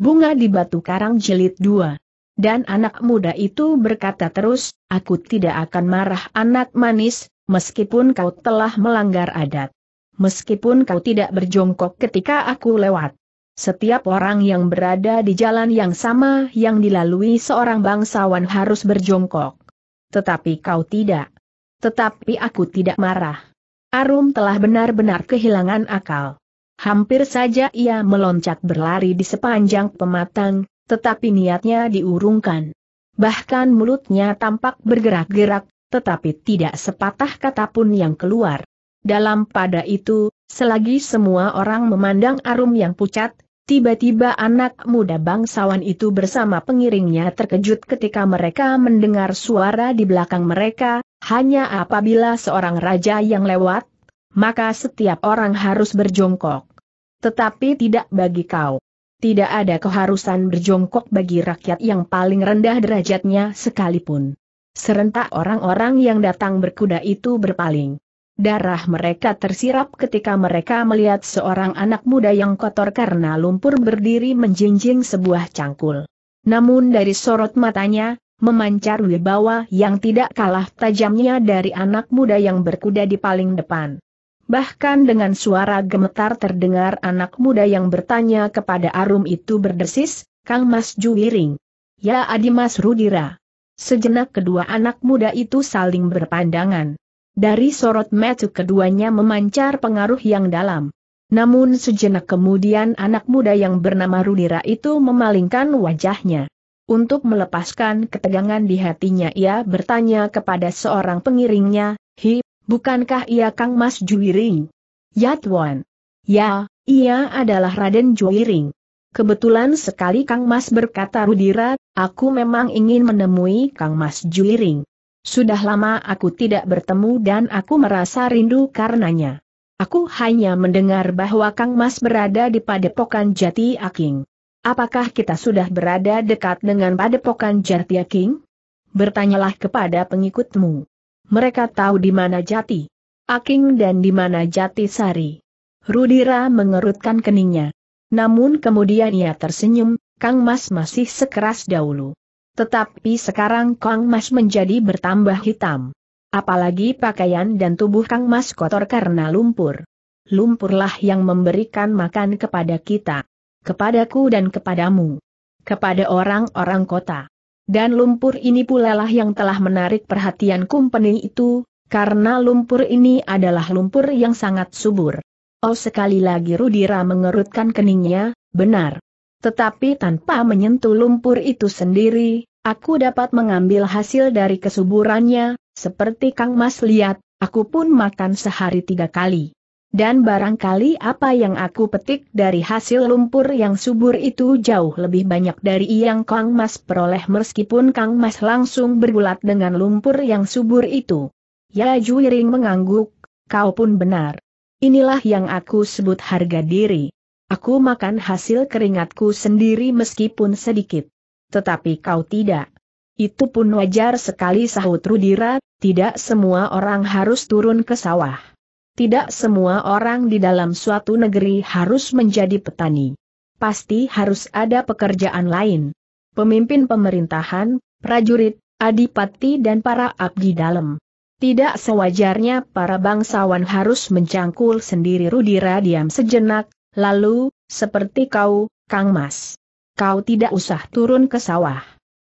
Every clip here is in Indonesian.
Bunga di Batu Karang jelit 2. Dan anak muda itu berkata terus, aku tidak akan marah anak manis, meskipun kau telah melanggar adat. Meskipun kau tidak berjongkok ketika aku lewat. Setiap orang yang berada di jalan yang sama yang dilalui seorang bangsawan harus berjongkok. Tetapi kau tidak. Tetapi aku tidak marah. Arum telah benar-benar kehilangan akal. Hampir saja ia meloncat berlari di sepanjang pematang, tetapi niatnya diurungkan. Bahkan mulutnya tampak bergerak-gerak, tetapi tidak sepatah kata pun yang keluar. Dalam pada itu, selagi semua orang memandang Arum yang pucat, tiba-tiba anak muda bangsawan itu bersama pengiringnya terkejut ketika mereka mendengar suara di belakang mereka, hanya apabila seorang raja yang lewat, maka setiap orang harus berjongkok. Tetapi tidak bagi kau. Tidak ada keharusan berjongkok bagi rakyat yang paling rendah derajatnya sekalipun. Serentak orang-orang yang datang berkuda itu berpaling. Darah mereka tersirap ketika mereka melihat seorang anak muda yang kotor karena lumpur berdiri menjinjing sebuah cangkul. Namun dari sorot matanya, memancar wibawa yang tidak kalah tajamnya dari anak muda yang berkuda di paling depan. Bahkan dengan suara gemetar terdengar anak muda yang bertanya kepada Arum itu berdesis, Kang Mas Juwiring. Ya Adi Mas Rudira. Sejenak kedua anak muda itu saling berpandangan. Dari sorot mata keduanya memancar pengaruh yang dalam. Namun sejenak kemudian anak muda yang bernama Rudira itu memalingkan wajahnya. Untuk melepaskan ketegangan di hatinya ia bertanya kepada seorang pengiringnya, Hi, Bukankah ia Kang Mas Juwiring? Yatwan. Ya, ia adalah Raden Juwiring. Kebetulan sekali Kang Mas berkata Rudira, aku memang ingin menemui Kang Mas Juwiring. Sudah lama aku tidak bertemu dan aku merasa rindu karenanya. Aku hanya mendengar bahwa Kang Mas berada di Padepokan Jati Aking. Apakah kita sudah berada dekat dengan Padepokan Jati Aking? Bertanyalah kepada pengikutmu. Mereka tahu di mana jati. Aking dan di mana jati sari. Rudira mengerutkan keningnya. Namun kemudian ia tersenyum, Kang Mas masih sekeras dahulu. Tetapi sekarang Kang Mas menjadi bertambah hitam. Apalagi pakaian dan tubuh Kang Mas kotor karena lumpur. Lumpurlah yang memberikan makan kepada kita. Kepadaku dan kepadamu. Kepada orang-orang kota. Dan lumpur ini pula lah yang telah menarik perhatian kumpeni itu, karena lumpur ini adalah lumpur yang sangat subur. Oh sekali lagi Rudira mengerutkan keningnya, benar. Tetapi tanpa menyentuh lumpur itu sendiri, aku dapat mengambil hasil dari kesuburannya, seperti Kang Mas lihat, aku pun makan sehari tiga kali. Dan barangkali apa yang aku petik dari hasil lumpur yang subur itu jauh lebih banyak dari yang Kang Mas peroleh meskipun Kang Mas langsung bergulat dengan lumpur yang subur itu. Ya Juiring mengangguk, kau pun benar. Inilah yang aku sebut harga diri. Aku makan hasil keringatku sendiri meskipun sedikit. Tetapi kau tidak. Itu pun wajar sekali sahut Rudira, tidak semua orang harus turun ke sawah. Tidak semua orang di dalam suatu negeri harus menjadi petani. Pasti harus ada pekerjaan lain. Pemimpin pemerintahan, prajurit, adipati dan para abdi dalam. Tidak sewajarnya para bangsawan harus mencangkul sendiri Rudira diam sejenak, lalu, seperti kau, Kang Mas. Kau tidak usah turun ke sawah.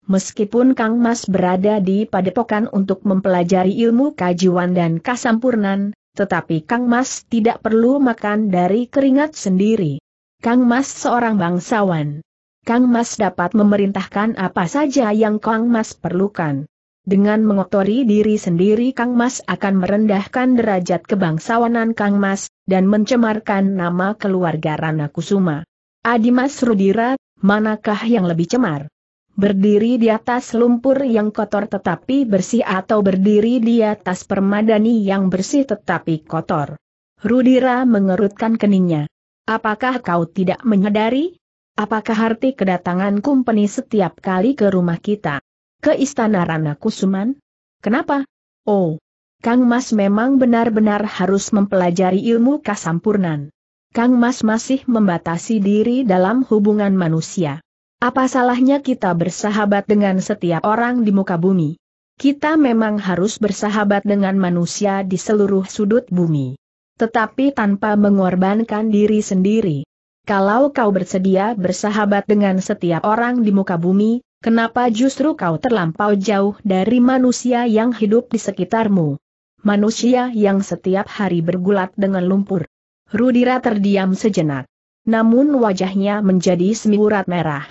Meskipun Kang Mas berada di padepokan untuk mempelajari ilmu kajiwan dan kasampurnan, tetapi Kang Mas tidak perlu makan dari keringat sendiri. Kang Mas seorang bangsawan. Kang Mas dapat memerintahkan apa saja yang Kang Mas perlukan. Dengan mengotori diri sendiri Kang Mas akan merendahkan derajat kebangsawanan Kang Mas, dan mencemarkan nama keluarga Rana Kusuma. Adimas Rudira, manakah yang lebih cemar? Berdiri di atas lumpur yang kotor tetapi bersih atau berdiri di atas permadani yang bersih tetapi kotor. Rudira mengerutkan keningnya. Apakah kau tidak menyadari? Apakah arti kedatangan kumpeni setiap kali ke rumah kita? Ke istana Rana Kusuman? Kenapa? Oh, Kang Mas memang benar-benar harus mempelajari ilmu kasampurnan. Kang Mas masih membatasi diri dalam hubungan manusia. Apa salahnya kita bersahabat dengan setiap orang di muka bumi? Kita memang harus bersahabat dengan manusia di seluruh sudut bumi. Tetapi tanpa mengorbankan diri sendiri. Kalau kau bersedia bersahabat dengan setiap orang di muka bumi, kenapa justru kau terlampau jauh dari manusia yang hidup di sekitarmu? Manusia yang setiap hari bergulat dengan lumpur. Rudira terdiam sejenak. Namun wajahnya menjadi semiurat merah.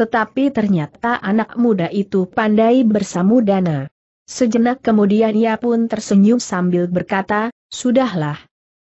Tetapi ternyata anak muda itu pandai bersamudana. Sejenak kemudian ia pun tersenyum sambil berkata, Sudahlah.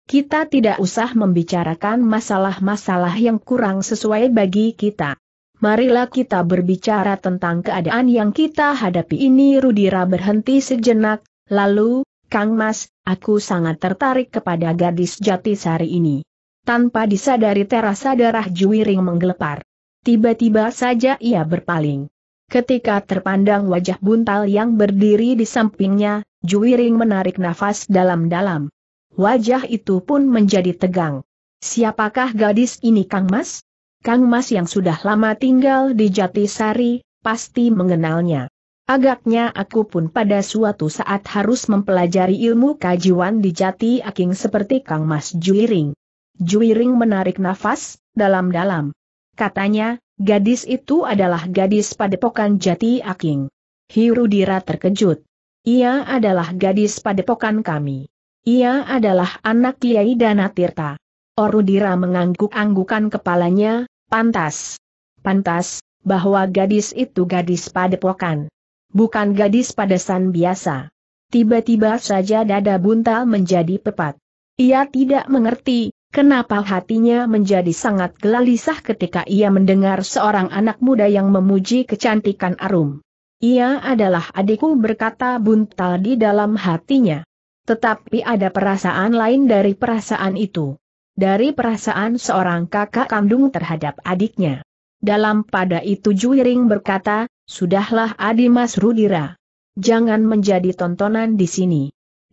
Kita tidak usah membicarakan masalah-masalah yang kurang sesuai bagi kita. Marilah kita berbicara tentang keadaan yang kita hadapi ini Rudira berhenti sejenak, lalu, Kang Mas, aku sangat tertarik kepada gadis jati sari ini. Tanpa disadari terasa darah juwiring menggelepar. Tiba-tiba saja ia berpaling. Ketika terpandang wajah buntal yang berdiri di sampingnya, Juwiring menarik nafas dalam-dalam. Wajah itu pun menjadi tegang. Siapakah gadis ini Kang Mas? Kang Mas yang sudah lama tinggal di Jatisari, pasti mengenalnya. Agaknya aku pun pada suatu saat harus mempelajari ilmu kajiwan di Jati Aking seperti Kang Mas Juwiring. Juwiring menarik nafas, dalam-dalam. Katanya, gadis itu adalah gadis padepokan Jati Aking. Hirudira terkejut. Ia adalah gadis padepokan kami. Ia adalah anak Kiai Dana Tirta. Orudira mengangguk-anggukan kepalanya, pantas. Pantas, bahwa gadis itu gadis padepokan. Bukan gadis padesan biasa. Tiba-tiba saja dada buntal menjadi pepat. Ia tidak mengerti, Kenapa hatinya menjadi sangat gelisah ketika ia mendengar seorang anak muda yang memuji kecantikan Arum. Ia adalah adikku berkata buntal di dalam hatinya. Tetapi ada perasaan lain dari perasaan itu. Dari perasaan seorang kakak kandung terhadap adiknya. Dalam pada itu Juiring berkata, Sudahlah Adi Mas Rudira. Jangan menjadi tontonan di sini.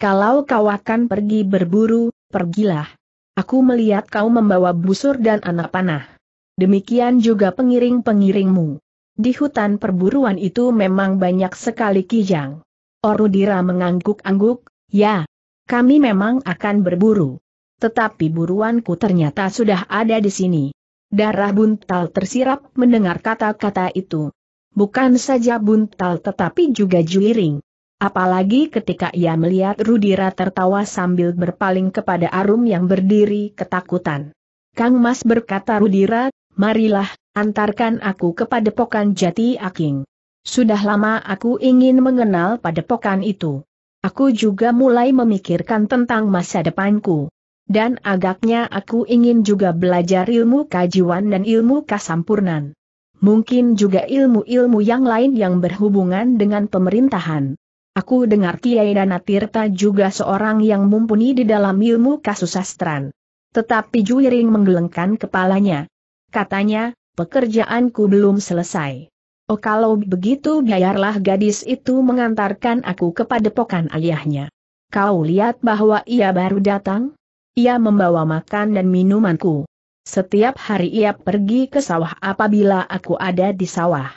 Kalau kau akan pergi berburu, pergilah Aku melihat kau membawa busur dan anak panah. Demikian juga pengiring-pengiringmu. Di hutan perburuan itu memang banyak sekali kijang. Orudira mengangguk-angguk, ya, kami memang akan berburu. Tetapi buruanku ternyata sudah ada di sini. Darah buntal tersirap mendengar kata-kata itu. Bukan saja buntal tetapi juga Juiring. Apalagi ketika ia melihat Rudira tertawa sambil berpaling kepada Arum yang berdiri ketakutan. Kang Mas berkata Rudira, marilah, antarkan aku ke padepokan jati aking. Sudah lama aku ingin mengenal padepokan itu. Aku juga mulai memikirkan tentang masa depanku. Dan agaknya aku ingin juga belajar ilmu kajiwan dan ilmu kasampurnan. Mungkin juga ilmu-ilmu yang lain yang berhubungan dengan pemerintahan. Aku dengar Kiai Dana Tirta juga seorang yang mumpuni di dalam ilmu kasusastran. Tetapi Juiring menggelengkan kepalanya. Katanya, pekerjaanku belum selesai. Oh kalau begitu biarlah gadis itu mengantarkan aku kepada pokan ayahnya. Kau lihat bahwa ia baru datang? Ia membawa makan dan minumanku. Setiap hari ia pergi ke sawah apabila aku ada di sawah.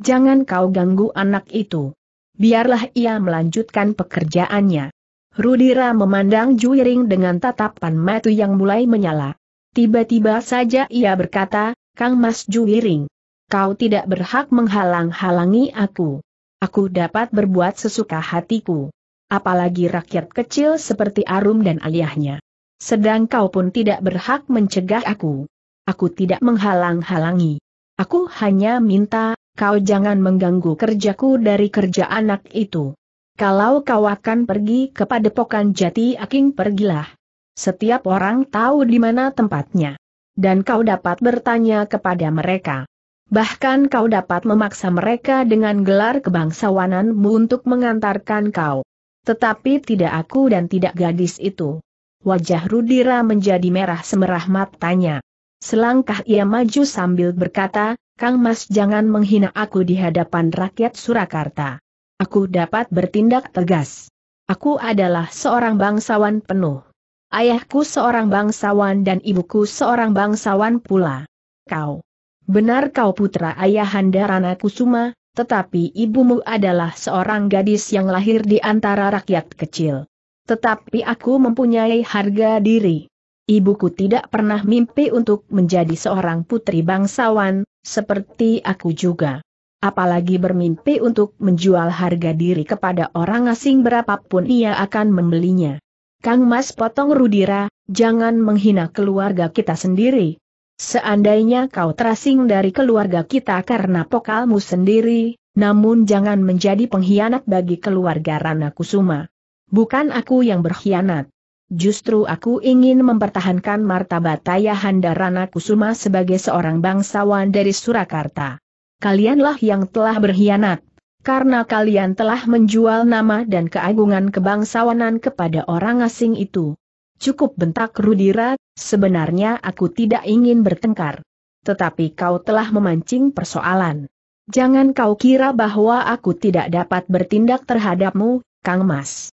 Jangan kau ganggu anak itu biarlah ia melanjutkan pekerjaannya. Rudira memandang Juiring dengan tatapan mata yang mulai menyala. Tiba-tiba saja ia berkata, Kang Mas Juiring, kau tidak berhak menghalang-halangi aku. Aku dapat berbuat sesuka hatiku. Apalagi rakyat kecil seperti Arum dan Aliyahnya. Sedang kau pun tidak berhak mencegah aku. Aku tidak menghalang-halangi. Aku hanya minta, kau jangan mengganggu kerjaku dari kerja anak itu. Kalau kau akan pergi kepada padepokan jati aking pergilah. Setiap orang tahu di mana tempatnya. Dan kau dapat bertanya kepada mereka. Bahkan kau dapat memaksa mereka dengan gelar kebangsawananmu untuk mengantarkan kau. Tetapi tidak aku dan tidak gadis itu. Wajah Rudira menjadi merah semerah matanya. Selangkah ia maju sambil berkata, Kang Mas jangan menghina aku di hadapan rakyat Surakarta. Aku dapat bertindak tegas. Aku adalah seorang bangsawan penuh. Ayahku seorang bangsawan dan ibuku seorang bangsawan pula. Kau. Benar kau putra ayahanda Rana Kusuma, tetapi ibumu adalah seorang gadis yang lahir di antara rakyat kecil. Tetapi aku mempunyai harga diri. Ibuku tidak pernah mimpi untuk menjadi seorang putri bangsawan, seperti aku juga. Apalagi bermimpi untuk menjual harga diri kepada orang asing berapapun ia akan membelinya. Kang Mas potong Rudira, jangan menghina keluarga kita sendiri. Seandainya kau terasing dari keluarga kita karena pokalmu sendiri, namun jangan menjadi pengkhianat bagi keluarga Rana Kusuma. Bukan aku yang berkhianat. Justru aku ingin mempertahankan martabat Ayahanda Rana Kusuma sebagai seorang bangsawan dari Surakarta. Kalianlah yang telah berkhianat, karena kalian telah menjual nama dan keagungan kebangsawanan kepada orang asing itu. Cukup bentak Rudira, sebenarnya aku tidak ingin bertengkar. Tetapi kau telah memancing persoalan. Jangan kau kira bahwa aku tidak dapat bertindak terhadapmu, Kang Mas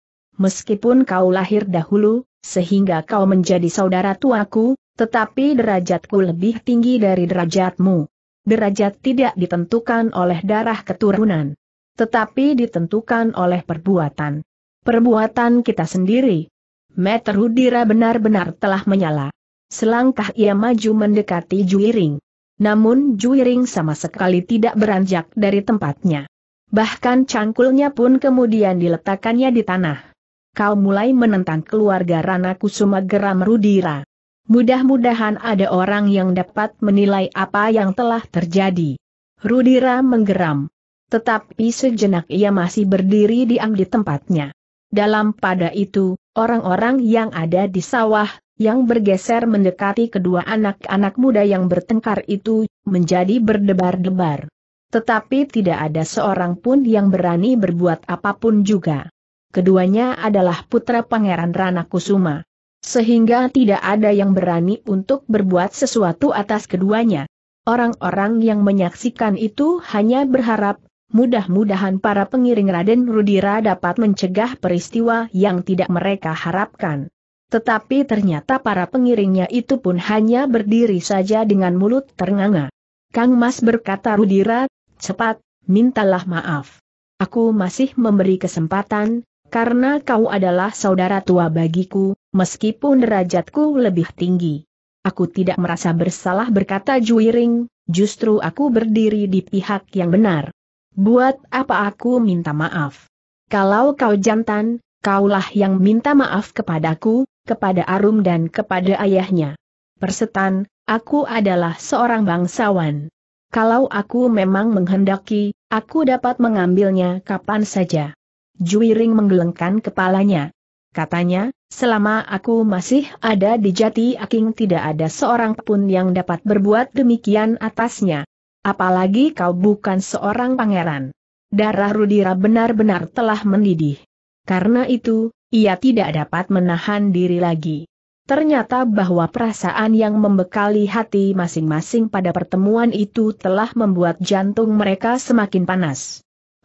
meskipun kau lahir dahulu, sehingga kau menjadi saudara tuaku, tetapi derajatku lebih tinggi dari derajatmu. Derajat tidak ditentukan oleh darah keturunan, tetapi ditentukan oleh perbuatan. Perbuatan kita sendiri. Meter Rudira benar-benar telah menyala. Selangkah ia maju mendekati Juiring. Namun Juiring sama sekali tidak beranjak dari tempatnya. Bahkan cangkulnya pun kemudian diletakkannya di tanah kau mulai menentang keluarga Rana Kusuma Geram Rudira. Mudah-mudahan ada orang yang dapat menilai apa yang telah terjadi. Rudira menggeram. Tetapi sejenak ia masih berdiri diam di tempatnya. Dalam pada itu, orang-orang yang ada di sawah, yang bergeser mendekati kedua anak-anak muda yang bertengkar itu, menjadi berdebar-debar. Tetapi tidak ada seorang pun yang berani berbuat apapun juga keduanya adalah putra Pangeran Rana Kusuma. Sehingga tidak ada yang berani untuk berbuat sesuatu atas keduanya. Orang-orang yang menyaksikan itu hanya berharap, mudah-mudahan para pengiring Raden Rudira dapat mencegah peristiwa yang tidak mereka harapkan. Tetapi ternyata para pengiringnya itu pun hanya berdiri saja dengan mulut ternganga. Kang Mas berkata Rudira, cepat, mintalah maaf. Aku masih memberi kesempatan, karena kau adalah saudara tua bagiku, meskipun derajatku lebih tinggi. Aku tidak merasa bersalah berkata Juiring, justru aku berdiri di pihak yang benar. Buat apa aku minta maaf? Kalau kau jantan, kaulah yang minta maaf kepadaku, kepada Arum dan kepada ayahnya. Persetan, aku adalah seorang bangsawan. Kalau aku memang menghendaki, aku dapat mengambilnya kapan saja. Juiring menggelengkan kepalanya. Katanya, selama aku masih ada di jati aking tidak ada seorang pun yang dapat berbuat demikian atasnya. Apalagi kau bukan seorang pangeran. Darah Rudira benar-benar telah mendidih. Karena itu, ia tidak dapat menahan diri lagi. Ternyata bahwa perasaan yang membekali hati masing-masing pada pertemuan itu telah membuat jantung mereka semakin panas.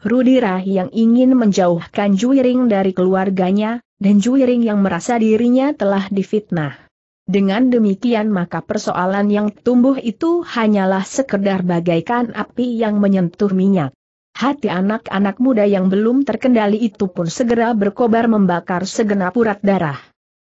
Rudira yang ingin menjauhkan Juiring dari keluarganya, dan Juiring yang merasa dirinya telah difitnah. Dengan demikian maka persoalan yang tumbuh itu hanyalah sekedar bagaikan api yang menyentuh minyak. Hati anak-anak muda yang belum terkendali itu pun segera berkobar membakar segenap urat darah.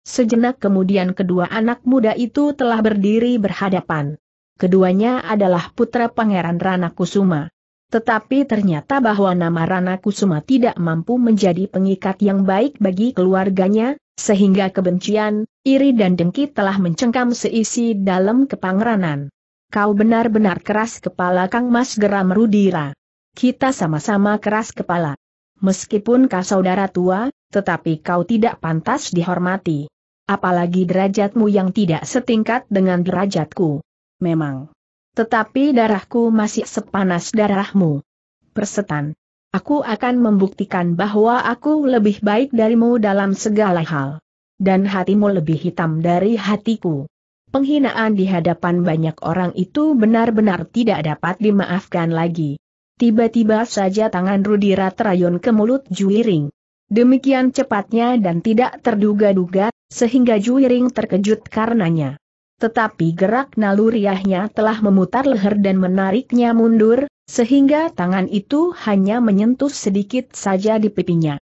Sejenak kemudian kedua anak muda itu telah berdiri berhadapan. Keduanya adalah putra Pangeran Rana Kusuma. Tetapi ternyata bahwa nama Rana Kusuma tidak mampu menjadi pengikat yang baik bagi keluarganya, sehingga kebencian, iri dan dengki telah mencengkam seisi dalam kepangranan. Kau benar-benar keras kepala Kang Mas geram Rudira. Kita sama-sama keras kepala. Meskipun kau saudara tua, tetapi kau tidak pantas dihormati. Apalagi derajatmu yang tidak setingkat dengan derajatku. Memang. Tetapi darahku masih sepanas darahmu. Persetan. Aku akan membuktikan bahwa aku lebih baik darimu dalam segala hal. Dan hatimu lebih hitam dari hatiku. Penghinaan di hadapan banyak orang itu benar-benar tidak dapat dimaafkan lagi. Tiba-tiba saja tangan Rudira terayun ke mulut Juiring. Demikian cepatnya dan tidak terduga-duga, sehingga Juiring terkejut karenanya tetapi gerak naluriahnya telah memutar leher dan menariknya mundur, sehingga tangan itu hanya menyentuh sedikit saja di pipinya.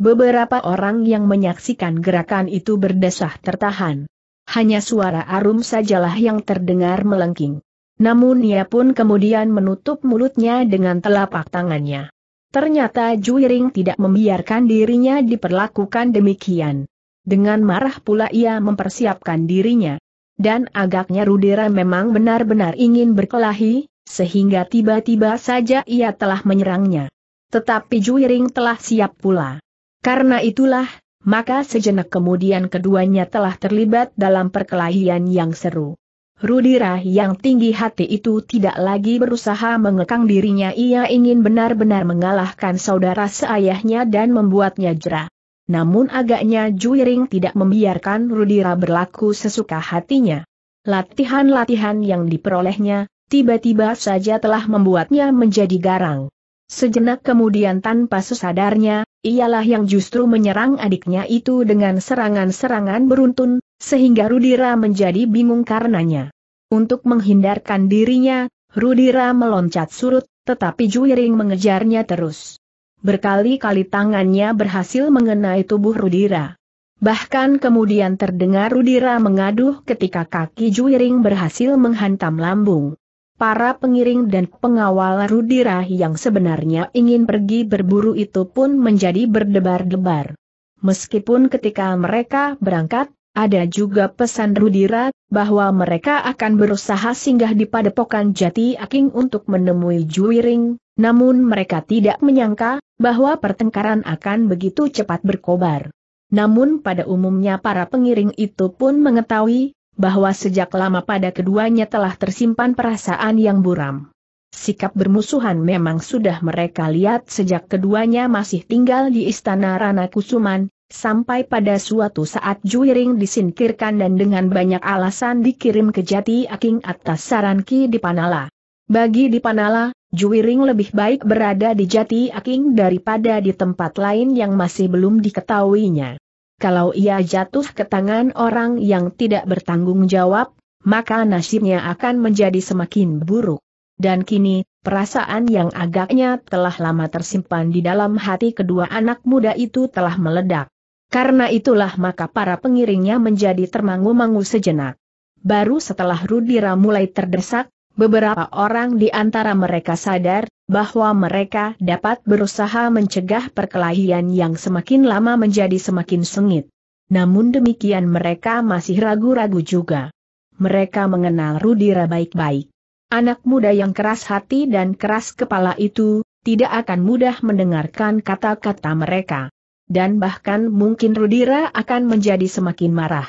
Beberapa orang yang menyaksikan gerakan itu berdesah tertahan. Hanya suara arum sajalah yang terdengar melengking. Namun ia pun kemudian menutup mulutnya dengan telapak tangannya. Ternyata Juiring tidak membiarkan dirinya diperlakukan demikian. Dengan marah pula ia mempersiapkan dirinya. Dan agaknya Rudira memang benar-benar ingin berkelahi, sehingga tiba-tiba saja ia telah menyerangnya. Tetapi Juiring telah siap pula. Karena itulah, maka sejenak kemudian keduanya telah terlibat dalam perkelahian yang seru. Rudira yang tinggi hati itu tidak lagi berusaha mengekang dirinya ia ingin benar-benar mengalahkan saudara seayahnya dan membuatnya jerah namun agaknya Juiring tidak membiarkan Rudira berlaku sesuka hatinya. Latihan-latihan yang diperolehnya, tiba-tiba saja telah membuatnya menjadi garang. Sejenak kemudian tanpa sesadarnya, ialah yang justru menyerang adiknya itu dengan serangan-serangan beruntun, sehingga Rudira menjadi bingung karenanya. Untuk menghindarkan dirinya, Rudira meloncat surut, tetapi Juiring mengejarnya terus. Berkali-kali tangannya berhasil mengenai tubuh Rudira. Bahkan kemudian terdengar Rudira mengaduh ketika kaki Juiring berhasil menghantam lambung. Para pengiring dan pengawal Rudira yang sebenarnya ingin pergi berburu itu pun menjadi berdebar-debar. Meskipun ketika mereka berangkat, ada juga pesan Rudira, bahwa mereka akan berusaha singgah di padepokan Jati Aking untuk menemui Juwiring, namun mereka tidak menyangka, bahwa pertengkaran akan begitu cepat berkobar. Namun pada umumnya para pengiring itu pun mengetahui, bahwa sejak lama pada keduanya telah tersimpan perasaan yang buram. Sikap bermusuhan memang sudah mereka lihat sejak keduanya masih tinggal di istana Rana Kusuman, Sampai pada suatu saat Juiring disingkirkan dan dengan banyak alasan dikirim ke Jati Aking atas saran Ki Dipanala. Bagi Dipanala, Juiring lebih baik berada di Jati Aking daripada di tempat lain yang masih belum diketahuinya. Kalau ia jatuh ke tangan orang yang tidak bertanggung jawab, maka nasibnya akan menjadi semakin buruk. Dan kini, perasaan yang agaknya telah lama tersimpan di dalam hati kedua anak muda itu telah meledak. Karena itulah maka para pengiringnya menjadi termangu-mangu sejenak. Baru setelah Rudira mulai terdesak, beberapa orang di antara mereka sadar bahwa mereka dapat berusaha mencegah perkelahian yang semakin lama menjadi semakin sengit. Namun demikian mereka masih ragu-ragu juga. Mereka mengenal Rudira baik-baik. Anak muda yang keras hati dan keras kepala itu, tidak akan mudah mendengarkan kata-kata mereka dan bahkan mungkin Rudira akan menjadi semakin marah.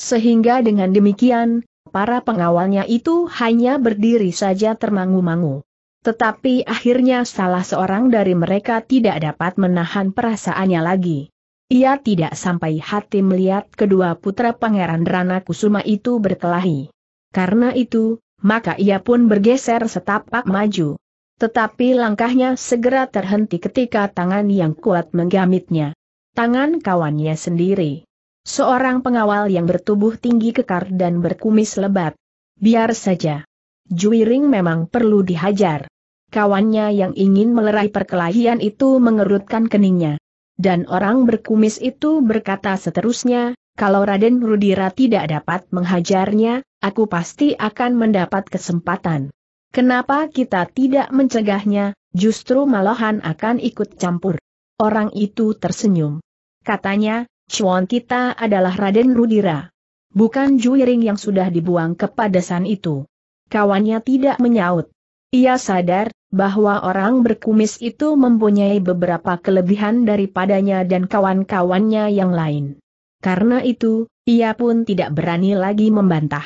Sehingga dengan demikian, para pengawalnya itu hanya berdiri saja termangu-mangu. Tetapi akhirnya salah seorang dari mereka tidak dapat menahan perasaannya lagi. Ia tidak sampai hati melihat kedua putra pangeran Rana Kusuma itu berkelahi. Karena itu, maka ia pun bergeser setapak maju. Tetapi langkahnya segera terhenti ketika tangan yang kuat menggamitnya tangan kawannya sendiri. Seorang pengawal yang bertubuh tinggi kekar dan berkumis lebat. Biar saja. Juiring memang perlu dihajar. Kawannya yang ingin melerai perkelahian itu mengerutkan keningnya. Dan orang berkumis itu berkata seterusnya, kalau Raden Rudira tidak dapat menghajarnya, aku pasti akan mendapat kesempatan. Kenapa kita tidak mencegahnya, justru malahan akan ikut campur. Orang itu tersenyum katanya, cuan kita adalah Raden Rudira. Bukan Juiring yang sudah dibuang ke padasan itu. Kawannya tidak menyaut. Ia sadar, bahwa orang berkumis itu mempunyai beberapa kelebihan daripadanya dan kawan-kawannya yang lain. Karena itu, ia pun tidak berani lagi membantah.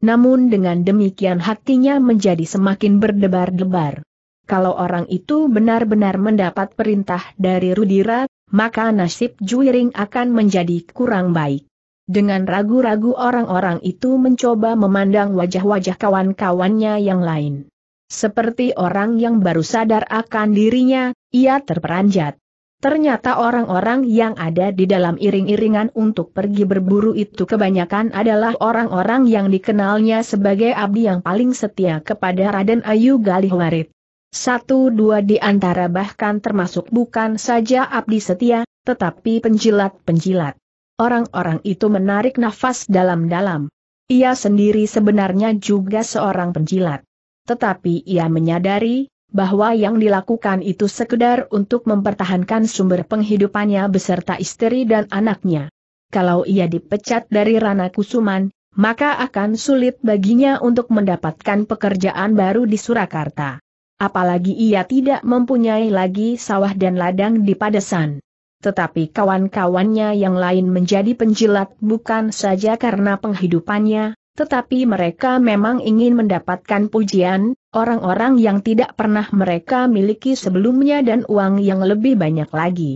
Namun dengan demikian hatinya menjadi semakin berdebar-debar. Kalau orang itu benar-benar mendapat perintah dari Rudira, maka nasib Juiring akan menjadi kurang baik. Dengan ragu-ragu orang-orang itu mencoba memandang wajah-wajah kawan-kawannya yang lain. Seperti orang yang baru sadar akan dirinya, ia terperanjat. Ternyata orang-orang yang ada di dalam iring-iringan untuk pergi berburu itu kebanyakan adalah orang-orang yang dikenalnya sebagai abdi yang paling setia kepada Raden Ayu Galihwarit. Satu dua di antara bahkan termasuk bukan saja abdi setia, tetapi penjilat-penjilat. Orang-orang itu menarik nafas dalam-dalam. Ia sendiri sebenarnya juga seorang penjilat. Tetapi ia menyadari, bahwa yang dilakukan itu sekedar untuk mempertahankan sumber penghidupannya beserta istri dan anaknya. Kalau ia dipecat dari Rana Kusuman, maka akan sulit baginya untuk mendapatkan pekerjaan baru di Surakarta. Apalagi ia tidak mempunyai lagi sawah dan ladang di padesan. Tetapi kawan-kawannya yang lain menjadi penjilat bukan saja karena penghidupannya, tetapi mereka memang ingin mendapatkan pujian, orang-orang yang tidak pernah mereka miliki sebelumnya dan uang yang lebih banyak lagi.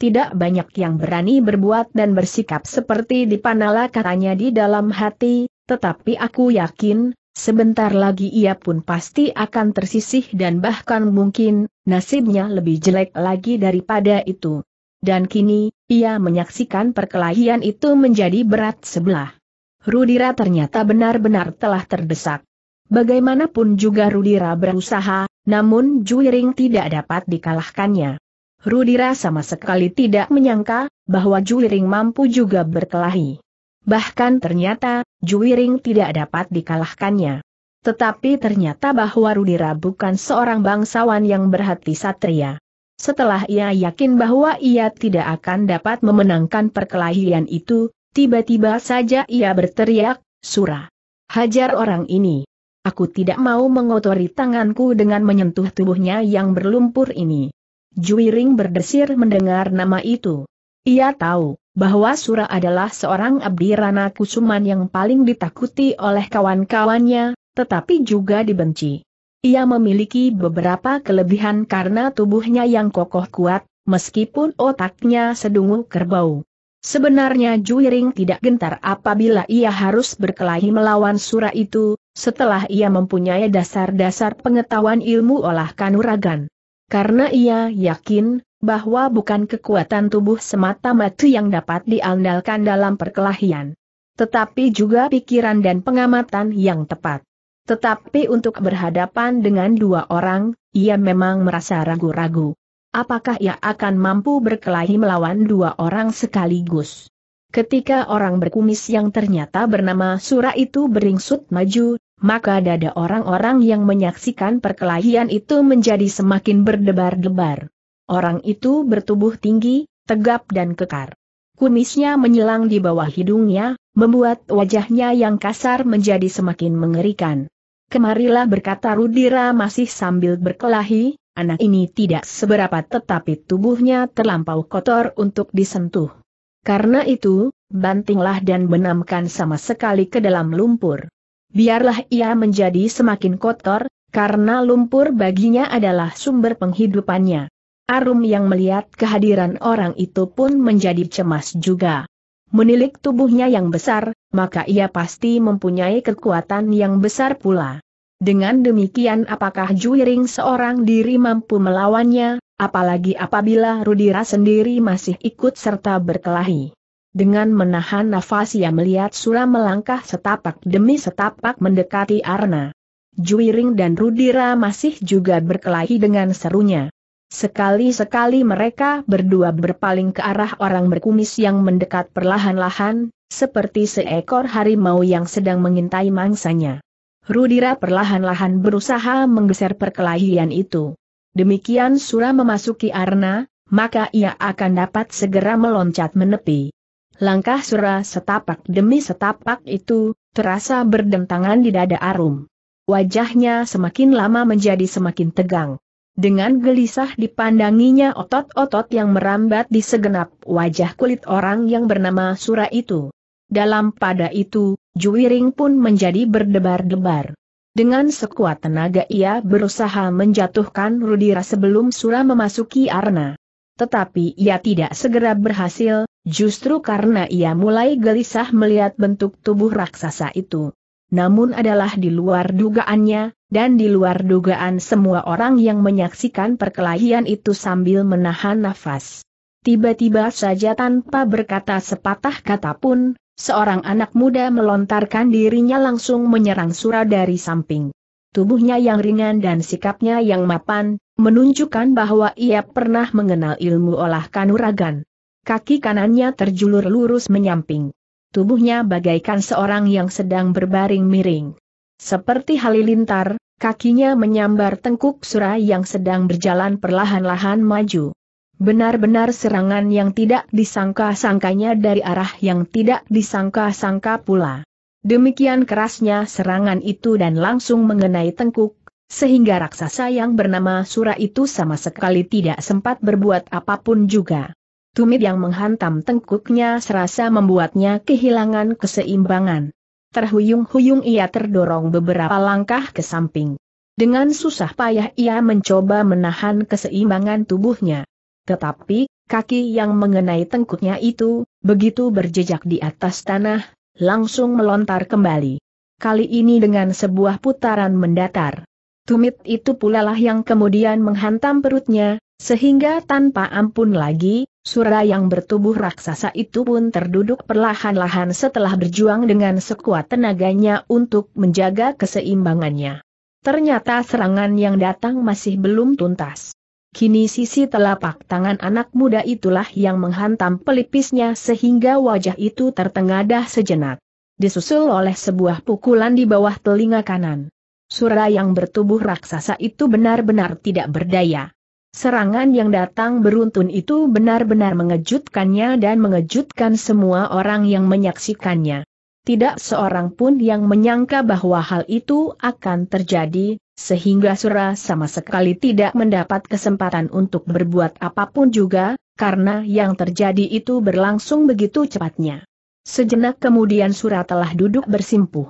Tidak banyak yang berani berbuat dan bersikap seperti dipanala katanya di dalam hati, tetapi aku yakin, Sebentar lagi ia pun pasti akan tersisih dan bahkan mungkin, nasibnya lebih jelek lagi daripada itu. Dan kini, ia menyaksikan perkelahian itu menjadi berat sebelah. Rudira ternyata benar-benar telah terdesak. Bagaimanapun juga Rudira berusaha, namun Juiring tidak dapat dikalahkannya. Rudira sama sekali tidak menyangka, bahwa Juiring mampu juga berkelahi. Bahkan ternyata, Juwiring tidak dapat dikalahkannya. Tetapi ternyata bahwa Rudira bukan seorang bangsawan yang berhati satria. Setelah ia yakin bahwa ia tidak akan dapat memenangkan perkelahian itu, tiba-tiba saja ia berteriak, Surah! Hajar orang ini! Aku tidak mau mengotori tanganku dengan menyentuh tubuhnya yang berlumpur ini. Juwiring berdesir mendengar nama itu. Ia tahu, bahwa Sura adalah seorang abdi Rana Kusuman yang paling ditakuti oleh kawan-kawannya, tetapi juga dibenci. Ia memiliki beberapa kelebihan karena tubuhnya yang kokoh kuat, meskipun otaknya sedungu kerbau. Sebenarnya Juiring tidak gentar apabila ia harus berkelahi melawan Sura itu, setelah ia mempunyai dasar-dasar pengetahuan ilmu olah kanuragan. Karena ia yakin, bahwa bukan kekuatan tubuh semata-mata yang dapat diandalkan dalam perkelahian. Tetapi juga pikiran dan pengamatan yang tepat. Tetapi untuk berhadapan dengan dua orang, ia memang merasa ragu-ragu. Apakah ia akan mampu berkelahi melawan dua orang sekaligus? Ketika orang berkumis yang ternyata bernama Sura itu beringsut maju, maka dada orang-orang yang menyaksikan perkelahian itu menjadi semakin berdebar-debar. Orang itu bertubuh tinggi, tegap dan kekar. Kumisnya menyilang di bawah hidungnya, membuat wajahnya yang kasar menjadi semakin mengerikan. Kemarilah berkata Rudira masih sambil berkelahi, anak ini tidak seberapa tetapi tubuhnya terlampau kotor untuk disentuh. Karena itu, bantinglah dan benamkan sama sekali ke dalam lumpur. Biarlah ia menjadi semakin kotor, karena lumpur baginya adalah sumber penghidupannya. Arum yang melihat kehadiran orang itu pun menjadi cemas juga. Menilik tubuhnya yang besar, maka ia pasti mempunyai kekuatan yang besar pula. Dengan demikian apakah Juiring seorang diri mampu melawannya, apalagi apabila Rudira sendiri masih ikut serta berkelahi. Dengan menahan nafas ia melihat Sura melangkah setapak demi setapak mendekati Arna. Juiring dan Rudira masih juga berkelahi dengan serunya. Sekali-sekali mereka berdua berpaling ke arah orang berkumis yang mendekat perlahan-lahan, seperti seekor harimau yang sedang mengintai mangsanya. Rudira perlahan-lahan berusaha menggeser perkelahian itu. Demikian Sura memasuki Arna, maka ia akan dapat segera meloncat menepi. Langkah Sura setapak demi setapak itu, terasa berdentangan di dada Arum. Wajahnya semakin lama menjadi semakin tegang. Dengan gelisah dipandanginya otot-otot yang merambat di segenap wajah kulit orang yang bernama Sura itu. Dalam pada itu, Juwiring pun menjadi berdebar-debar. Dengan sekuat tenaga ia berusaha menjatuhkan Rudira sebelum Sura memasuki Arna. Tetapi ia tidak segera berhasil, justru karena ia mulai gelisah melihat bentuk tubuh raksasa itu namun adalah di luar dugaannya, dan di luar dugaan semua orang yang menyaksikan perkelahian itu sambil menahan nafas. Tiba-tiba saja tanpa berkata sepatah kata pun, seorang anak muda melontarkan dirinya langsung menyerang Sura dari samping. Tubuhnya yang ringan dan sikapnya yang mapan, menunjukkan bahwa ia pernah mengenal ilmu olah kanuragan. Kaki kanannya terjulur lurus menyamping tubuhnya bagaikan seorang yang sedang berbaring miring. Seperti halilintar, kakinya menyambar tengkuk Sura yang sedang berjalan perlahan-lahan maju. Benar-benar serangan yang tidak disangka-sangkanya dari arah yang tidak disangka-sangka pula. Demikian kerasnya serangan itu dan langsung mengenai tengkuk, sehingga raksasa yang bernama Sura itu sama sekali tidak sempat berbuat apapun juga. Tumit yang menghantam tengkuknya serasa membuatnya kehilangan keseimbangan. Terhuyung-huyung ia terdorong beberapa langkah ke samping. Dengan susah payah ia mencoba menahan keseimbangan tubuhnya. Tetapi, kaki yang mengenai tengkuknya itu, begitu berjejak di atas tanah, langsung melontar kembali. Kali ini dengan sebuah putaran mendatar. Tumit itu pula lah yang kemudian menghantam perutnya, sehingga tanpa ampun lagi, Surah yang bertubuh raksasa itu pun terduduk perlahan-lahan setelah berjuang dengan sekuat tenaganya untuk menjaga keseimbangannya. Ternyata serangan yang datang masih belum tuntas. Kini sisi telapak tangan anak muda itulah yang menghantam pelipisnya sehingga wajah itu tertengadah sejenak. Disusul oleh sebuah pukulan di bawah telinga kanan. Surah yang bertubuh raksasa itu benar-benar tidak berdaya. Serangan yang datang beruntun itu benar-benar mengejutkannya dan mengejutkan semua orang yang menyaksikannya. Tidak seorang pun yang menyangka bahwa hal itu akan terjadi, sehingga Sura sama sekali tidak mendapat kesempatan untuk berbuat apapun juga, karena yang terjadi itu berlangsung begitu cepatnya. Sejenak kemudian Sura telah duduk bersimpuh.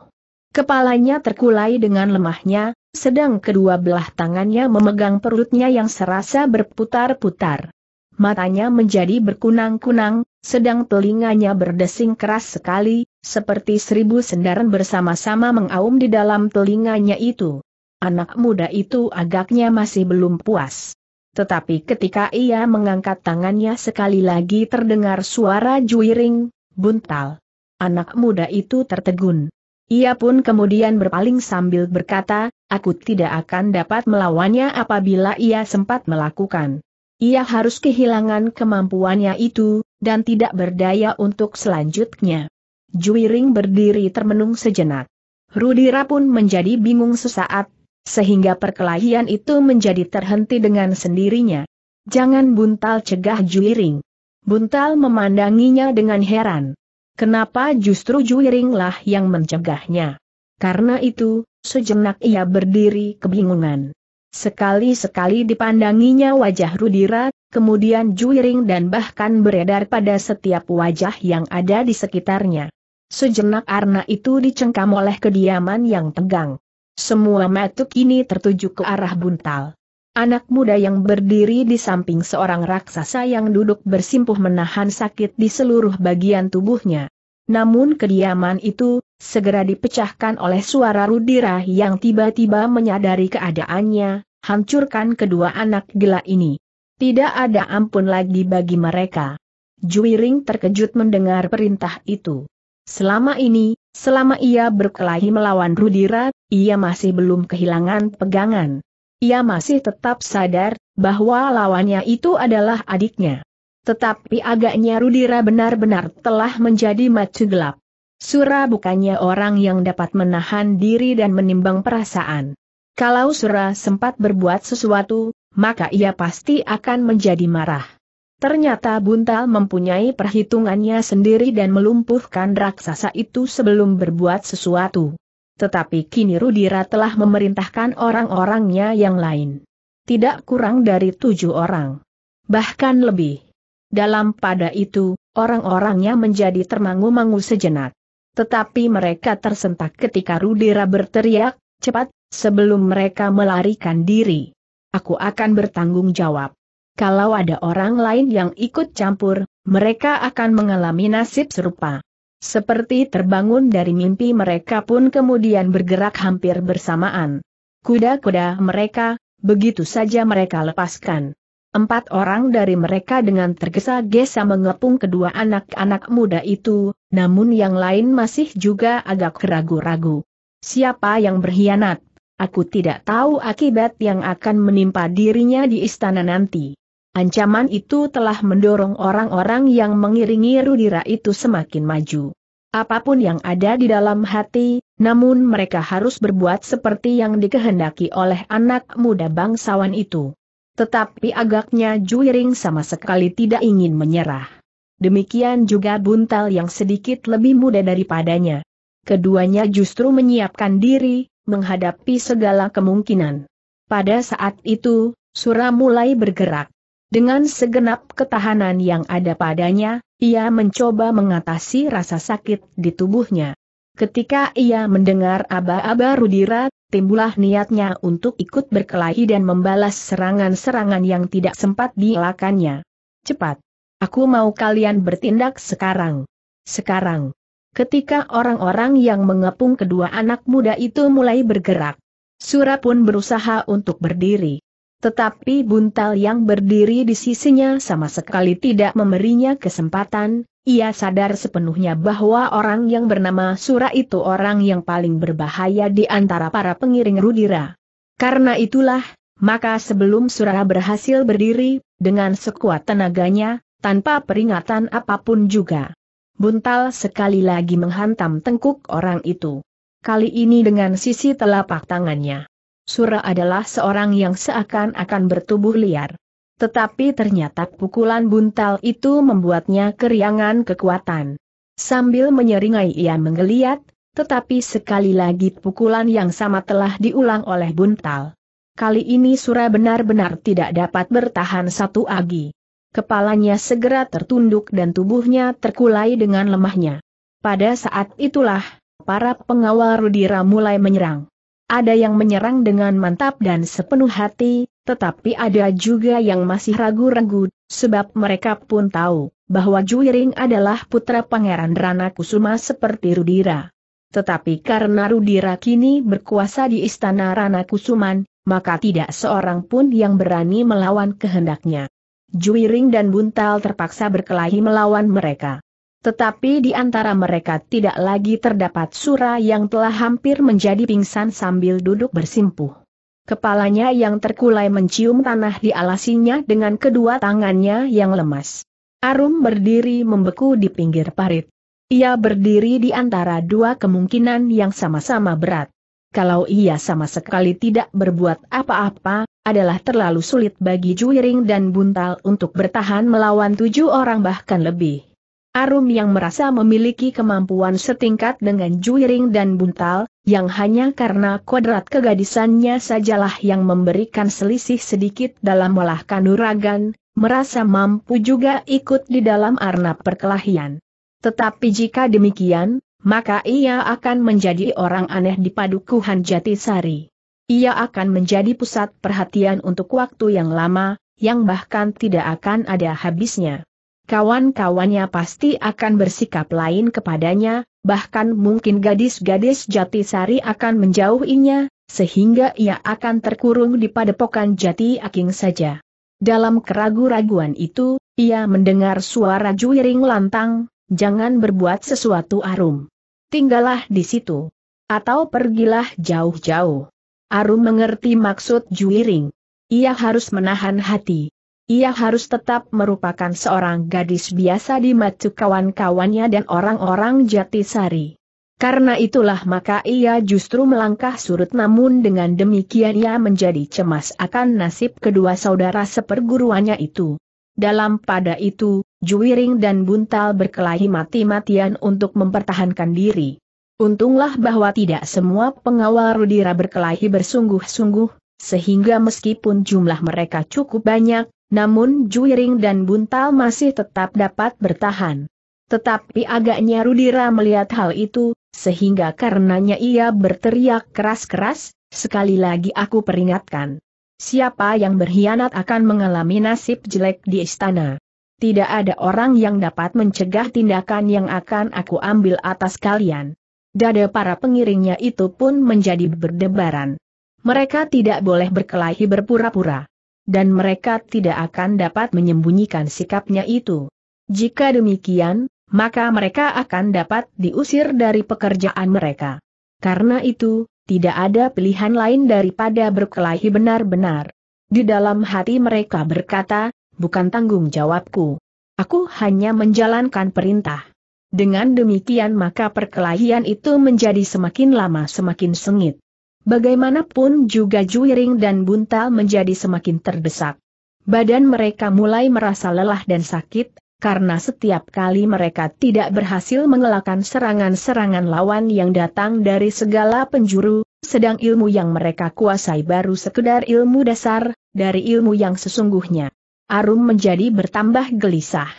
Kepalanya terkulai dengan lemahnya, sedang kedua belah tangannya memegang perutnya yang serasa berputar-putar. Matanya menjadi berkunang-kunang, sedang telinganya berdesing keras sekali, seperti seribu sendaran bersama-sama mengaum di dalam telinganya itu. Anak muda itu agaknya masih belum puas. Tetapi ketika ia mengangkat tangannya sekali lagi terdengar suara juiring, buntal. Anak muda itu tertegun. Ia pun kemudian berpaling sambil berkata, Aku tidak akan dapat melawannya apabila ia sempat melakukan. Ia harus kehilangan kemampuannya itu, dan tidak berdaya untuk selanjutnya. Juiring berdiri termenung sejenak. Rudira pun menjadi bingung sesaat, sehingga perkelahian itu menjadi terhenti dengan sendirinya. Jangan buntal cegah Juiring. Buntal memandanginya dengan heran. Kenapa justru Juiringlah yang mencegahnya? Karena itu, sejenak ia berdiri kebingungan. Sekali-sekali dipandanginya wajah Rudira, kemudian juiring dan bahkan beredar pada setiap wajah yang ada di sekitarnya. Sejenak Arna itu dicengkam oleh kediaman yang tegang. Semua mata kini tertuju ke arah buntal. Anak muda yang berdiri di samping seorang raksasa yang duduk bersimpuh menahan sakit di seluruh bagian tubuhnya. Namun kediaman itu, segera dipecahkan oleh suara Rudira yang tiba-tiba menyadari keadaannya, hancurkan kedua anak gila ini. Tidak ada ampun lagi bagi mereka. Juiring terkejut mendengar perintah itu. Selama ini, selama ia berkelahi melawan Rudira, ia masih belum kehilangan pegangan. Ia masih tetap sadar bahwa lawannya itu adalah adiknya. Tetapi agaknya Rudira benar-benar telah menjadi macu gelap. Sura bukannya orang yang dapat menahan diri dan menimbang perasaan. Kalau Sura sempat berbuat sesuatu, maka ia pasti akan menjadi marah. Ternyata Buntal mempunyai perhitungannya sendiri dan melumpuhkan raksasa itu sebelum berbuat sesuatu. Tetapi kini Rudira telah memerintahkan orang-orangnya yang lain. Tidak kurang dari tujuh orang. Bahkan lebih. Dalam pada itu, orang-orangnya menjadi termangu-mangu sejenak. Tetapi mereka tersentak ketika Rudera berteriak, cepat, sebelum mereka melarikan diri. Aku akan bertanggung jawab. Kalau ada orang lain yang ikut campur, mereka akan mengalami nasib serupa. Seperti terbangun dari mimpi mereka pun kemudian bergerak hampir bersamaan. Kuda-kuda mereka, begitu saja mereka lepaskan. Empat orang dari mereka dengan tergesa-gesa mengepung kedua anak-anak muda itu, namun yang lain masih juga agak ragu-ragu. Siapa yang berkhianat? Aku tidak tahu akibat yang akan menimpa dirinya di istana nanti. Ancaman itu telah mendorong orang-orang yang mengiringi Rudira itu semakin maju. Apapun yang ada di dalam hati, namun mereka harus berbuat seperti yang dikehendaki oleh anak muda bangsawan itu. Tetapi agaknya Juiring sama sekali tidak ingin menyerah. Demikian juga Buntal yang sedikit lebih muda daripadanya. Keduanya justru menyiapkan diri, menghadapi segala kemungkinan. Pada saat itu, Sura mulai bergerak. Dengan segenap ketahanan yang ada padanya, ia mencoba mengatasi rasa sakit di tubuhnya. Ketika ia mendengar aba-aba Rudira timbulah niatnya untuk ikut berkelahi dan membalas serangan-serangan yang tidak sempat dielakannya. Cepat! Aku mau kalian bertindak sekarang. Sekarang! Ketika orang-orang yang mengepung kedua anak muda itu mulai bergerak, Sura pun berusaha untuk berdiri. Tetapi buntal yang berdiri di sisinya sama sekali tidak memberinya kesempatan, ia sadar sepenuhnya bahwa orang yang bernama Sura itu orang yang paling berbahaya di antara para pengiring Rudira. Karena itulah, maka sebelum Sura berhasil berdiri, dengan sekuat tenaganya, tanpa peringatan apapun juga. Buntal sekali lagi menghantam tengkuk orang itu. Kali ini dengan sisi telapak tangannya. Sura adalah seorang yang seakan-akan bertubuh liar. Tetapi ternyata pukulan buntal itu membuatnya keriangan kekuatan. Sambil menyeringai ia menggeliat, tetapi sekali lagi pukulan yang sama telah diulang oleh buntal. Kali ini Sura benar-benar tidak dapat bertahan satu agi. Kepalanya segera tertunduk dan tubuhnya terkulai dengan lemahnya. Pada saat itulah, para pengawal Rudira mulai menyerang. Ada yang menyerang dengan mantap dan sepenuh hati, tetapi ada juga yang masih ragu-ragu, sebab mereka pun tahu bahwa Juiring adalah putra Pangeran Rana Kusuma seperti Rudira. Tetapi karena Rudira kini berkuasa di istana Rana Kusuman, maka tidak seorang pun yang berani melawan kehendaknya. Juiring dan Buntal terpaksa berkelahi melawan mereka. Tetapi di antara mereka tidak lagi terdapat Sura yang telah hampir menjadi pingsan sambil duduk bersimpuh. Kepalanya yang terkulai mencium tanah di alasinya dengan kedua tangannya yang lemas. Arum berdiri membeku di pinggir parit. Ia berdiri di antara dua kemungkinan yang sama-sama berat. Kalau ia sama sekali tidak berbuat apa-apa, adalah terlalu sulit bagi Juiring dan Buntal untuk bertahan melawan tujuh orang bahkan lebih. Arum yang merasa memiliki kemampuan setingkat dengan Juiring dan Buntal, yang hanya karena kodrat kegadisannya sajalah yang memberikan selisih sedikit dalam olah kanuragan, merasa mampu juga ikut di dalam arna perkelahian. Tetapi jika demikian, maka ia akan menjadi orang aneh di padukuhan Jatisari. Ia akan menjadi pusat perhatian untuk waktu yang lama, yang bahkan tidak akan ada habisnya kawan-kawannya pasti akan bersikap lain kepadanya, bahkan mungkin gadis-gadis Jatisari akan menjauhinya, sehingga ia akan terkurung di padepokan Jati Aking saja. Dalam keragu-raguan itu, ia mendengar suara juiring lantang, jangan berbuat sesuatu arum. Tinggallah di situ. Atau pergilah jauh-jauh. Arum mengerti maksud juiring. Ia harus menahan hati. Ia harus tetap merupakan seorang gadis biasa di mata kawan-kawannya dan orang-orang Jatisari. Karena itulah maka ia justru melangkah surut namun dengan demikian ia menjadi cemas akan nasib kedua saudara seperguruannya itu. Dalam pada itu, Juwiring dan Buntal berkelahi mati-matian untuk mempertahankan diri. Untunglah bahwa tidak semua pengawal Rudira berkelahi bersungguh-sungguh, sehingga meskipun jumlah mereka cukup banyak, namun Juiring dan Buntal masih tetap dapat bertahan. Tetapi agaknya Rudira melihat hal itu, sehingga karenanya ia berteriak keras-keras, sekali lagi aku peringatkan. Siapa yang berkhianat akan mengalami nasib jelek di istana. Tidak ada orang yang dapat mencegah tindakan yang akan aku ambil atas kalian. Dada para pengiringnya itu pun menjadi berdebaran. Mereka tidak boleh berkelahi berpura-pura dan mereka tidak akan dapat menyembunyikan sikapnya itu. Jika demikian, maka mereka akan dapat diusir dari pekerjaan mereka. Karena itu, tidak ada pilihan lain daripada berkelahi benar-benar. Di dalam hati mereka berkata, bukan tanggung jawabku. Aku hanya menjalankan perintah. Dengan demikian maka perkelahian itu menjadi semakin lama semakin sengit. Bagaimanapun juga Juiring dan buntal menjadi semakin terdesak. Badan mereka mulai merasa lelah dan sakit, karena setiap kali mereka tidak berhasil mengelakkan serangan-serangan lawan yang datang dari segala penjuru, sedang ilmu yang mereka kuasai baru sekedar ilmu dasar, dari ilmu yang sesungguhnya. Arum menjadi bertambah gelisah.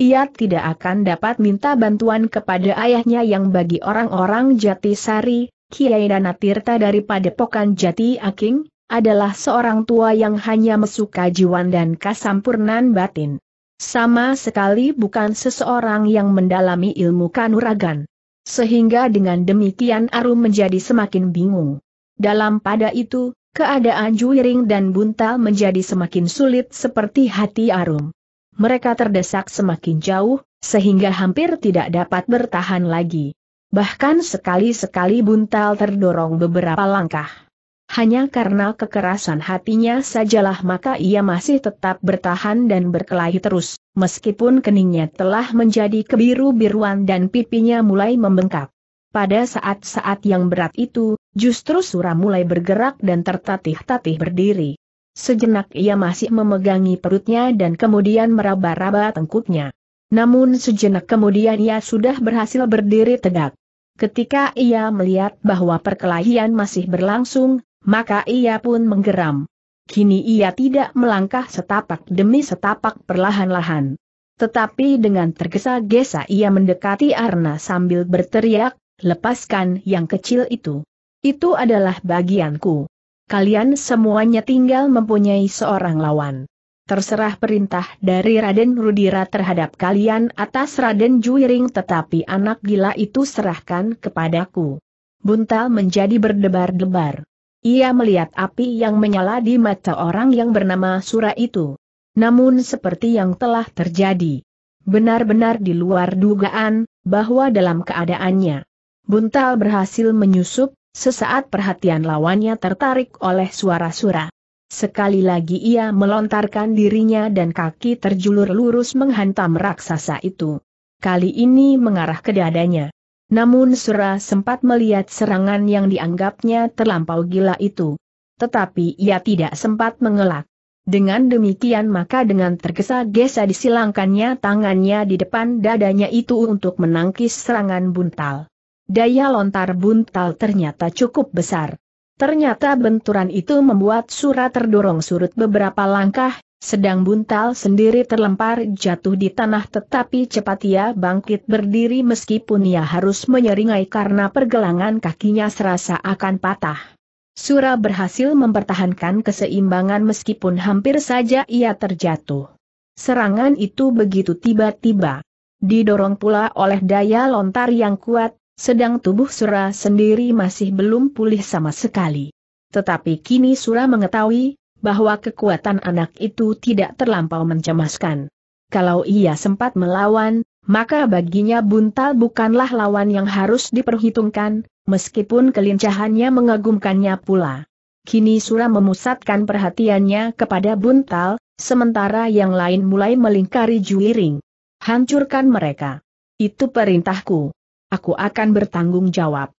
Ia tidak akan dapat minta bantuan kepada ayahnya yang bagi orang-orang jati sari, Kiai Danatirta dari Padepokan Jati Aking, adalah seorang tua yang hanya mesuka jiwan dan kasampurnan batin. Sama sekali bukan seseorang yang mendalami ilmu kanuragan. Sehingga dengan demikian Arum menjadi semakin bingung. Dalam pada itu, keadaan juiring dan buntal menjadi semakin sulit seperti hati Arum. Mereka terdesak semakin jauh, sehingga hampir tidak dapat bertahan lagi. Bahkan sekali-sekali buntal terdorong beberapa langkah. Hanya karena kekerasan hatinya sajalah maka ia masih tetap bertahan dan berkelahi terus, meskipun keningnya telah menjadi kebiru-biruan dan pipinya mulai membengkak. Pada saat-saat yang berat itu, justru Sura mulai bergerak dan tertatih-tatih berdiri. Sejenak ia masih memegangi perutnya dan kemudian meraba-raba tengkuknya. Namun sejenak kemudian ia sudah berhasil berdiri tegak. Ketika ia melihat bahwa perkelahian masih berlangsung, maka ia pun menggeram. Kini ia tidak melangkah setapak demi setapak perlahan-lahan. Tetapi dengan tergesa-gesa ia mendekati Arna sambil berteriak, lepaskan yang kecil itu. Itu adalah bagianku. Kalian semuanya tinggal mempunyai seorang lawan terserah perintah dari Raden Rudira terhadap kalian atas Raden Juiring tetapi anak gila itu serahkan kepadaku. Buntal menjadi berdebar-debar. Ia melihat api yang menyala di mata orang yang bernama Sura itu. Namun seperti yang telah terjadi. Benar-benar di luar dugaan, bahwa dalam keadaannya, Buntal berhasil menyusup, sesaat perhatian lawannya tertarik oleh suara Sura. Sekali lagi ia melontarkan dirinya dan kaki terjulur lurus menghantam raksasa itu. Kali ini mengarah ke dadanya. Namun Sura sempat melihat serangan yang dianggapnya terlampau gila itu. Tetapi ia tidak sempat mengelak. Dengan demikian maka dengan tergesa-gesa disilangkannya tangannya di depan dadanya itu untuk menangkis serangan buntal. Daya lontar buntal ternyata cukup besar. Ternyata benturan itu membuat Sura terdorong surut beberapa langkah, sedang buntal sendiri terlempar jatuh di tanah tetapi cepat ia bangkit berdiri meskipun ia harus menyeringai karena pergelangan kakinya serasa akan patah. Sura berhasil mempertahankan keseimbangan meskipun hampir saja ia terjatuh. Serangan itu begitu tiba-tiba. Didorong pula oleh daya lontar yang kuat, sedang tubuh Sura sendiri masih belum pulih sama sekali. Tetapi kini Sura mengetahui, bahwa kekuatan anak itu tidak terlampau mencemaskan. Kalau ia sempat melawan, maka baginya buntal bukanlah lawan yang harus diperhitungkan, meskipun kelincahannya mengagumkannya pula. Kini Sura memusatkan perhatiannya kepada buntal, sementara yang lain mulai melingkari juiring. Hancurkan mereka. Itu perintahku aku akan bertanggung jawab.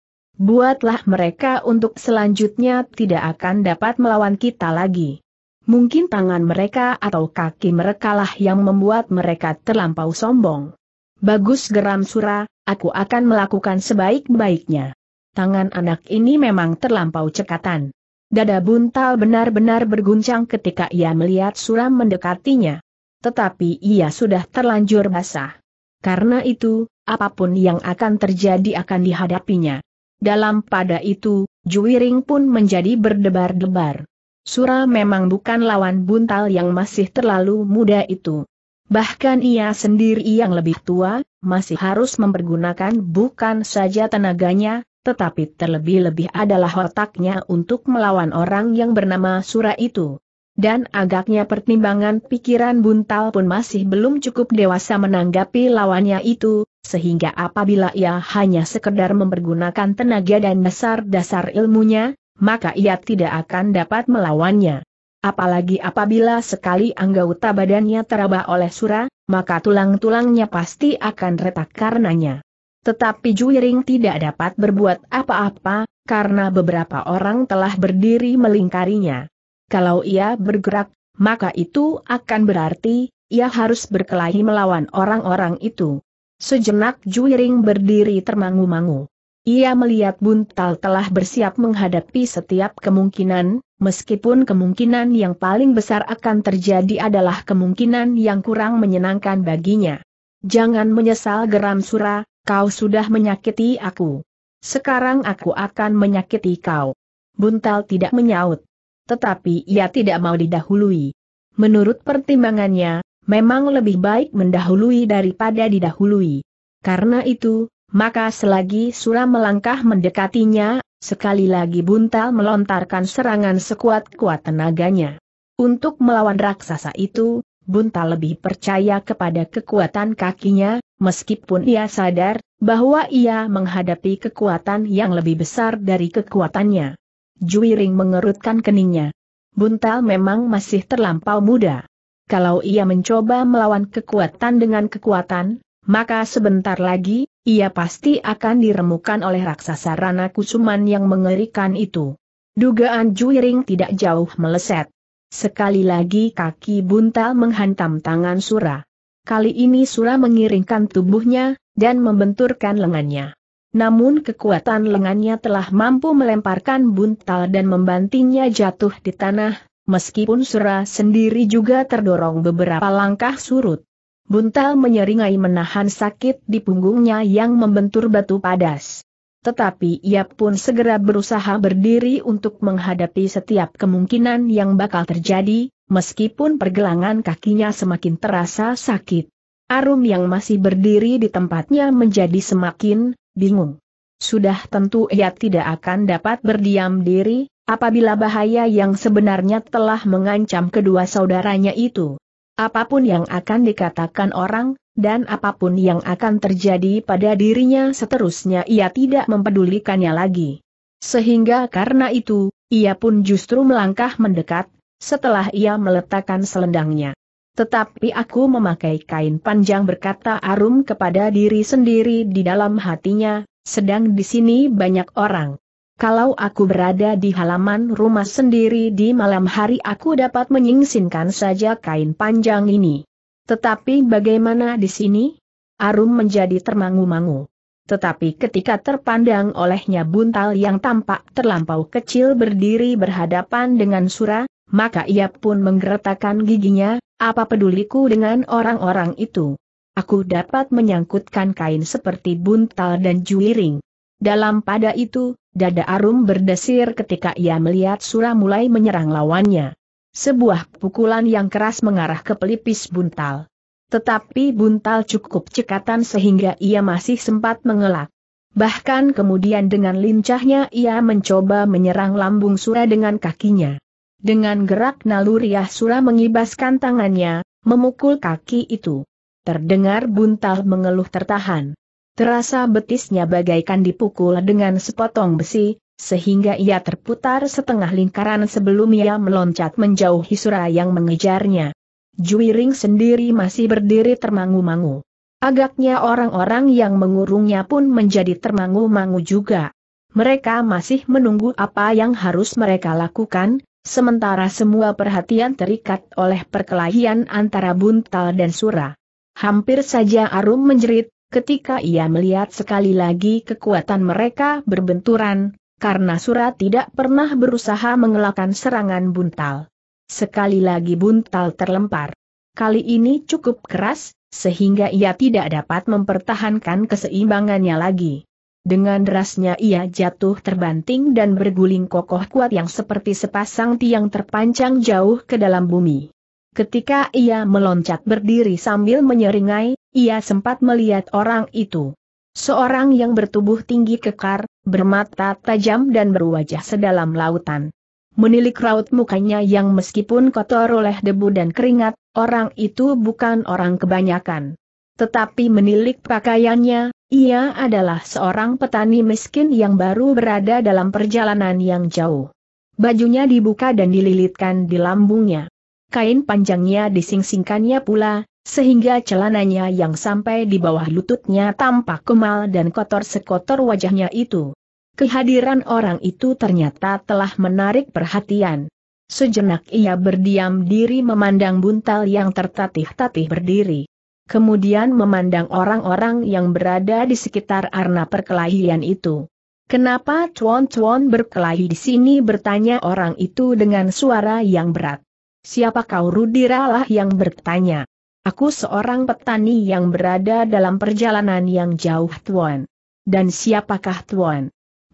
Buatlah mereka untuk selanjutnya tidak akan dapat melawan kita lagi. Mungkin tangan mereka atau kaki merekalah yang membuat mereka terlampau sombong. Bagus geram Sura, aku akan melakukan sebaik-baiknya. Tangan anak ini memang terlampau cekatan. Dada buntal benar-benar berguncang ketika ia melihat Sura mendekatinya. Tetapi ia sudah terlanjur basah. Karena itu, apapun yang akan terjadi akan dihadapinya. Dalam pada itu, Juwiring pun menjadi berdebar-debar. Sura memang bukan lawan buntal yang masih terlalu muda itu. Bahkan ia sendiri yang lebih tua, masih harus mempergunakan bukan saja tenaganya, tetapi terlebih-lebih adalah otaknya untuk melawan orang yang bernama Sura itu dan agaknya pertimbangan pikiran buntal pun masih belum cukup dewasa menanggapi lawannya itu, sehingga apabila ia hanya sekedar mempergunakan tenaga dan dasar-dasar ilmunya, maka ia tidak akan dapat melawannya. Apalagi apabila sekali anggota badannya teraba oleh sura, maka tulang-tulangnya pasti akan retak karenanya. Tetapi Juiring tidak dapat berbuat apa-apa, karena beberapa orang telah berdiri melingkarinya. Kalau ia bergerak, maka itu akan berarti, ia harus berkelahi melawan orang-orang itu. Sejenak Juiring berdiri termangu-mangu. Ia melihat buntal telah bersiap menghadapi setiap kemungkinan, meskipun kemungkinan yang paling besar akan terjadi adalah kemungkinan yang kurang menyenangkan baginya. Jangan menyesal geram Sura, kau sudah menyakiti aku. Sekarang aku akan menyakiti kau. Buntal tidak menyaut tetapi ia tidak mau didahului. Menurut pertimbangannya, memang lebih baik mendahului daripada didahului. Karena itu, maka selagi sura melangkah mendekatinya, sekali lagi Buntal melontarkan serangan sekuat-kuat tenaganya. Untuk melawan raksasa itu, Buntal lebih percaya kepada kekuatan kakinya, meskipun ia sadar bahwa ia menghadapi kekuatan yang lebih besar dari kekuatannya. Juiring mengerutkan keningnya. Buntal memang masih terlampau muda. Kalau ia mencoba melawan kekuatan dengan kekuatan, maka sebentar lagi, ia pasti akan diremukan oleh raksasa Rana Kusuman yang mengerikan itu. Dugaan Juiring tidak jauh meleset. Sekali lagi kaki buntal menghantam tangan Sura. Kali ini Sura mengiringkan tubuhnya, dan membenturkan lengannya namun kekuatan lengannya telah mampu melemparkan buntal dan membantingnya jatuh di tanah, meskipun Sura sendiri juga terdorong beberapa langkah surut. Buntal menyeringai menahan sakit di punggungnya yang membentur batu padas. Tetapi ia pun segera berusaha berdiri untuk menghadapi setiap kemungkinan yang bakal terjadi, meskipun pergelangan kakinya semakin terasa sakit. Arum yang masih berdiri di tempatnya menjadi semakin bingung. Sudah tentu ia tidak akan dapat berdiam diri, apabila bahaya yang sebenarnya telah mengancam kedua saudaranya itu. Apapun yang akan dikatakan orang, dan apapun yang akan terjadi pada dirinya seterusnya ia tidak mempedulikannya lagi. Sehingga karena itu, ia pun justru melangkah mendekat, setelah ia meletakkan selendangnya tetapi aku memakai kain panjang berkata Arum kepada diri sendiri di dalam hatinya, sedang di sini banyak orang. Kalau aku berada di halaman rumah sendiri di malam hari aku dapat menyingsinkan saja kain panjang ini. Tetapi bagaimana di sini? Arum menjadi termangu-mangu. Tetapi ketika terpandang olehnya buntal yang tampak terlampau kecil berdiri berhadapan dengan Sura, maka ia pun menggeretakkan giginya, apa peduliku dengan orang-orang itu. Aku dapat menyangkutkan kain seperti buntal dan juiring. Dalam pada itu, dada Arum berdesir ketika ia melihat Sura mulai menyerang lawannya. Sebuah pukulan yang keras mengarah ke pelipis buntal. Tetapi buntal cukup cekatan sehingga ia masih sempat mengelak. Bahkan kemudian dengan lincahnya ia mencoba menyerang lambung Sura dengan kakinya. Dengan gerak naluriah sura mengibaskan tangannya, memukul kaki itu. Terdengar buntal mengeluh tertahan. Terasa betisnya bagaikan dipukul dengan sepotong besi, sehingga ia terputar setengah lingkaran sebelum ia meloncat menjauhi Sura yang mengejarnya. Juiring sendiri masih berdiri termangu-mangu. Agaknya orang-orang yang mengurungnya pun menjadi termangu-mangu juga. Mereka masih menunggu apa yang harus mereka lakukan, Sementara semua perhatian terikat oleh perkelahian antara Buntal dan Sura. Hampir saja Arum menjerit, ketika ia melihat sekali lagi kekuatan mereka berbenturan, karena Sura tidak pernah berusaha mengelakkan serangan Buntal. Sekali lagi Buntal terlempar. Kali ini cukup keras, sehingga ia tidak dapat mempertahankan keseimbangannya lagi. Dengan derasnya ia jatuh terbanting dan berguling kokoh kuat yang seperti sepasang tiang terpancang jauh ke dalam bumi. Ketika ia meloncat berdiri sambil menyeringai, ia sempat melihat orang itu. Seorang yang bertubuh tinggi kekar, bermata tajam dan berwajah sedalam lautan. Menilik raut mukanya yang meskipun kotor oleh debu dan keringat, orang itu bukan orang kebanyakan. Tetapi menilik pakaiannya, ia adalah seorang petani miskin yang baru berada dalam perjalanan yang jauh. Bajunya dibuka dan dililitkan di lambungnya. Kain panjangnya disingsingkannya pula, sehingga celananya yang sampai di bawah lututnya tampak kemal dan kotor sekotor wajahnya itu. Kehadiran orang itu ternyata telah menarik perhatian. Sejenak ia berdiam diri memandang buntal yang tertatih-tatih berdiri kemudian memandang orang-orang yang berada di sekitar arna perkelahian itu. Kenapa cuan-cuan berkelahi di sini bertanya orang itu dengan suara yang berat. Siapa kau Rudiralah yang bertanya. Aku seorang petani yang berada dalam perjalanan yang jauh tuan. Dan siapakah tuan?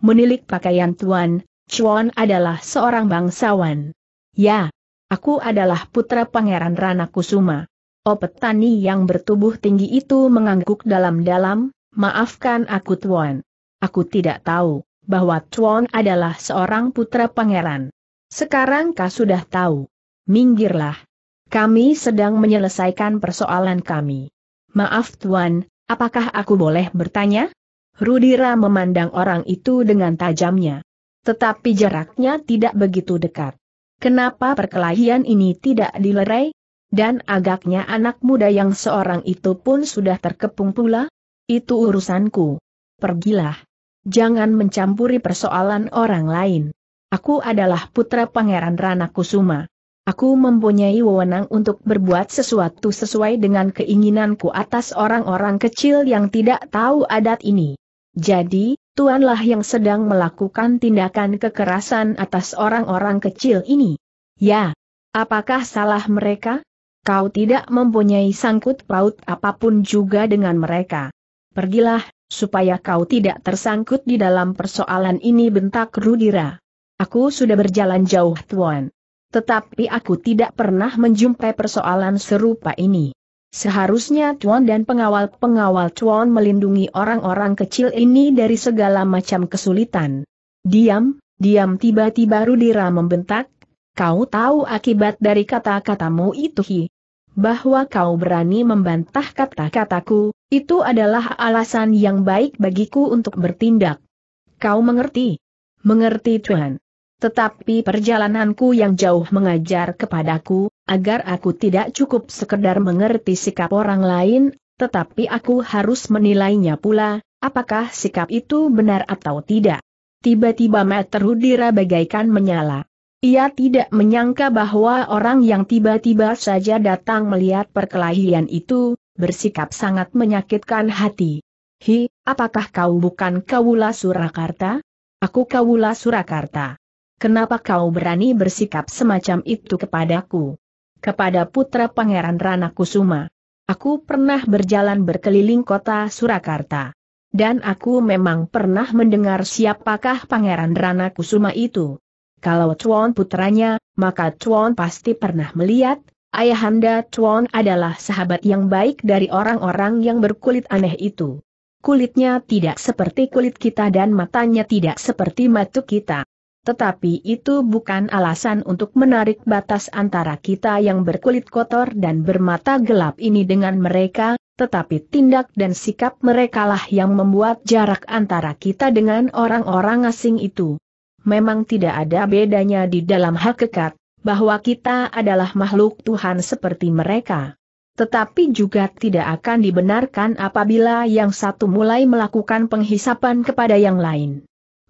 Menilik pakaian tuan, cuan adalah seorang bangsawan. Ya, aku adalah putra Pangeran Rana Kusuma. Oh petani yang bertubuh tinggi itu mengangguk dalam-dalam, maafkan aku Tuan. Aku tidak tahu, bahwa Tuan adalah seorang putra pangeran. Sekarang kau sudah tahu. Minggirlah. Kami sedang menyelesaikan persoalan kami. Maaf Tuan, apakah aku boleh bertanya? Rudira memandang orang itu dengan tajamnya. Tetapi jaraknya tidak begitu dekat. Kenapa perkelahian ini tidak dilerai? dan agaknya anak muda yang seorang itu pun sudah terkepung pula? Itu urusanku. Pergilah. Jangan mencampuri persoalan orang lain. Aku adalah putra Pangeran Rana Kusuma. Aku mempunyai wewenang untuk berbuat sesuatu sesuai dengan keinginanku atas orang-orang kecil yang tidak tahu adat ini. Jadi, Tuanlah yang sedang melakukan tindakan kekerasan atas orang-orang kecil ini. Ya, apakah salah mereka? Kau tidak mempunyai sangkut paut apapun juga dengan mereka. Pergilah, supaya kau tidak tersangkut di dalam persoalan ini bentak Rudira. Aku sudah berjalan jauh Tuan. Tetapi aku tidak pernah menjumpai persoalan serupa ini. Seharusnya Tuan dan pengawal-pengawal Tuan melindungi orang-orang kecil ini dari segala macam kesulitan. Diam, diam tiba-tiba Rudira membentak, kau tahu akibat dari kata-katamu itu hi bahwa kau berani membantah kata-kataku, itu adalah alasan yang baik bagiku untuk bertindak. Kau mengerti? Mengerti Tuhan. Tetapi perjalananku yang jauh mengajar kepadaku, agar aku tidak cukup sekedar mengerti sikap orang lain, tetapi aku harus menilainya pula, apakah sikap itu benar atau tidak. Tiba-tiba Materudira bagaikan menyala. Ia tidak menyangka bahwa orang yang tiba-tiba saja datang melihat perkelahian itu, bersikap sangat menyakitkan hati. Hi, apakah kau bukan Kawula Surakarta? Aku Kawula Surakarta. Kenapa kau berani bersikap semacam itu kepadaku? Kepada putra Pangeran Rana Kusuma. Aku pernah berjalan berkeliling kota Surakarta. Dan aku memang pernah mendengar siapakah Pangeran Rana Kusuma itu. Kalau Chuan putranya, maka Chuan pasti pernah melihat, ayahanda Chuan adalah sahabat yang baik dari orang-orang yang berkulit aneh itu. Kulitnya tidak seperti kulit kita dan matanya tidak seperti mata kita. Tetapi itu bukan alasan untuk menarik batas antara kita yang berkulit kotor dan bermata gelap ini dengan mereka, tetapi tindak dan sikap merekalah yang membuat jarak antara kita dengan orang-orang asing itu memang tidak ada bedanya di dalam hakikat, bahwa kita adalah makhluk Tuhan seperti mereka. Tetapi juga tidak akan dibenarkan apabila yang satu mulai melakukan penghisapan kepada yang lain.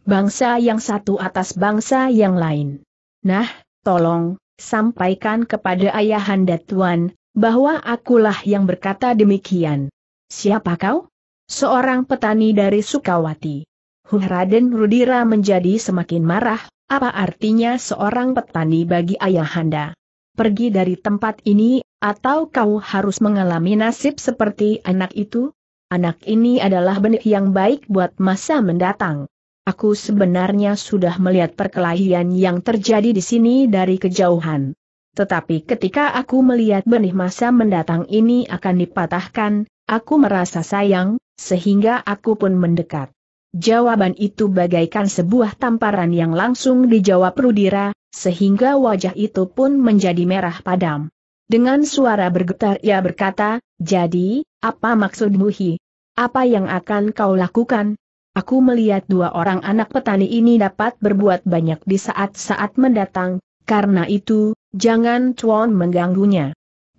Bangsa yang satu atas bangsa yang lain. Nah, tolong, sampaikan kepada ayahanda tuan, bahwa akulah yang berkata demikian. Siapa kau? Seorang petani dari Sukawati. Raden Rudira menjadi semakin marah, apa artinya seorang petani bagi ayahanda? Pergi dari tempat ini, atau kau harus mengalami nasib seperti anak itu? Anak ini adalah benih yang baik buat masa mendatang. Aku sebenarnya sudah melihat perkelahian yang terjadi di sini dari kejauhan. Tetapi ketika aku melihat benih masa mendatang ini akan dipatahkan, aku merasa sayang, sehingga aku pun mendekat. Jawaban itu bagaikan sebuah tamparan yang langsung dijawab Rudira, sehingga wajah itu pun menjadi merah padam. Dengan suara bergetar ia berkata, jadi, apa maksudmu Hi? Apa yang akan kau lakukan? Aku melihat dua orang anak petani ini dapat berbuat banyak di saat-saat mendatang, karena itu, jangan cuan mengganggunya.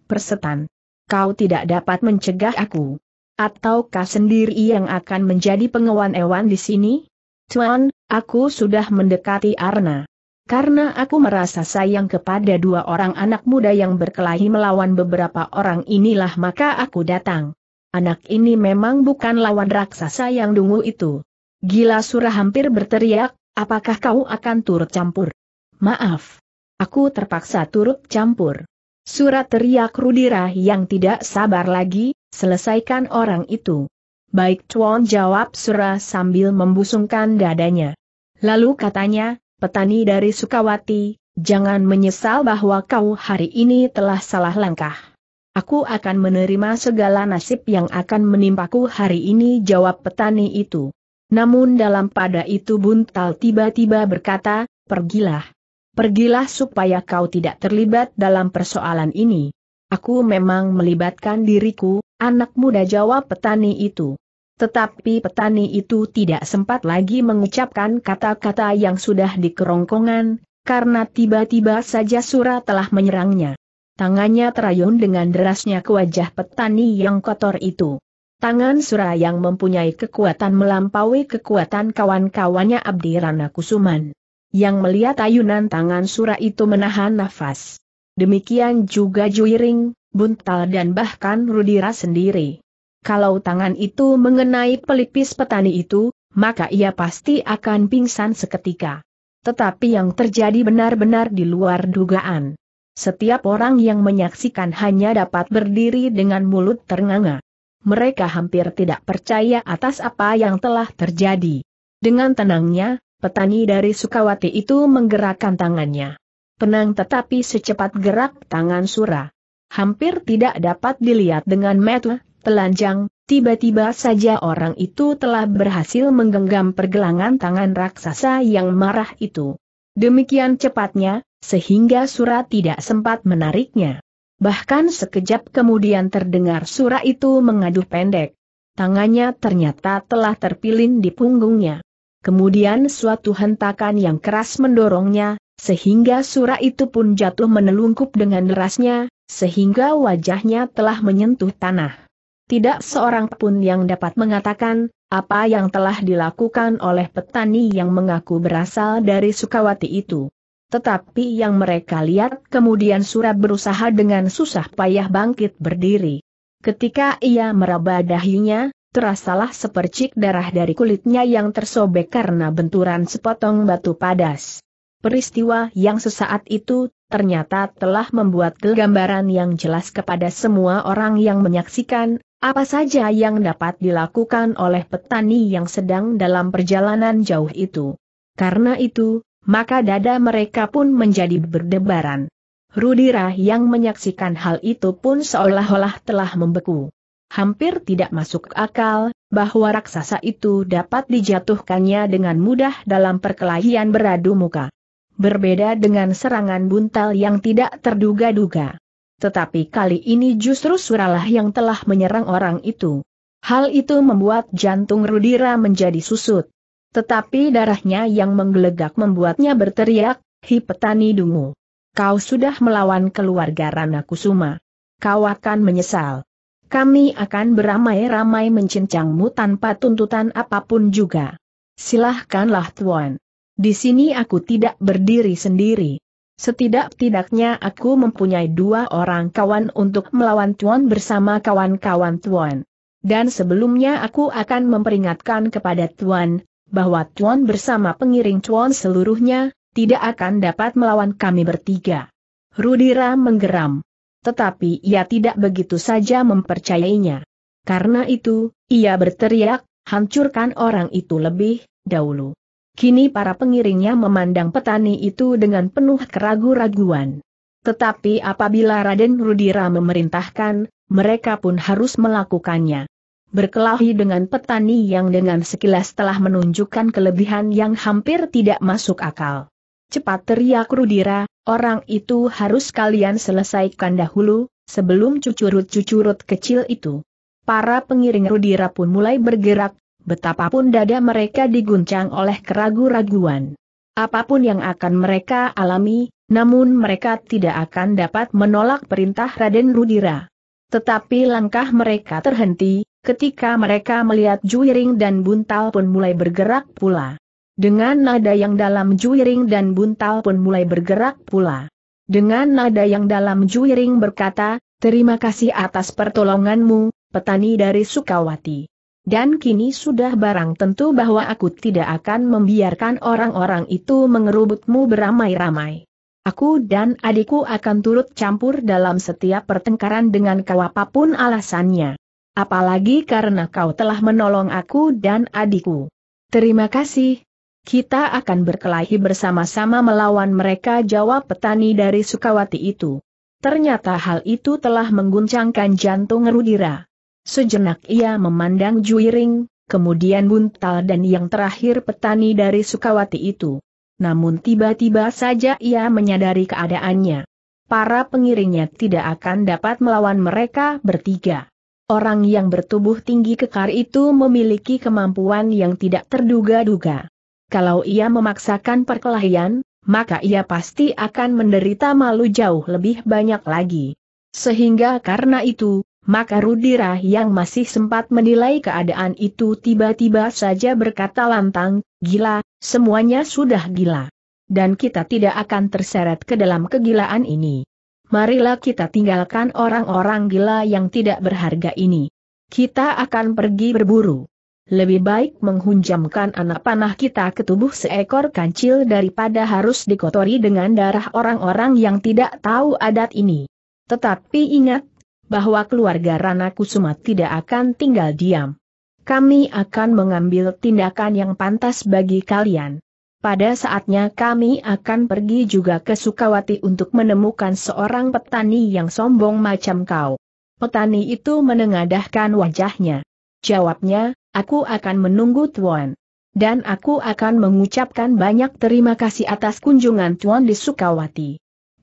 Persetan. Kau tidak dapat mencegah aku. Ataukah sendiri yang akan menjadi pengawan Ewan di sini? Tuan, aku sudah mendekati Arna. Karena aku merasa sayang kepada dua orang anak muda yang berkelahi melawan beberapa orang inilah maka aku datang. Anak ini memang bukan lawan raksasa yang dungu itu. Gila surah hampir berteriak, apakah kau akan turut campur? Maaf. Aku terpaksa turut campur. Surat teriak Rudira yang tidak sabar lagi, Selesaikan orang itu. Baik Chuan jawab Sura sambil membusungkan dadanya. Lalu katanya, petani dari Sukawati, jangan menyesal bahwa kau hari ini telah salah langkah. Aku akan menerima segala nasib yang akan menimpaku hari ini jawab petani itu. Namun dalam pada itu Buntal tiba-tiba berkata, pergilah. Pergilah supaya kau tidak terlibat dalam persoalan ini. Aku memang melibatkan diriku, anak muda jawab petani itu. Tetapi petani itu tidak sempat lagi mengucapkan kata-kata yang sudah dikerongkongan, karena tiba-tiba saja Sura telah menyerangnya. Tangannya terayun dengan derasnya ke wajah petani yang kotor itu. Tangan Sura yang mempunyai kekuatan melampaui kekuatan kawan-kawannya Abdi Rana Kusuman. Yang melihat ayunan tangan Sura itu menahan nafas. Demikian juga Juiring, Buntal dan bahkan Rudira sendiri. Kalau tangan itu mengenai pelipis petani itu, maka ia pasti akan pingsan seketika. Tetapi yang terjadi benar-benar di luar dugaan. Setiap orang yang menyaksikan hanya dapat berdiri dengan mulut ternganga. Mereka hampir tidak percaya atas apa yang telah terjadi. Dengan tenangnya, petani dari Sukawati itu menggerakkan tangannya. Tenang tetapi secepat gerak tangan Surah hampir tidak dapat dilihat dengan mata, telanjang, tiba-tiba saja orang itu telah berhasil menggenggam pergelangan tangan raksasa yang marah itu. Demikian cepatnya, sehingga surat tidak sempat menariknya. Bahkan sekejap kemudian terdengar surat itu mengadu pendek. Tangannya ternyata telah terpilin di punggungnya. Kemudian suatu hentakan yang keras mendorongnya, sehingga sura itu pun jatuh menelungkup dengan derasnya, sehingga wajahnya telah menyentuh tanah. Tidak seorang pun yang dapat mengatakan, apa yang telah dilakukan oleh petani yang mengaku berasal dari Sukawati itu. Tetapi yang mereka lihat kemudian surat berusaha dengan susah payah bangkit berdiri. Ketika ia meraba dahinya, terasalah sepercik darah dari kulitnya yang tersobek karena benturan sepotong batu padas. Peristiwa yang sesaat itu ternyata telah membuat gambaran yang jelas kepada semua orang yang menyaksikan, apa saja yang dapat dilakukan oleh petani yang sedang dalam perjalanan jauh itu. Karena itu, maka dada mereka pun menjadi berdebaran. Rudira yang menyaksikan hal itu pun seolah-olah telah membeku. Hampir tidak masuk akal, bahwa raksasa itu dapat dijatuhkannya dengan mudah dalam perkelahian beradu muka berbeda dengan serangan buntal yang tidak terduga-duga. Tetapi kali ini justru Suralah yang telah menyerang orang itu. Hal itu membuat jantung Rudira menjadi susut. Tetapi darahnya yang menggelegak membuatnya berteriak, Hi Petani Dungu. Kau sudah melawan keluarga Rana Kusuma. Kau akan menyesal. Kami akan beramai-ramai mencincangmu tanpa tuntutan apapun juga. Silahkanlah Tuan. Di sini aku tidak berdiri sendiri. Setidak-tidaknya aku mempunyai dua orang kawan untuk melawan Tuan bersama kawan-kawan Tuan. Dan sebelumnya aku akan memperingatkan kepada Tuan, bahwa Tuan bersama pengiring Tuan seluruhnya, tidak akan dapat melawan kami bertiga. Rudira menggeram. Tetapi ia tidak begitu saja mempercayainya. Karena itu, ia berteriak, hancurkan orang itu lebih dahulu. Kini para pengiringnya memandang petani itu dengan penuh keragu-raguan. Tetapi apabila Raden Rudira memerintahkan, mereka pun harus melakukannya. Berkelahi dengan petani yang dengan sekilas telah menunjukkan kelebihan yang hampir tidak masuk akal. Cepat teriak Rudira, orang itu harus kalian selesaikan dahulu, sebelum cucurut-cucurut kecil itu. Para pengiring Rudira pun mulai bergerak, betapapun dada mereka diguncang oleh keraguan raguan Apapun yang akan mereka alami, namun mereka tidak akan dapat menolak perintah Raden Rudira. Tetapi langkah mereka terhenti, ketika mereka melihat Juiring dan Buntal pun mulai bergerak pula. Dengan nada yang dalam Juiring dan Buntal pun mulai bergerak pula. Dengan nada yang dalam Juiring berkata, terima kasih atas pertolonganmu, petani dari Sukawati. Dan kini sudah barang tentu bahwa aku tidak akan membiarkan orang-orang itu mengerubutmu beramai-ramai. Aku dan adikku akan turut campur dalam setiap pertengkaran dengan kau apapun alasannya. Apalagi karena kau telah menolong aku dan adikku. Terima kasih. Kita akan berkelahi bersama-sama melawan mereka jawab petani dari Sukawati itu. Ternyata hal itu telah mengguncangkan jantung Rudira. Sejenak ia memandang Juiring, kemudian Buntal dan yang terakhir petani dari Sukawati itu. Namun tiba-tiba saja ia menyadari keadaannya. Para pengiringnya tidak akan dapat melawan mereka bertiga. Orang yang bertubuh tinggi kekar itu memiliki kemampuan yang tidak terduga-duga. Kalau ia memaksakan perkelahian, maka ia pasti akan menderita malu jauh lebih banyak lagi. Sehingga karena itu, maka Rudira yang masih sempat menilai keadaan itu tiba-tiba saja berkata lantang, gila, semuanya sudah gila. Dan kita tidak akan terseret ke dalam kegilaan ini. Marilah kita tinggalkan orang-orang gila yang tidak berharga ini. Kita akan pergi berburu. Lebih baik menghunjamkan anak panah kita ke tubuh seekor kancil daripada harus dikotori dengan darah orang-orang yang tidak tahu adat ini. Tetapi ingat, bahwa keluarga Rana Kusuma tidak akan tinggal diam. Kami akan mengambil tindakan yang pantas bagi kalian. Pada saatnya kami akan pergi juga ke Sukawati untuk menemukan seorang petani yang sombong macam kau. Petani itu menengadahkan wajahnya. Jawabnya, aku akan menunggu Tuan. Dan aku akan mengucapkan banyak terima kasih atas kunjungan Tuan di Sukawati.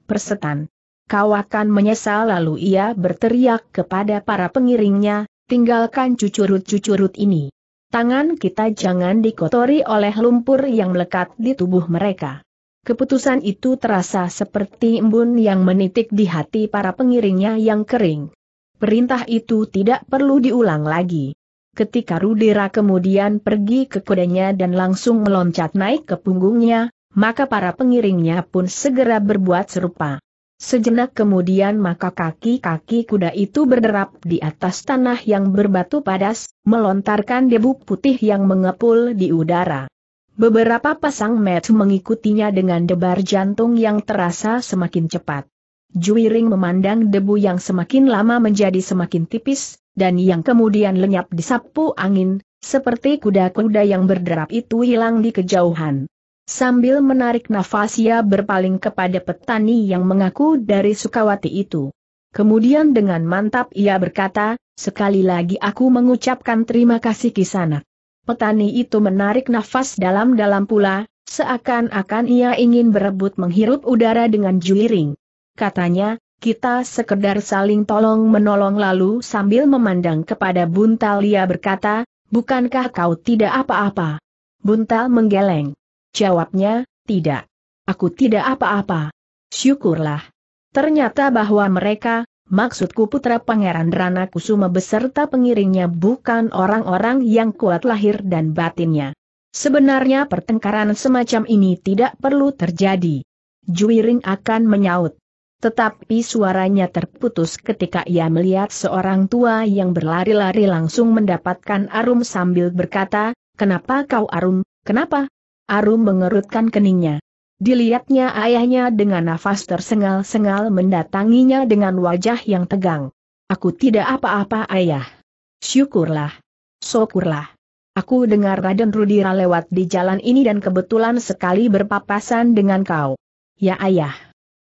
Persetan kau akan menyesal lalu ia berteriak kepada para pengiringnya, tinggalkan cucurut-cucurut ini. Tangan kita jangan dikotori oleh lumpur yang melekat di tubuh mereka. Keputusan itu terasa seperti embun yang menitik di hati para pengiringnya yang kering. Perintah itu tidak perlu diulang lagi. Ketika Rudira kemudian pergi ke kudanya dan langsung meloncat naik ke punggungnya, maka para pengiringnya pun segera berbuat serupa. Sejenak kemudian maka kaki-kaki kuda itu berderap di atas tanah yang berbatu padas, melontarkan debu putih yang mengepul di udara. Beberapa pasang mata mengikutinya dengan debar jantung yang terasa semakin cepat. Juiring memandang debu yang semakin lama menjadi semakin tipis, dan yang kemudian lenyap disapu angin, seperti kuda-kuda yang berderap itu hilang di kejauhan. Sambil menarik nafas ia berpaling kepada petani yang mengaku dari Sukawati itu. Kemudian dengan mantap ia berkata, sekali lagi aku mengucapkan terima kasih sana. Petani itu menarik nafas dalam-dalam pula, seakan-akan ia ingin berebut menghirup udara dengan juiring. Katanya, kita sekedar saling tolong-menolong lalu sambil memandang kepada Buntal ia berkata, bukankah kau tidak apa-apa? Buntal menggeleng. Jawabnya, tidak. Aku tidak apa-apa. Syukurlah. Ternyata bahwa mereka, maksudku putra pangeran Rana Kusuma beserta pengiringnya bukan orang-orang yang kuat lahir dan batinnya. Sebenarnya pertengkaran semacam ini tidak perlu terjadi. Juiring akan menyaut. Tetapi suaranya terputus ketika ia melihat seorang tua yang berlari-lari langsung mendapatkan Arum sambil berkata, Kenapa kau Arum, kenapa? Arum mengerutkan keningnya. Dilihatnya ayahnya dengan nafas tersengal-sengal mendatanginya dengan wajah yang tegang. Aku tidak apa-apa ayah. Syukurlah. Syukurlah. Aku dengar Raden Rudira lewat di jalan ini dan kebetulan sekali berpapasan dengan kau. Ya ayah.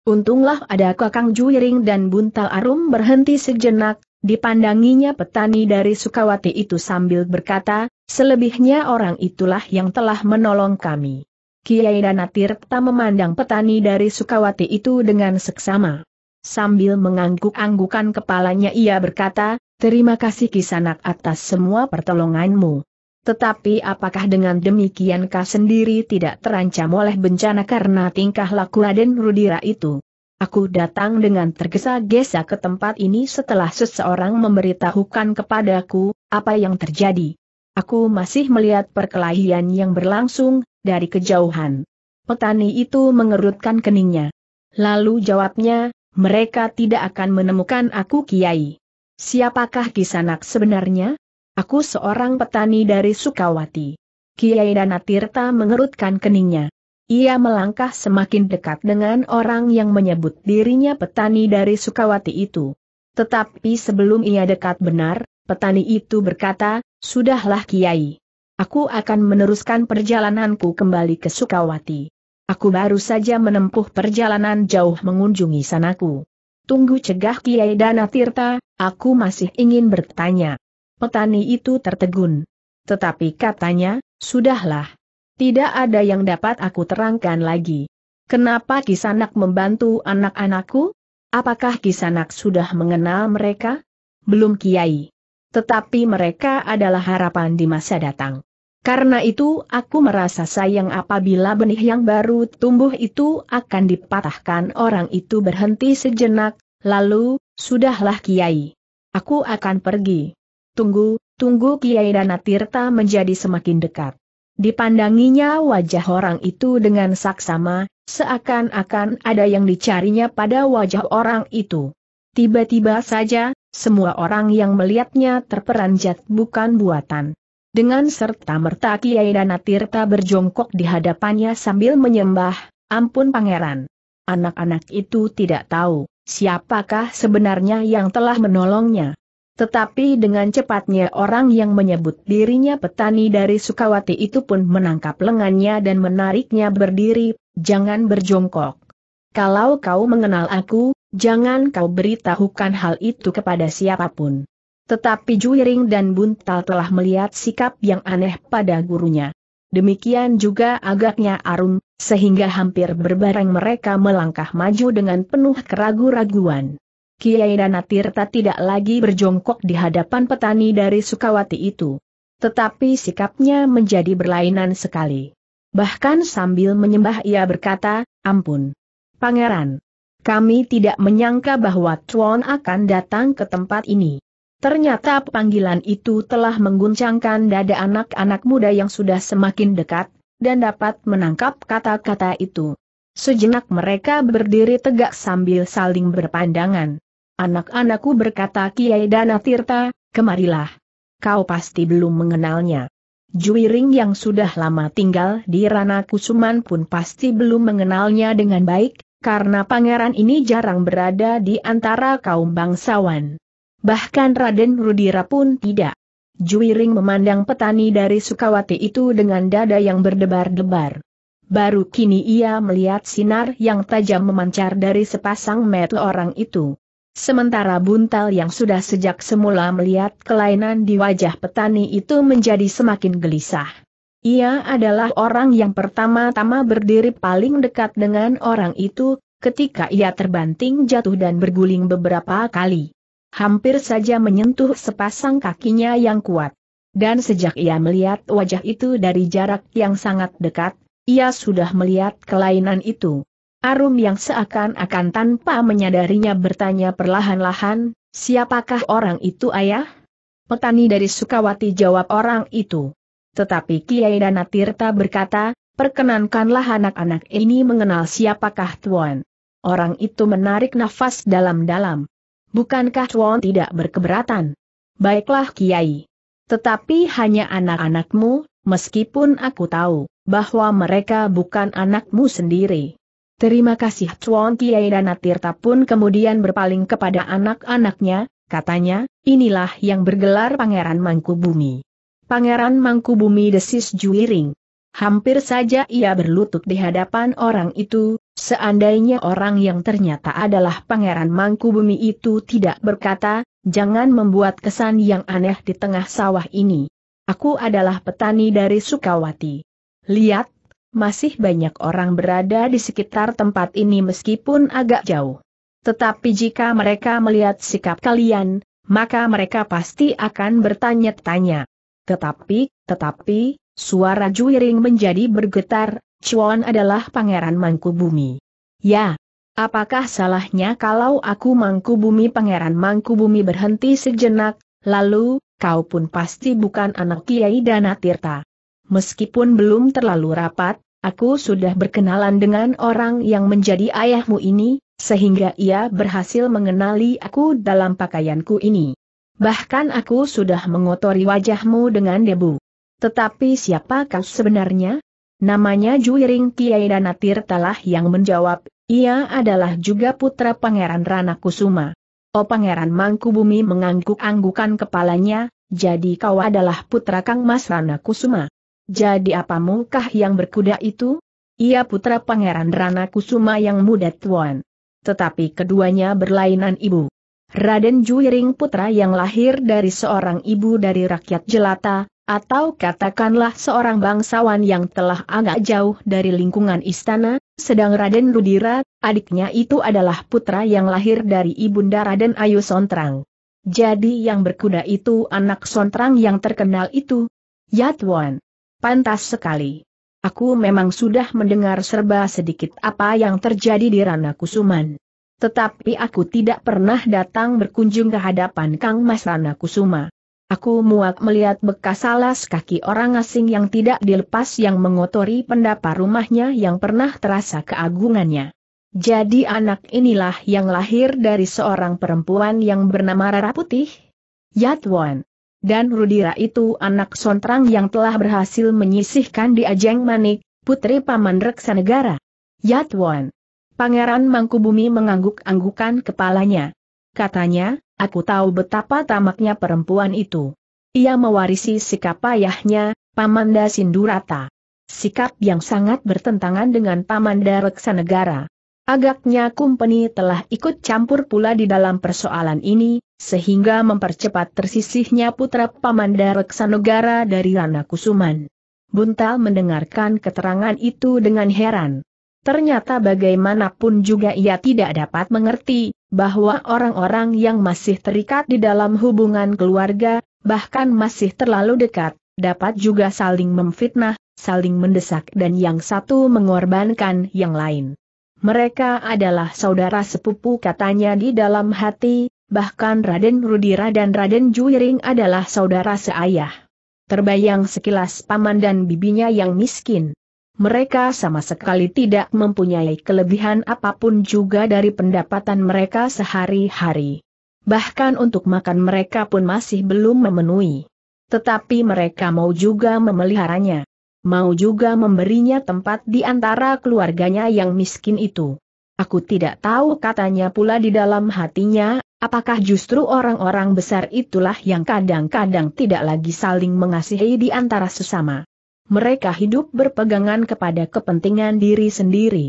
Untunglah ada kakang Juiring dan Buntal Arum berhenti sejenak, Dipandanginya petani dari Sukawati itu sambil berkata, selebihnya orang itulah yang telah menolong kami. Kiai Danatir tak memandang petani dari Sukawati itu dengan seksama. Sambil mengangguk-anggukan kepalanya ia berkata, terima kasih kisanak atas semua pertolonganmu. Tetapi apakah dengan demikian kau sendiri tidak terancam oleh bencana karena tingkah laku Raden Rudira itu? Aku datang dengan tergesa-gesa ke tempat ini setelah seseorang memberitahukan kepadaku, apa yang terjadi. Aku masih melihat perkelahian yang berlangsung, dari kejauhan. Petani itu mengerutkan keningnya. Lalu jawabnya, mereka tidak akan menemukan aku Kiai. Siapakah Kisanak sebenarnya? Aku seorang petani dari Sukawati. Kiai Danatirta mengerutkan keningnya. Ia melangkah semakin dekat dengan orang yang menyebut dirinya petani dari Sukawati itu. Tetapi sebelum ia dekat benar, petani itu berkata, Sudahlah Kiai. Aku akan meneruskan perjalananku kembali ke Sukawati. Aku baru saja menempuh perjalanan jauh mengunjungi sanaku. Tunggu cegah Kiai Dana Tirta, aku masih ingin bertanya. Petani itu tertegun. Tetapi katanya, sudahlah, tidak ada yang dapat aku terangkan lagi. Kenapa Kisanak membantu anak-anakku? Apakah Kisanak sudah mengenal mereka? Belum Kiai. Tetapi mereka adalah harapan di masa datang. Karena itu aku merasa sayang apabila benih yang baru tumbuh itu akan dipatahkan orang itu berhenti sejenak, lalu, sudahlah Kiai. Aku akan pergi. Tunggu, tunggu Kiai Danatirta menjadi semakin dekat. Dipandanginya wajah orang itu dengan saksama, seakan-akan ada yang dicarinya pada wajah orang itu. Tiba-tiba saja, semua orang yang melihatnya terperanjat bukan buatan. Dengan serta merta Kiai Danatirta berjongkok di hadapannya sambil menyembah, ampun pangeran. Anak-anak itu tidak tahu, siapakah sebenarnya yang telah menolongnya. Tetapi dengan cepatnya orang yang menyebut dirinya petani dari Sukawati itu pun menangkap lengannya dan menariknya berdiri, jangan berjongkok. Kalau kau mengenal aku, jangan kau beritahukan hal itu kepada siapapun. Tetapi Juiring dan Buntal telah melihat sikap yang aneh pada gurunya. Demikian juga agaknya Arum, sehingga hampir berbareng mereka melangkah maju dengan penuh keragu-raguan. Kiai Danatirta tidak lagi berjongkok di hadapan petani dari Sukawati itu. Tetapi sikapnya menjadi berlainan sekali. Bahkan sambil menyembah ia berkata, ampun. Pangeran. Kami tidak menyangka bahwa Tuan akan datang ke tempat ini. Ternyata panggilan itu telah mengguncangkan dada anak-anak muda yang sudah semakin dekat, dan dapat menangkap kata-kata itu. Sejenak mereka berdiri tegak sambil saling berpandangan. Anak-anakku berkata Kiai Dana Tirta, kemarilah. Kau pasti belum mengenalnya. Juiring yang sudah lama tinggal di Rana Kusuman pun pasti belum mengenalnya dengan baik, karena pangeran ini jarang berada di antara kaum bangsawan. Bahkan Raden Rudira pun tidak. Juiring memandang petani dari Sukawati itu dengan dada yang berdebar-debar. Baru kini ia melihat sinar yang tajam memancar dari sepasang mata orang itu. Sementara buntal yang sudah sejak semula melihat kelainan di wajah petani itu menjadi semakin gelisah. Ia adalah orang yang pertama-tama berdiri paling dekat dengan orang itu, ketika ia terbanting jatuh dan berguling beberapa kali. Hampir saja menyentuh sepasang kakinya yang kuat. Dan sejak ia melihat wajah itu dari jarak yang sangat dekat, ia sudah melihat kelainan itu. Arum yang seakan-akan tanpa menyadarinya bertanya perlahan-lahan, siapakah orang itu ayah? Petani dari Sukawati jawab orang itu. Tetapi Kiai Tirta berkata, perkenankanlah anak-anak ini mengenal siapakah Tuan. Orang itu menarik nafas dalam-dalam. Bukankah Tuan tidak berkeberatan? Baiklah Kiai. Tetapi hanya anak-anakmu, meskipun aku tahu, bahwa mereka bukan anakmu sendiri. Terima kasih Chuan Kiai dan pun kemudian berpaling kepada anak-anaknya, katanya, inilah yang bergelar Pangeran Mangkubumi. Pangeran Mangkubumi desis juiring. Hampir saja ia berlutut di hadapan orang itu, seandainya orang yang ternyata adalah Pangeran Mangkubumi itu tidak berkata, jangan membuat kesan yang aneh di tengah sawah ini. Aku adalah petani dari Sukawati. Lihat, masih banyak orang berada di sekitar tempat ini meskipun agak jauh. Tetapi jika mereka melihat sikap kalian, maka mereka pasti akan bertanya-tanya. Tetapi, tetapi, suara Juiring menjadi bergetar, Chuan adalah pangeran Mangkubumi. Ya, apakah salahnya kalau aku Mangkubumi pangeran Mangkubumi berhenti sejenak, lalu, kau pun pasti bukan anak Kiai Dana Tirta. Meskipun belum terlalu rapat, aku sudah berkenalan dengan orang yang menjadi ayahmu ini, sehingga ia berhasil mengenali aku dalam pakaianku ini. Bahkan aku sudah mengotori wajahmu dengan debu. Tetapi siapa kau sebenarnya? Namanya Juiring Kiai Danatir telah yang menjawab, ia adalah juga putra Pangeran Rana Kusuma. Oh Pangeran Mangkubumi mengangguk-anggukan kepalanya, jadi kau adalah putra Kang Mas Rana Kusuma. Jadi apa mungkah yang berkuda itu? Ia putra Pangeran Rana Kusuma yang muda tuan. Tetapi keduanya berlainan ibu. Raden Juiring putra yang lahir dari seorang ibu dari rakyat jelata, atau katakanlah seorang bangsawan yang telah agak jauh dari lingkungan istana, sedang Raden Rudira, adiknya itu adalah putra yang lahir dari ibunda Raden Ayu Sontrang. Jadi yang berkuda itu anak Sontrang yang terkenal itu. Ya Pantas sekali. Aku memang sudah mendengar serba sedikit apa yang terjadi di Rana Kusuman. Tetapi aku tidak pernah datang berkunjung ke hadapan Kang Mas Rana Kusuma. Aku muak melihat bekas alas kaki orang asing yang tidak dilepas yang mengotori pendapa rumahnya yang pernah terasa keagungannya. Jadi anak inilah yang lahir dari seorang perempuan yang bernama Rara Putih? Yatwan dan Rudira itu anak sontrang yang telah berhasil menyisihkan di Ajeng Manik, putri Paman Negara. Yatwon. Pangeran Mangkubumi mengangguk-anggukan kepalanya. Katanya, aku tahu betapa tamaknya perempuan itu. Ia mewarisi sikap ayahnya, Pamanda Sindurata. Sikap yang sangat bertentangan dengan Pamanda Negara. Agaknya company telah ikut campur pula di dalam persoalan ini, sehingga mempercepat tersisihnya putra Paman Dareksanegara dari Rana Kusuman. Buntal mendengarkan keterangan itu dengan heran. Ternyata bagaimanapun juga ia tidak dapat mengerti, bahwa orang-orang yang masih terikat di dalam hubungan keluarga, bahkan masih terlalu dekat, dapat juga saling memfitnah, saling mendesak dan yang satu mengorbankan yang lain. Mereka adalah saudara sepupu katanya di dalam hati, bahkan Raden Rudira dan Raden Juiring adalah saudara seayah. Terbayang sekilas paman dan bibinya yang miskin. Mereka sama sekali tidak mempunyai kelebihan apapun juga dari pendapatan mereka sehari-hari. Bahkan untuk makan mereka pun masih belum memenuhi. Tetapi mereka mau juga memeliharanya mau juga memberinya tempat di antara keluarganya yang miskin itu. Aku tidak tahu katanya pula di dalam hatinya, apakah justru orang-orang besar itulah yang kadang-kadang tidak lagi saling mengasihi di antara sesama. Mereka hidup berpegangan kepada kepentingan diri sendiri.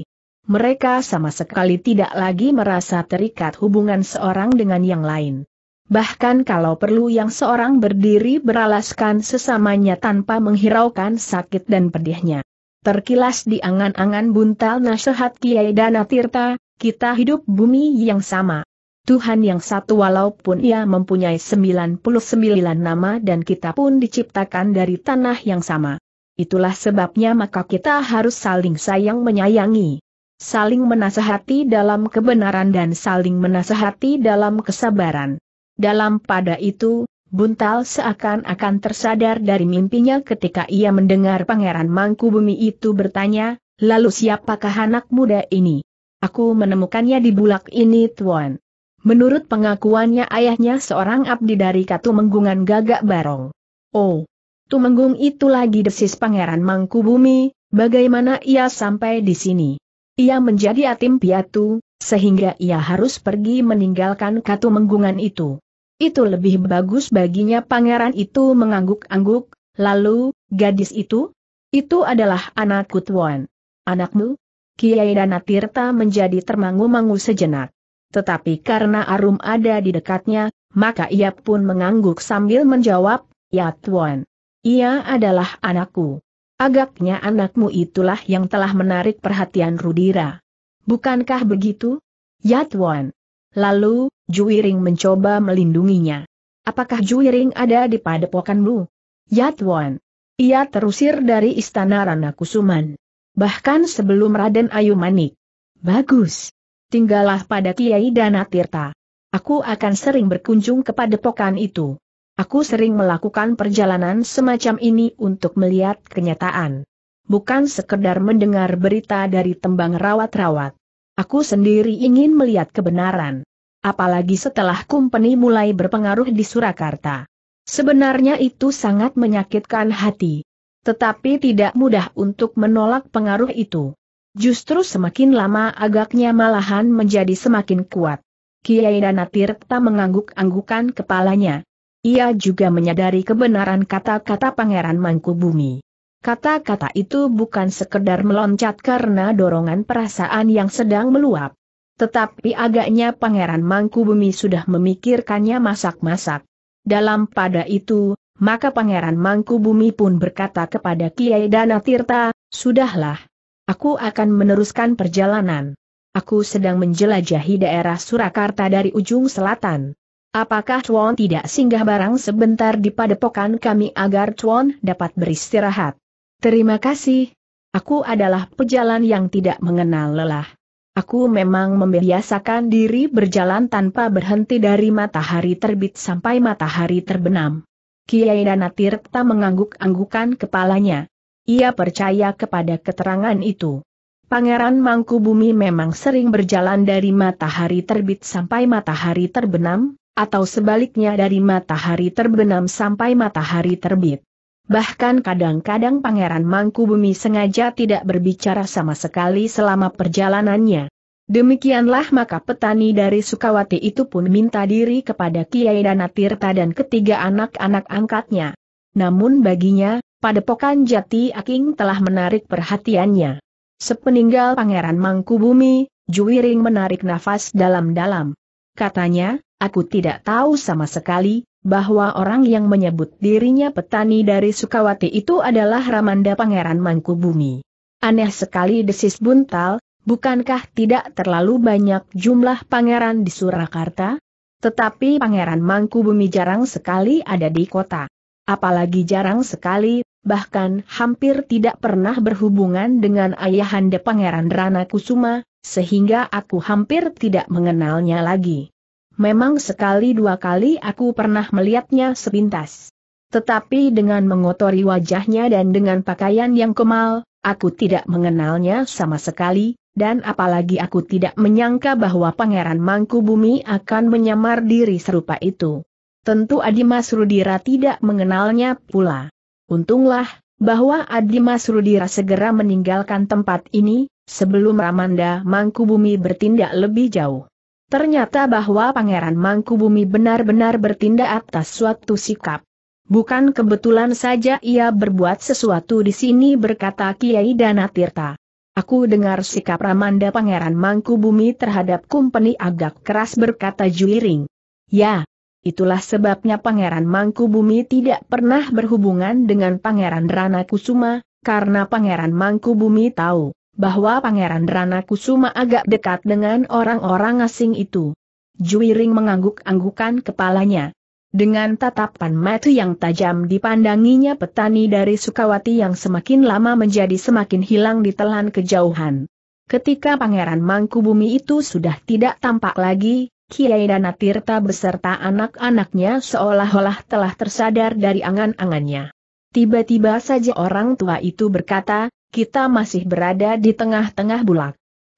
Mereka sama sekali tidak lagi merasa terikat hubungan seorang dengan yang lain bahkan kalau perlu yang seorang berdiri beralaskan sesamanya tanpa menghiraukan sakit dan pedihnya. Terkilas di angan-angan buntal nasihat Kiai Dana Tirta, kita hidup bumi yang sama. Tuhan yang satu walaupun ia mempunyai 99 nama dan kita pun diciptakan dari tanah yang sama. Itulah sebabnya maka kita harus saling sayang menyayangi saling menasehati dalam kebenaran dan saling menasehati dalam kesabaran. Dalam pada itu, Buntal seakan-akan tersadar dari mimpinya ketika ia mendengar Pangeran Mangkubumi itu bertanya, lalu siapakah anak muda ini? Aku menemukannya di bulak ini tuan. Menurut pengakuannya ayahnya seorang abdi dari Katumenggungan Gagak Barong. Oh, Tumenggung itu lagi desis Pangeran Mangkubumi, bagaimana ia sampai di sini? Ia menjadi atim piatu, sehingga ia harus pergi meninggalkan Katumenggungan itu. Itu lebih bagus baginya pangeran itu mengangguk-angguk, lalu, gadis itu? Itu adalah anakku Tuan. Anakmu? Kiai Danatirta menjadi termangu-mangu sejenak. Tetapi karena Arum ada di dekatnya, maka ia pun mengangguk sambil menjawab, Ya Tuan. Ia adalah anakku. Agaknya anakmu itulah yang telah menarik perhatian Rudira. Bukankah begitu? Ya Tuan. Lalu, Juiring mencoba melindunginya. Apakah Juiring ada di padepokanmu? Yatwan. Ia terusir dari istana Rana Kusuman. Bahkan sebelum Raden Ayu Manik. Bagus. Tinggallah pada Kiai Dana Tirta. Aku akan sering berkunjung ke padepokan itu. Aku sering melakukan perjalanan semacam ini untuk melihat kenyataan. Bukan sekedar mendengar berita dari tembang rawat-rawat. Aku sendiri ingin melihat kebenaran apalagi setelah kumpeni mulai berpengaruh di Surakarta. Sebenarnya itu sangat menyakitkan hati. Tetapi tidak mudah untuk menolak pengaruh itu. Justru semakin lama agaknya malahan menjadi semakin kuat. Kiai Danatirta mengangguk-anggukan kepalanya. Ia juga menyadari kebenaran kata-kata Pangeran Mangkubumi. Kata-kata itu bukan sekedar meloncat karena dorongan perasaan yang sedang meluap. Tetapi agaknya Pangeran Mangku Bumi sudah memikirkannya masak-masak. Dalam pada itu, maka Pangeran Mangku Bumi pun berkata kepada Kiai Dana Tirta, Sudahlah. Aku akan meneruskan perjalanan. Aku sedang menjelajahi daerah Surakarta dari ujung selatan. Apakah Chuan tidak singgah barang sebentar di padepokan kami agar Chuan dapat beristirahat? Terima kasih. Aku adalah pejalan yang tidak mengenal lelah. Aku memang membiasakan diri berjalan tanpa berhenti dari matahari terbit sampai matahari terbenam. Kiai Danatirta mengangguk-anggukan kepalanya. Ia percaya kepada keterangan itu. Pangeran Mangkubumi memang sering berjalan dari matahari terbit sampai matahari terbenam, atau sebaliknya dari matahari terbenam sampai matahari terbit. Bahkan kadang-kadang Pangeran Mangkubumi sengaja tidak berbicara sama sekali selama perjalanannya. Demikianlah maka petani dari Sukawati itu pun minta diri kepada Kiai Danatirta dan ketiga anak-anak angkatnya. Namun baginya, Padepokan Jati Aking telah menarik perhatiannya. Sepeninggal Pangeran Mangkubumi, Juwiring menarik nafas dalam-dalam. Katanya, aku tidak tahu sama sekali, bahwa orang yang menyebut dirinya petani dari Sukawati itu adalah Ramanda Pangeran Mangkubumi. Aneh sekali desis buntal, bukankah tidak terlalu banyak jumlah pangeran di Surakarta? Tetapi Pangeran Mangkubumi jarang sekali ada di kota. Apalagi jarang sekali, bahkan hampir tidak pernah berhubungan dengan ayahanda Pangeran Rana Kusuma, sehingga aku hampir tidak mengenalnya lagi. Memang sekali dua kali aku pernah melihatnya sepintas. Tetapi dengan mengotori wajahnya dan dengan pakaian yang kemal, aku tidak mengenalnya sama sekali, dan apalagi aku tidak menyangka bahwa Pangeran Mangkubumi akan menyamar diri serupa itu. Tentu Adimas Rudira tidak mengenalnya pula. Untunglah, bahwa Adimas Rudira segera meninggalkan tempat ini, sebelum Ramanda Mangkubumi bertindak lebih jauh. Ternyata bahwa Pangeran Mangkubumi benar-benar bertindak atas suatu sikap. Bukan kebetulan saja ia berbuat sesuatu di sini berkata Kiai Danatirta. Aku dengar sikap Ramanda Pangeran Mangkubumi terhadap kumpeni agak keras berkata Juiring. Ya, itulah sebabnya Pangeran Mangkubumi tidak pernah berhubungan dengan Pangeran Rana Kusuma, karena Pangeran Mangkubumi tahu bahwa Pangeran Rana Kusuma agak dekat dengan orang-orang asing itu. Juiring mengangguk-anggukan kepalanya. Dengan tatapan mata yang tajam dipandanginya petani dari Sukawati yang semakin lama menjadi semakin hilang ditelan kejauhan. Ketika Pangeran Mangkubumi itu sudah tidak tampak lagi, Kiai Danatirta beserta anak-anaknya seolah-olah telah tersadar dari angan-angannya. Tiba-tiba saja orang tua itu berkata, kita masih berada di tengah-tengah bulak.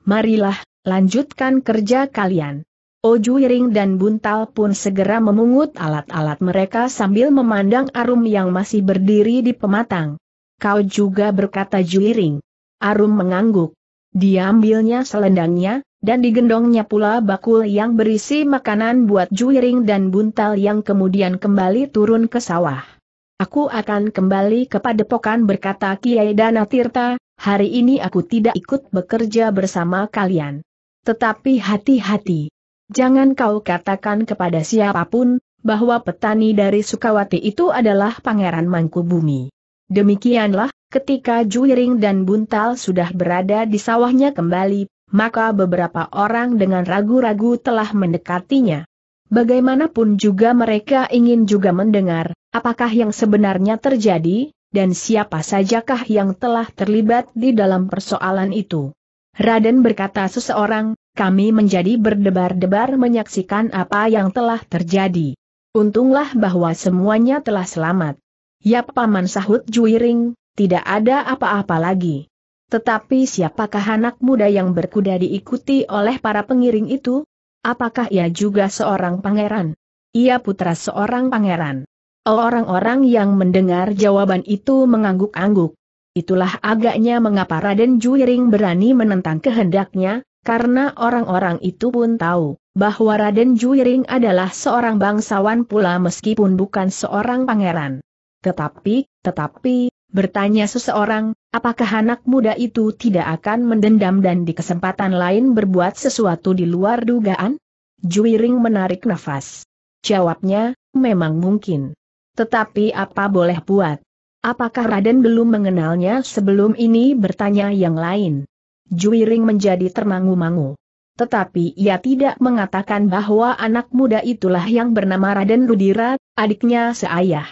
Marilah, lanjutkan kerja kalian. Ojuiring oh dan Buntal pun segera memungut alat-alat mereka sambil memandang Arum yang masih berdiri di pematang. Kau juga berkata Juiring. Arum mengangguk. Diambilnya selendangnya, dan digendongnya pula bakul yang berisi makanan buat Juiring dan Buntal yang kemudian kembali turun ke sawah. Aku akan kembali kepada pokan berkata Kiai Dana Tirta, hari ini aku tidak ikut bekerja bersama kalian. Tetapi hati-hati. Jangan kau katakan kepada siapapun, bahwa petani dari Sukawati itu adalah Pangeran Mangkubumi. Demikianlah, ketika Juiring dan Buntal sudah berada di sawahnya kembali, maka beberapa orang dengan ragu-ragu telah mendekatinya. Bagaimanapun juga mereka ingin juga mendengar, apakah yang sebenarnya terjadi, dan siapa sajakah yang telah terlibat di dalam persoalan itu. Raden berkata seseorang, kami menjadi berdebar-debar menyaksikan apa yang telah terjadi. Untunglah bahwa semuanya telah selamat. Ya paman sahut juiring, tidak ada apa-apa lagi. Tetapi siapakah anak muda yang berkuda diikuti oleh para pengiring itu? Apakah ia juga seorang pangeran? Ia putra seorang pangeran. Orang-orang yang mendengar jawaban itu mengangguk-angguk. Itulah agaknya mengapa Raden Juiring berani menentang kehendaknya, karena orang-orang itu pun tahu bahwa Raden Juiring adalah seorang bangsawan pula meskipun bukan seorang pangeran. Tetapi, tetapi, bertanya seseorang, apakah anak muda itu tidak akan mendendam dan di kesempatan lain berbuat sesuatu di luar dugaan? Juiring menarik nafas. Jawabnya, memang mungkin. Tetapi apa boleh buat? Apakah Raden belum mengenalnya sebelum ini bertanya yang lain? Juiring menjadi termangu-mangu. Tetapi ia tidak mengatakan bahwa anak muda itulah yang bernama Raden Rudira, adiknya seayah.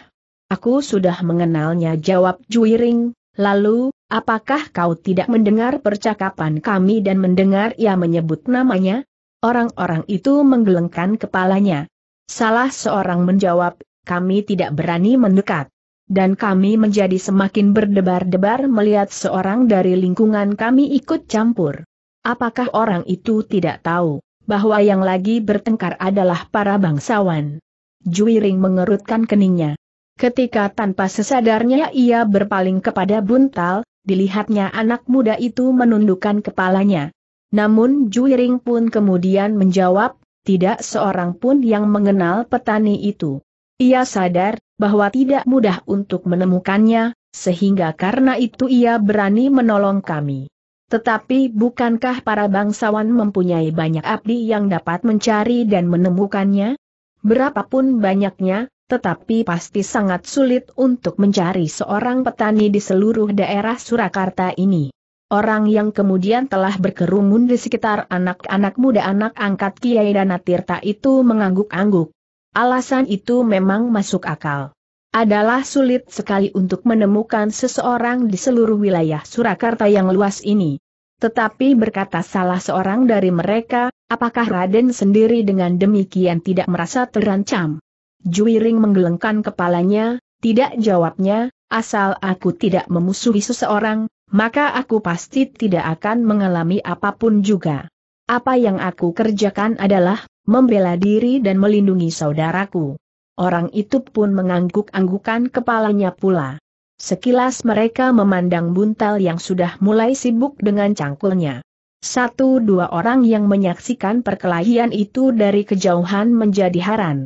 Aku sudah mengenalnya jawab Juiring, lalu, apakah kau tidak mendengar percakapan kami dan mendengar ia menyebut namanya? Orang-orang itu menggelengkan kepalanya. Salah seorang menjawab, kami tidak berani mendekat. Dan kami menjadi semakin berdebar-debar melihat seorang dari lingkungan kami ikut campur. Apakah orang itu tidak tahu bahwa yang lagi bertengkar adalah para bangsawan? Juiring mengerutkan keningnya. Ketika tanpa sesadarnya ia berpaling kepada Buntal, dilihatnya anak muda itu menundukkan kepalanya. Namun Juiring pun kemudian menjawab, tidak seorang pun yang mengenal petani itu. Ia sadar bahwa tidak mudah untuk menemukannya, sehingga karena itu ia berani menolong kami. Tetapi bukankah para bangsawan mempunyai banyak abdi yang dapat mencari dan menemukannya? Berapapun banyaknya, tetapi pasti sangat sulit untuk mencari seorang petani di seluruh daerah Surakarta ini. Orang yang kemudian telah berkerumun di sekitar anak-anak muda anak angkat Kiai Danatirta itu mengangguk-angguk. Alasan itu memang masuk akal. Adalah sulit sekali untuk menemukan seseorang di seluruh wilayah Surakarta yang luas ini. Tetapi berkata salah seorang dari mereka, apakah Raden sendiri dengan demikian tidak merasa terancam? Juwiring menggelengkan kepalanya, tidak jawabnya, asal aku tidak memusuhi seseorang, maka aku pasti tidak akan mengalami apapun juga. Apa yang aku kerjakan adalah membela diri dan melindungi saudaraku. Orang itu pun mengangguk-anggukan kepalanya pula. Sekilas mereka memandang buntal yang sudah mulai sibuk dengan cangkulnya. Satu dua orang yang menyaksikan perkelahian itu dari kejauhan menjadi haran.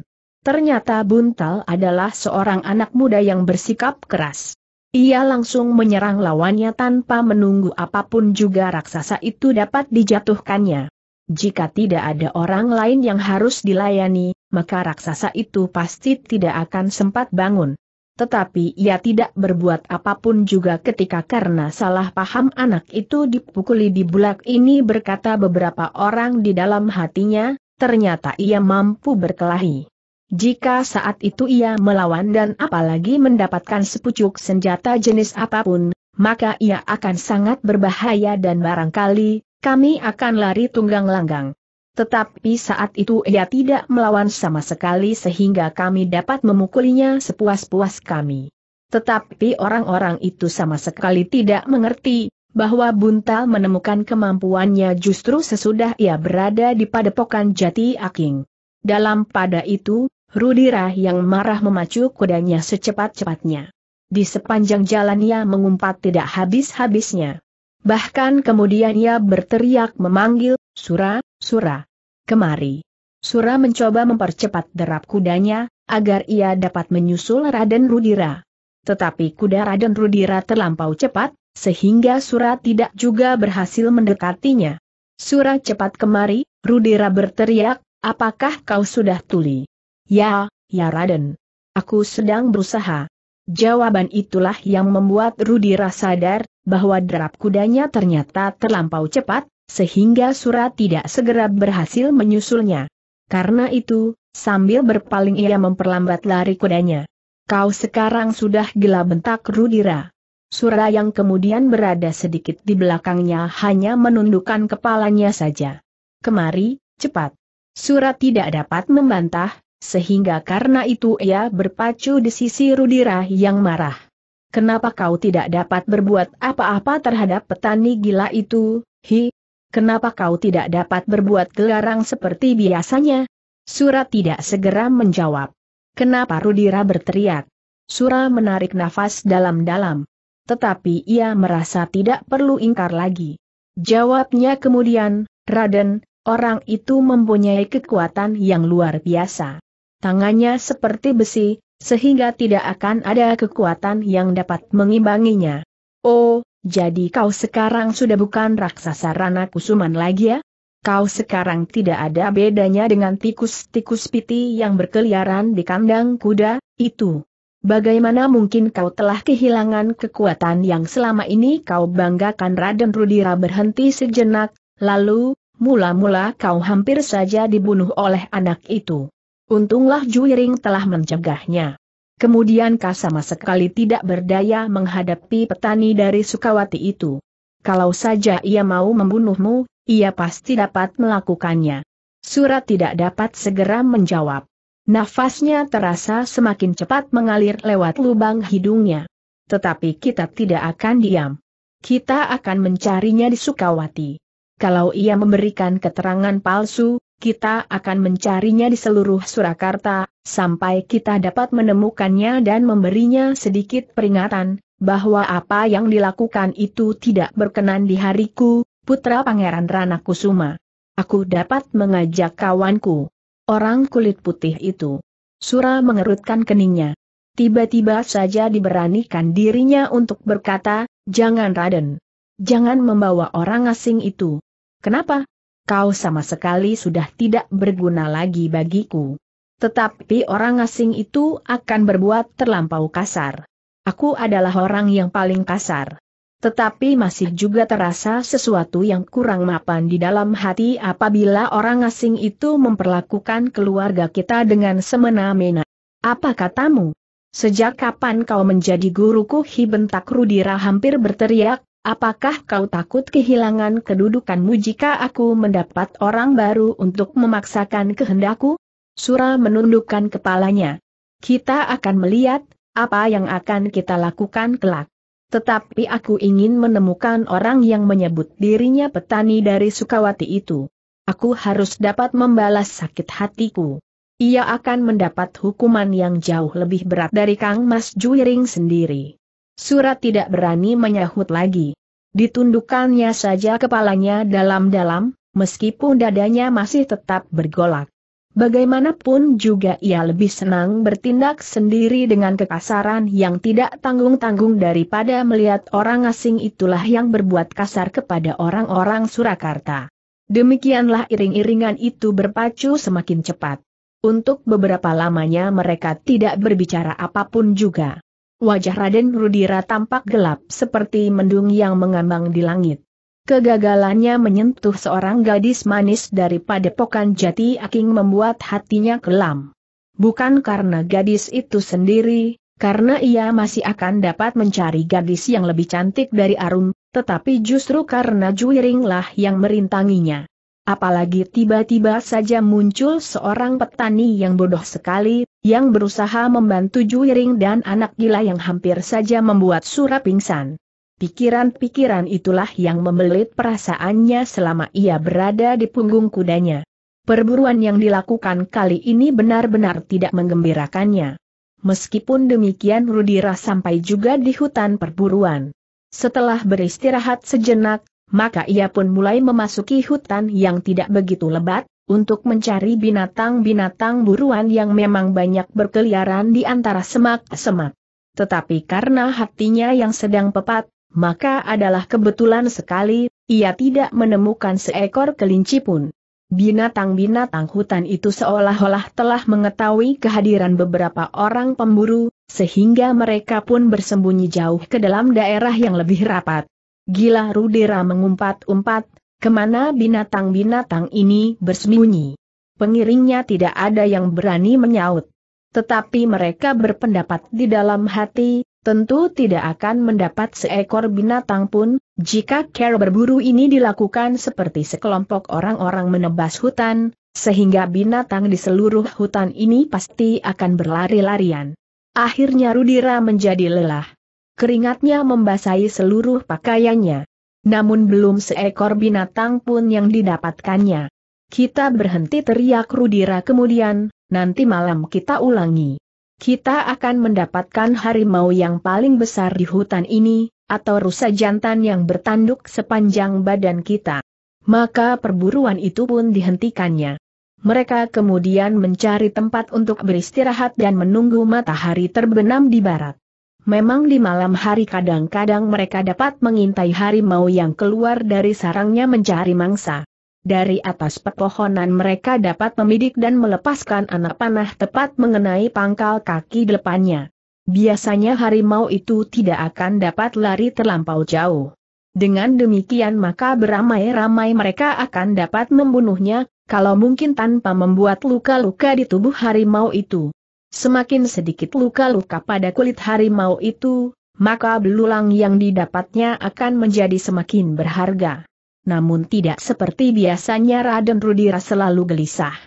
Ternyata buntal adalah seorang anak muda yang bersikap keras. Ia langsung menyerang lawannya tanpa menunggu apapun juga raksasa itu dapat dijatuhkannya. Jika tidak ada orang lain yang harus dilayani, maka raksasa itu pasti tidak akan sempat bangun. Tetapi ia tidak berbuat apapun juga ketika karena salah paham anak itu dipukuli di bulak ini berkata beberapa orang di dalam hatinya, ternyata ia mampu berkelahi. Jika saat itu ia melawan dan apalagi mendapatkan sepucuk senjata jenis apapun, maka ia akan sangat berbahaya dan barangkali, kami akan lari tunggang langgang. Tetapi saat itu ia tidak melawan sama sekali sehingga kami dapat memukulinya sepuas-puas kami. Tetapi orang-orang itu sama sekali tidak mengerti, bahwa Buntal menemukan kemampuannya justru sesudah ia berada di padepokan Jati Aking. Dalam pada itu, Rudira yang marah memacu kudanya secepat-cepatnya. Di sepanjang jalan ia mengumpat tidak habis-habisnya. Bahkan kemudian ia berteriak memanggil, Sura, Sura, kemari. Sura mencoba mempercepat derap kudanya, agar ia dapat menyusul Raden Rudira. Tetapi kuda Raden Rudira terlampau cepat, sehingga Sura tidak juga berhasil mendekatinya. Sura cepat kemari, Rudira berteriak, apakah kau sudah tuli? Ya, ya Raden. Aku sedang berusaha. Jawaban itulah yang membuat Rudira sadar, bahwa derap kudanya ternyata terlampau cepat, sehingga Surat tidak segera berhasil menyusulnya. Karena itu, sambil berpaling ia memperlambat lari kudanya. Kau sekarang sudah gila bentak Rudira. Sura yang kemudian berada sedikit di belakangnya hanya menundukkan kepalanya saja. Kemari, cepat. Sura tidak dapat membantah, sehingga karena itu ia berpacu di sisi Rudira yang marah. Kenapa kau tidak dapat berbuat apa-apa terhadap petani gila itu, hi? Kenapa kau tidak dapat berbuat gelarang seperti biasanya? Sura tidak segera menjawab. Kenapa Rudira berteriak? Sura menarik nafas dalam-dalam. Tetapi ia merasa tidak perlu ingkar lagi. Jawabnya kemudian, Raden, orang itu mempunyai kekuatan yang luar biasa tangannya seperti besi, sehingga tidak akan ada kekuatan yang dapat mengimbanginya. Oh, jadi kau sekarang sudah bukan raksasa Rana Kusuman lagi ya? Kau sekarang tidak ada bedanya dengan tikus-tikus piti yang berkeliaran di kandang kuda, itu. Bagaimana mungkin kau telah kehilangan kekuatan yang selama ini kau banggakan Raden Rudira berhenti sejenak, lalu, mula-mula kau hampir saja dibunuh oleh anak itu. Untunglah Juiring telah mencegahnya. Kemudian Ka sama sekali tidak berdaya menghadapi petani dari Sukawati itu. Kalau saja ia mau membunuhmu, ia pasti dapat melakukannya. Surat tidak dapat segera menjawab. Nafasnya terasa semakin cepat mengalir lewat lubang hidungnya. Tetapi kita tidak akan diam. Kita akan mencarinya di Sukawati. Kalau ia memberikan keterangan palsu, kita akan mencarinya di seluruh Surakarta, sampai kita dapat menemukannya dan memberinya sedikit peringatan, bahwa apa yang dilakukan itu tidak berkenan di hariku, putra Pangeran Rana Kusuma. Aku dapat mengajak kawanku. Orang kulit putih itu. Sura mengerutkan keningnya. Tiba-tiba saja diberanikan dirinya untuk berkata, jangan Raden. Jangan membawa orang asing itu. Kenapa? kau sama sekali sudah tidak berguna lagi bagiku. Tetapi orang asing itu akan berbuat terlampau kasar. Aku adalah orang yang paling kasar. Tetapi masih juga terasa sesuatu yang kurang mapan di dalam hati apabila orang asing itu memperlakukan keluarga kita dengan semena-mena. Apa katamu? Sejak kapan kau menjadi guruku? Hibentak Rudira hampir berteriak, Apakah kau takut kehilangan kedudukanmu jika aku mendapat orang baru untuk memaksakan kehendakku? Sura menundukkan kepalanya. Kita akan melihat, apa yang akan kita lakukan kelak. Tetapi aku ingin menemukan orang yang menyebut dirinya petani dari Sukawati itu. Aku harus dapat membalas sakit hatiku. Ia akan mendapat hukuman yang jauh lebih berat dari Kang Mas Juiring sendiri. Surat tidak berani menyahut lagi. Ditundukkannya saja kepalanya dalam-dalam, meskipun dadanya masih tetap bergolak. Bagaimanapun juga ia lebih senang bertindak sendiri dengan kekasaran yang tidak tanggung-tanggung daripada melihat orang asing itulah yang berbuat kasar kepada orang-orang Surakarta. Demikianlah iring-iringan itu berpacu semakin cepat. Untuk beberapa lamanya mereka tidak berbicara apapun juga. Wajah Raden Rudira tampak gelap seperti mendung yang mengambang di langit. Kegagalannya menyentuh seorang gadis manis dari padepokan jati aking membuat hatinya kelam. Bukan karena gadis itu sendiri, karena ia masih akan dapat mencari gadis yang lebih cantik dari Arum, tetapi justru karena Juiringlah yang merintanginya. Apalagi tiba-tiba saja muncul seorang petani yang bodoh sekali, yang berusaha membantu Juiring dan anak gila yang hampir saja membuat Sura pingsan. Pikiran-pikiran itulah yang membelit perasaannya selama ia berada di punggung kudanya. Perburuan yang dilakukan kali ini benar-benar tidak menggembirakannya. Meskipun demikian Rudira sampai juga di hutan perburuan. Setelah beristirahat sejenak, maka ia pun mulai memasuki hutan yang tidak begitu lebat, untuk mencari binatang-binatang buruan yang memang banyak berkeliaran di antara semak-semak. Tetapi karena hatinya yang sedang pepat, maka adalah kebetulan sekali, ia tidak menemukan seekor kelinci pun. Binatang-binatang hutan itu seolah-olah telah mengetahui kehadiran beberapa orang pemburu, sehingga mereka pun bersembunyi jauh ke dalam daerah yang lebih rapat. Gila Rudera mengumpat-umpat, Kemana binatang-binatang ini bersembunyi? Pengiringnya tidak ada yang berani menyaut. Tetapi mereka berpendapat di dalam hati, tentu tidak akan mendapat seekor binatang pun, jika care berburu ini dilakukan seperti sekelompok orang-orang menebas hutan, sehingga binatang di seluruh hutan ini pasti akan berlari-larian. Akhirnya Rudira menjadi lelah. Keringatnya membasahi seluruh pakaiannya. Namun belum seekor binatang pun yang didapatkannya. Kita berhenti teriak Rudira kemudian, nanti malam kita ulangi. Kita akan mendapatkan harimau yang paling besar di hutan ini, atau rusa jantan yang bertanduk sepanjang badan kita. Maka perburuan itu pun dihentikannya. Mereka kemudian mencari tempat untuk beristirahat dan menunggu matahari terbenam di barat. Memang di malam hari kadang-kadang mereka dapat mengintai harimau yang keluar dari sarangnya mencari mangsa. Dari atas pepohonan mereka dapat memidik dan melepaskan anak panah tepat mengenai pangkal kaki depannya. Biasanya harimau itu tidak akan dapat lari terlampau jauh. Dengan demikian maka beramai-ramai mereka akan dapat membunuhnya, kalau mungkin tanpa membuat luka-luka di tubuh harimau itu. Semakin sedikit luka-luka pada kulit harimau itu, maka belulang yang didapatnya akan menjadi semakin berharga. Namun tidak seperti biasanya Raden Rudira selalu gelisah.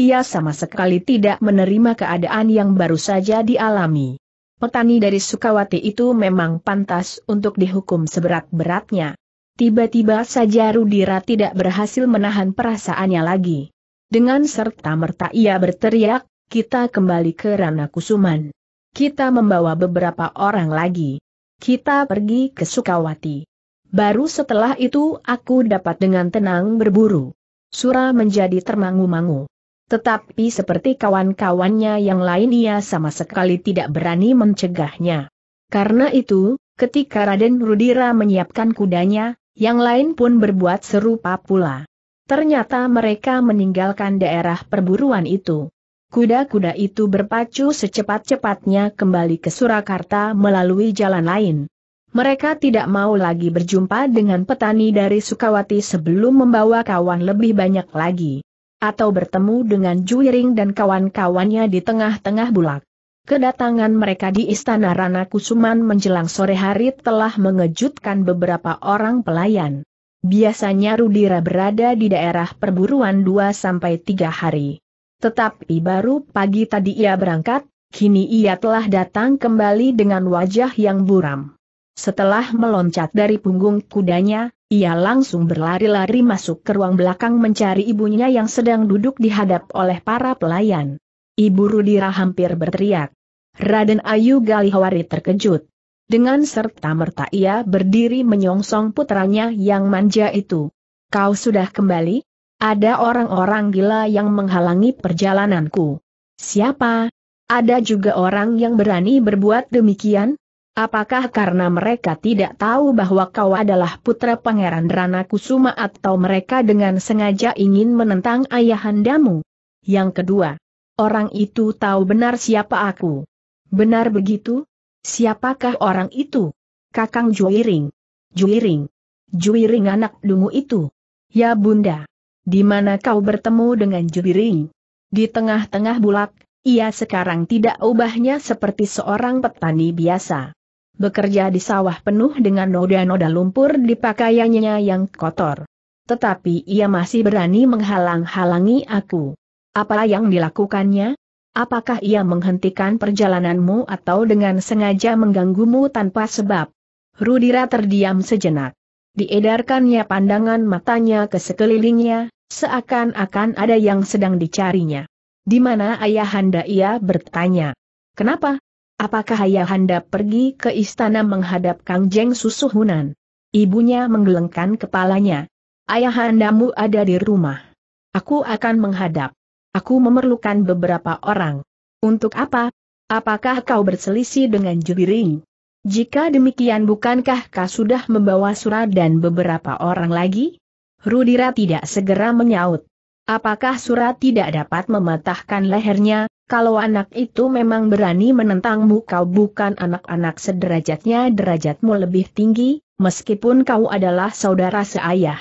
Ia sama sekali tidak menerima keadaan yang baru saja dialami. Petani dari Sukawati itu memang pantas untuk dihukum seberat-beratnya. Tiba-tiba saja Rudira tidak berhasil menahan perasaannya lagi. Dengan serta merta ia berteriak, kita kembali ke Rana Kusuman. Kita membawa beberapa orang lagi. Kita pergi ke Sukawati. Baru setelah itu aku dapat dengan tenang berburu. Sura menjadi termangu-mangu. Tetapi seperti kawan-kawannya yang lain ia sama sekali tidak berani mencegahnya. Karena itu, ketika Raden Rudira menyiapkan kudanya, yang lain pun berbuat serupa pula. Ternyata mereka meninggalkan daerah perburuan itu. Kuda-kuda itu berpacu secepat-cepatnya kembali ke Surakarta melalui jalan lain. Mereka tidak mau lagi berjumpa dengan petani dari Sukawati sebelum membawa kawan lebih banyak lagi. Atau bertemu dengan Juiring dan kawan-kawannya di tengah-tengah bulak. Kedatangan mereka di Istana Rana Kusuman menjelang sore hari telah mengejutkan beberapa orang pelayan. Biasanya Rudira berada di daerah perburuan 2-3 hari. Tetapi baru pagi tadi ia berangkat, kini ia telah datang kembali dengan wajah yang buram. Setelah meloncat dari punggung kudanya, ia langsung berlari-lari masuk ke ruang belakang mencari ibunya yang sedang duduk dihadap oleh para pelayan. Ibu Rudira hampir berteriak. Raden Ayu Galihawari terkejut. Dengan serta merta ia berdiri menyongsong putranya yang manja itu. Kau sudah kembali? Ada orang-orang gila yang menghalangi perjalananku. Siapa? Ada juga orang yang berani berbuat demikian? Apakah karena mereka tidak tahu bahwa kau adalah putra Pangeran Rana Kusuma atau mereka dengan sengaja ingin menentang ayahandamu? Yang kedua, orang itu tahu benar siapa aku. Benar begitu? Siapakah orang itu? Kakang Juiring. Juiring. Juiring anak dungu itu. Ya bunda. Di mana kau bertemu dengan Jubiring? Di tengah-tengah bulak, ia sekarang tidak ubahnya seperti seorang petani biasa. Bekerja di sawah penuh dengan noda-noda lumpur di pakaiannya yang kotor. Tetapi ia masih berani menghalang-halangi aku. Apa yang dilakukannya? Apakah ia menghentikan perjalananmu atau dengan sengaja mengganggumu tanpa sebab? Rudira terdiam sejenak diedarkannya pandangan matanya ke sekelilingnya, seakan-akan ada yang sedang dicarinya. Di mana ayahanda ia bertanya. Kenapa? Apakah ayahanda pergi ke istana menghadap Kang Jeng Susuhunan? Ibunya menggelengkan kepalanya. Ayahandamu ada di rumah. Aku akan menghadap. Aku memerlukan beberapa orang. Untuk apa? Apakah kau berselisih dengan Jubiring? Jika demikian bukankah kau sudah membawa surat dan beberapa orang lagi? Rudira tidak segera menyaut. Apakah surat tidak dapat mematahkan lehernya, kalau anak itu memang berani menentangmu kau bukan anak-anak sederajatnya derajatmu lebih tinggi, meskipun kau adalah saudara seayah.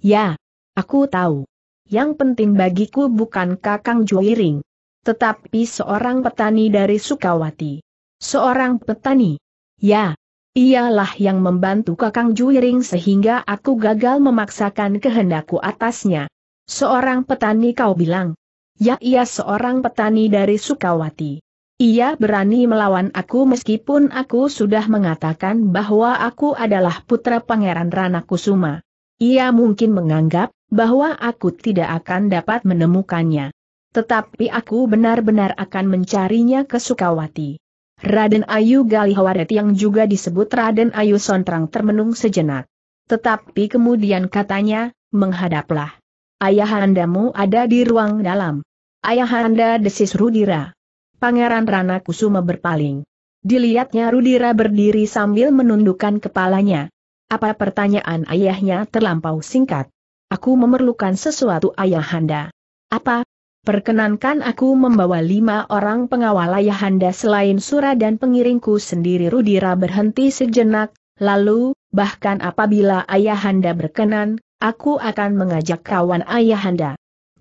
Ya, aku tahu. Yang penting bagiku bukan Kakang Juiring. Tetapi seorang petani dari Sukawati. Seorang petani. Ya, ialah yang membantu Kakang Juiring sehingga aku gagal memaksakan kehendakku atasnya. Seorang petani kau bilang. Ya ia seorang petani dari Sukawati. Ia berani melawan aku meskipun aku sudah mengatakan bahwa aku adalah putra Pangeran Rana Kusuma. Ia mungkin menganggap bahwa aku tidak akan dapat menemukannya. Tetapi aku benar-benar akan mencarinya ke Sukawati. Raden Ayu Galihawaret yang juga disebut Raden Ayu Sontrang termenung sejenak. Tetapi kemudian katanya, menghadaplah. Ayahandamu ada di ruang dalam. Ayahanda desis Rudira. Pangeran Rana Kusuma berpaling. Dilihatnya Rudira berdiri sambil menundukkan kepalanya. Apa pertanyaan ayahnya terlampau singkat? Aku memerlukan sesuatu ayahanda. Apa? Perkenankan aku membawa lima orang pengawal ayahanda selain Sura dan pengiringku sendiri Rudira berhenti sejenak, lalu, bahkan apabila ayahanda berkenan, aku akan mengajak kawan ayahanda.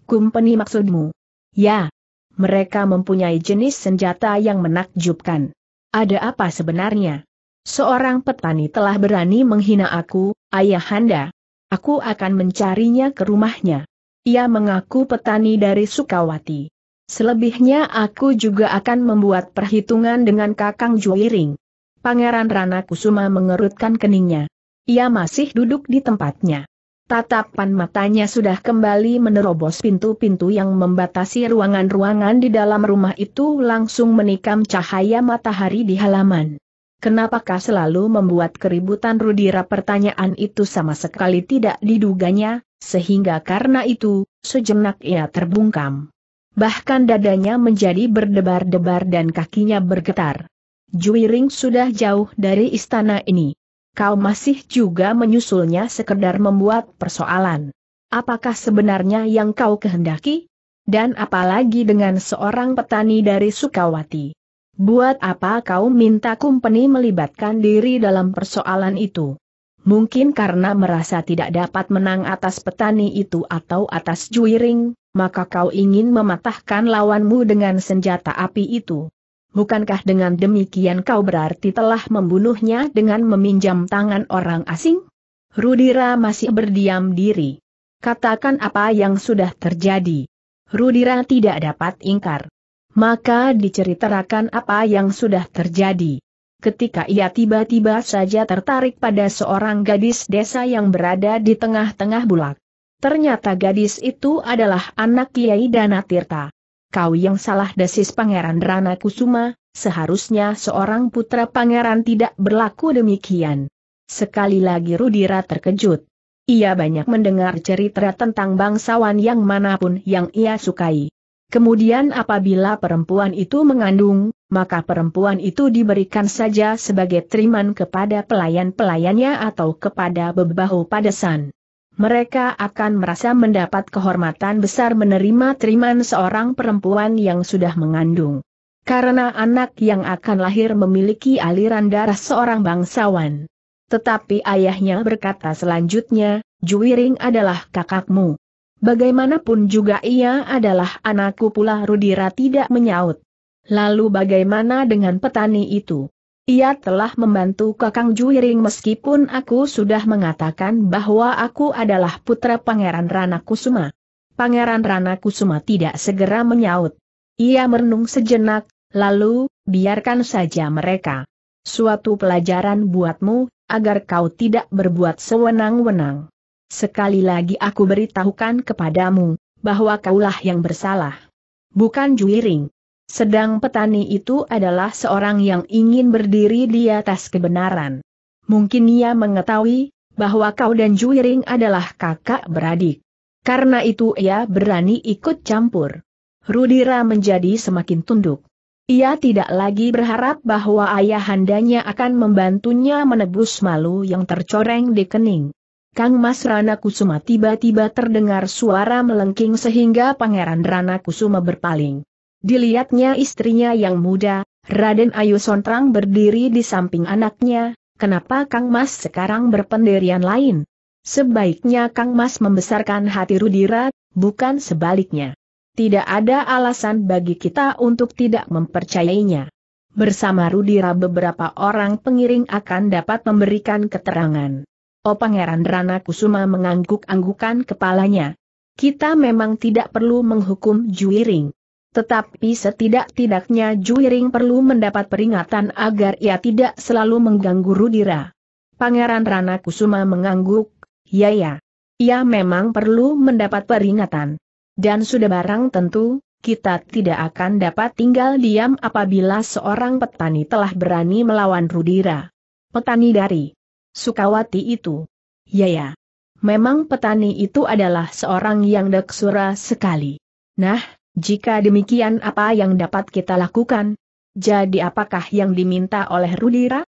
Kumpeni maksudmu? Ya. Mereka mempunyai jenis senjata yang menakjubkan. Ada apa sebenarnya? Seorang petani telah berani menghina aku, ayahanda. Aku akan mencarinya ke rumahnya. Ia mengaku petani dari Sukawati. Selebihnya aku juga akan membuat perhitungan dengan Kakang Juiring. Pangeran Rana Kusuma mengerutkan keningnya. Ia masih duduk di tempatnya. Tatapan matanya sudah kembali menerobos pintu-pintu yang membatasi ruangan-ruangan di dalam rumah itu langsung menikam cahaya matahari di halaman. Kenapakah selalu membuat keributan Rudira pertanyaan itu sama sekali tidak diduganya, sehingga karena itu, sejenak ia terbungkam. Bahkan dadanya menjadi berdebar-debar dan kakinya bergetar. Juiring sudah jauh dari istana ini. Kau masih juga menyusulnya sekedar membuat persoalan. Apakah sebenarnya yang kau kehendaki? Dan apalagi dengan seorang petani dari Sukawati. Buat apa kau minta kumpeni melibatkan diri dalam persoalan itu? mungkin karena merasa tidak dapat menang atas petani itu atau atas juiring, maka kau ingin mematahkan lawanmu dengan senjata api itu. Bukankah dengan demikian kau berarti telah membunuhnya dengan meminjam tangan orang asing? Rudira masih berdiam diri. Katakan apa yang sudah terjadi. Rudira tidak dapat ingkar. Maka diceritakan apa yang sudah terjadi ketika ia tiba-tiba saja tertarik pada seorang gadis desa yang berada di tengah-tengah bulak. Ternyata gadis itu adalah anak Kiai Dana Tirta. Kau yang salah desis Pangeran Rana Kusuma, seharusnya seorang putra pangeran tidak berlaku demikian. Sekali lagi Rudira terkejut. Ia banyak mendengar cerita tentang bangsawan yang manapun yang ia sukai. Kemudian apabila perempuan itu mengandung, maka perempuan itu diberikan saja sebagai teriman kepada pelayan-pelayannya atau kepada bebahu padesan. Mereka akan merasa mendapat kehormatan besar menerima teriman seorang perempuan yang sudah mengandung. Karena anak yang akan lahir memiliki aliran darah seorang bangsawan. Tetapi ayahnya berkata selanjutnya, Juwiring adalah kakakmu. Bagaimanapun juga ia adalah anakku pula Rudira tidak menyaut. Lalu bagaimana dengan petani itu? Ia telah membantu Kakang Juiring meskipun aku sudah mengatakan bahwa aku adalah putra Pangeran Rana Kusuma. Pangeran Rana Kusuma tidak segera menyaut. Ia merenung sejenak, lalu, biarkan saja mereka. Suatu pelajaran buatmu, agar kau tidak berbuat sewenang-wenang. Sekali lagi aku beritahukan kepadamu, bahwa kaulah yang bersalah. Bukan juiring. Sedang petani itu adalah seorang yang ingin berdiri di atas kebenaran. Mungkin ia mengetahui, bahwa kau dan juiring adalah kakak beradik. Karena itu ia berani ikut campur. Rudira menjadi semakin tunduk. Ia tidak lagi berharap bahwa ayahandanya akan membantunya menebus malu yang tercoreng di kening. Kang Mas Rana Kusuma tiba-tiba terdengar suara melengking sehingga Pangeran Rana Kusuma berpaling. Dilihatnya istrinya yang muda, Raden Ayu Sontrang berdiri di samping anaknya, kenapa Kang Mas sekarang berpendirian lain? Sebaiknya Kang Mas membesarkan hati Rudira, bukan sebaliknya. Tidak ada alasan bagi kita untuk tidak mempercayainya. Bersama Rudira beberapa orang pengiring akan dapat memberikan keterangan. O oh, Pangeran Rana Kusuma mengangguk-anggukan kepalanya. Kita memang tidak perlu menghukum Juiring. Tetapi setidak-tidaknya Juiring perlu mendapat peringatan agar ia tidak selalu mengganggu Rudira. Pangeran Rana Kusuma mengangguk, ya ya. Ia memang perlu mendapat peringatan. Dan sudah barang tentu, kita tidak akan dapat tinggal diam apabila seorang petani telah berani melawan Rudira. Petani dari Sukawati itu. Ya ya. Memang petani itu adalah seorang yang deksura sekali. Nah, jika demikian apa yang dapat kita lakukan? Jadi apakah yang diminta oleh Rudira?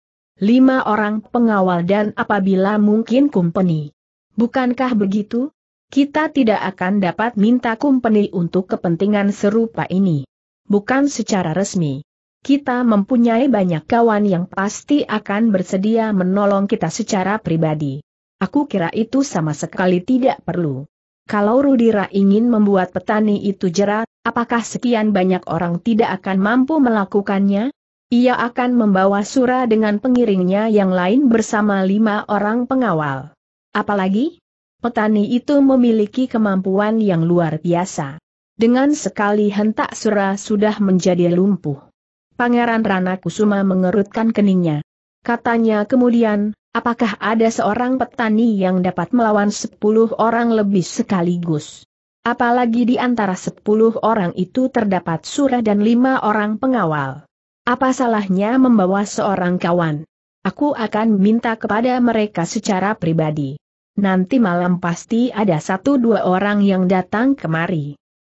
Lima orang pengawal dan apabila mungkin kumpeni. Bukankah begitu? Kita tidak akan dapat minta kumpeni untuk kepentingan serupa ini. Bukan secara resmi kita mempunyai banyak kawan yang pasti akan bersedia menolong kita secara pribadi. Aku kira itu sama sekali tidak perlu. Kalau Rudira ingin membuat petani itu jerat, apakah sekian banyak orang tidak akan mampu melakukannya? Ia akan membawa Sura dengan pengiringnya yang lain bersama lima orang pengawal. Apalagi, petani itu memiliki kemampuan yang luar biasa. Dengan sekali hentak Sura sudah menjadi lumpuh. Pangeran Rana Kusuma mengerutkan keningnya. Katanya kemudian, apakah ada seorang petani yang dapat melawan sepuluh orang lebih sekaligus? Apalagi di antara sepuluh orang itu terdapat surah dan lima orang pengawal. Apa salahnya membawa seorang kawan? Aku akan minta kepada mereka secara pribadi. Nanti malam pasti ada satu dua orang yang datang kemari.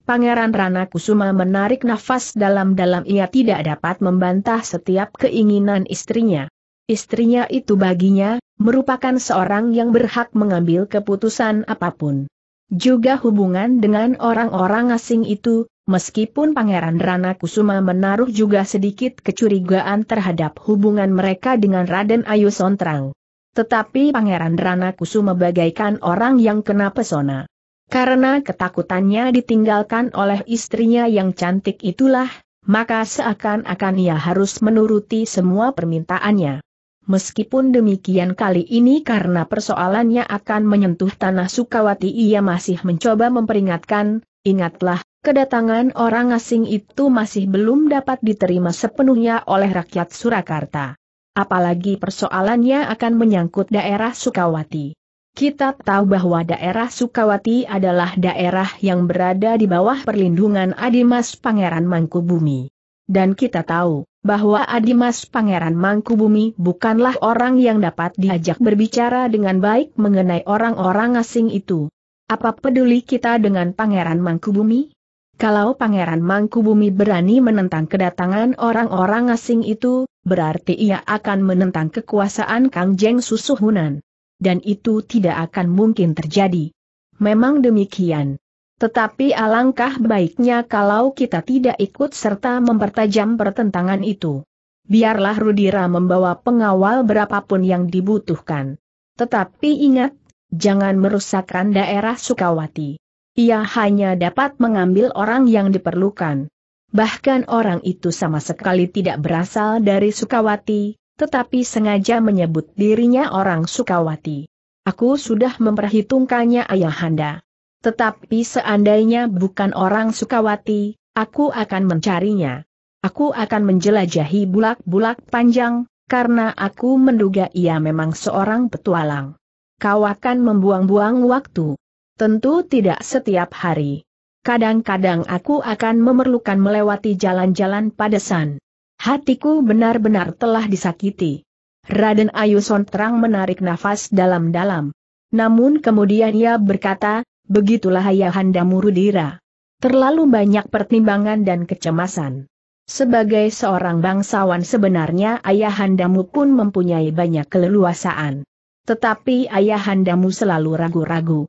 Pangeran Rana Kusuma menarik nafas dalam-dalam ia tidak dapat membantah setiap keinginan istrinya. Istrinya itu baginya, merupakan seorang yang berhak mengambil keputusan apapun. Juga hubungan dengan orang-orang asing itu, meskipun Pangeran Rana Kusuma menaruh juga sedikit kecurigaan terhadap hubungan mereka dengan Raden Ayu Sontrang. Tetapi Pangeran Rana Kusuma bagaikan orang yang kena pesona. Karena ketakutannya ditinggalkan oleh istrinya yang cantik itulah, maka seakan-akan ia harus menuruti semua permintaannya. Meskipun demikian kali ini karena persoalannya akan menyentuh tanah Sukawati ia masih mencoba memperingatkan, ingatlah, kedatangan orang asing itu masih belum dapat diterima sepenuhnya oleh rakyat Surakarta. Apalagi persoalannya akan menyangkut daerah Sukawati. Kita tahu bahwa daerah Sukawati adalah daerah yang berada di bawah perlindungan Adimas Pangeran Mangkubumi. Dan kita tahu bahwa Adimas Pangeran Mangkubumi bukanlah orang yang dapat diajak berbicara dengan baik mengenai orang-orang asing itu. Apa peduli kita dengan Pangeran Mangkubumi? Kalau Pangeran Mangkubumi berani menentang kedatangan orang-orang asing itu, berarti ia akan menentang kekuasaan Kang Jeng Susuhunan dan itu tidak akan mungkin terjadi. Memang demikian. Tetapi alangkah baiknya kalau kita tidak ikut serta mempertajam pertentangan itu. Biarlah Rudira membawa pengawal berapapun yang dibutuhkan. Tetapi ingat, jangan merusakkan daerah Sukawati. Ia hanya dapat mengambil orang yang diperlukan. Bahkan orang itu sama sekali tidak berasal dari Sukawati, tetapi sengaja menyebut dirinya orang Sukawati. Aku sudah memperhitungkannya ayahanda. Tetapi seandainya bukan orang Sukawati, aku akan mencarinya. Aku akan menjelajahi bulak-bulak panjang, karena aku menduga ia memang seorang petualang. Kau akan membuang-buang waktu. Tentu tidak setiap hari. Kadang-kadang aku akan memerlukan melewati jalan-jalan padesan. Hatiku benar-benar telah disakiti. Raden Ayu Son terang menarik nafas dalam-dalam. Namun kemudian ia berkata, begitulah Ayahanda Murudira. Terlalu banyak pertimbangan dan kecemasan. Sebagai seorang bangsawan sebenarnya ayahandamu pun mempunyai banyak keleluasaan. Tetapi ayahandamu selalu ragu-ragu.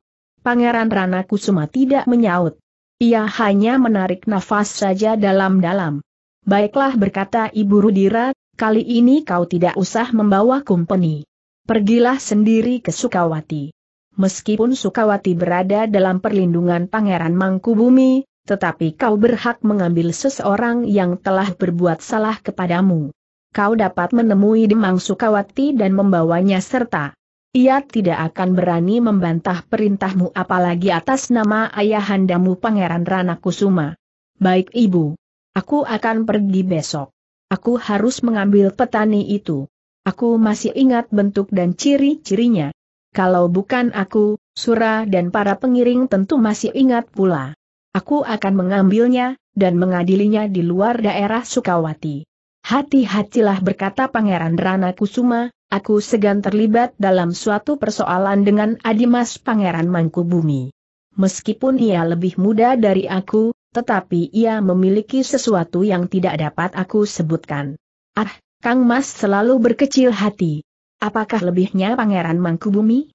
Pangeran Rana Kusuma tidak menyaut. Ia hanya menarik nafas saja dalam-dalam. Baiklah berkata Ibu Rudira, kali ini kau tidak usah membawa kumpeni. Pergilah sendiri ke Sukawati. Meskipun Sukawati berada dalam perlindungan Pangeran Mangkubumi, tetapi kau berhak mengambil seseorang yang telah berbuat salah kepadamu. Kau dapat menemui Demang Sukawati dan membawanya serta. Ia tidak akan berani membantah perintahmu apalagi atas nama ayahandamu Pangeran Ranakusuma. Baik ibu. Aku akan pergi besok. Aku harus mengambil petani itu. Aku masih ingat bentuk dan ciri-cirinya. Kalau bukan aku, Sura dan para pengiring tentu masih ingat pula. Aku akan mengambilnya, dan mengadilinya di luar daerah Sukawati. Hati-hatilah berkata Pangeran Rana Kusuma, aku segan terlibat dalam suatu persoalan dengan Adimas Pangeran Mangkubumi. Meskipun ia lebih muda dari aku, tetapi ia memiliki sesuatu yang tidak dapat aku sebutkan. Ah, Kang Mas selalu berkecil hati. Apakah lebihnya Pangeran Mangkubumi?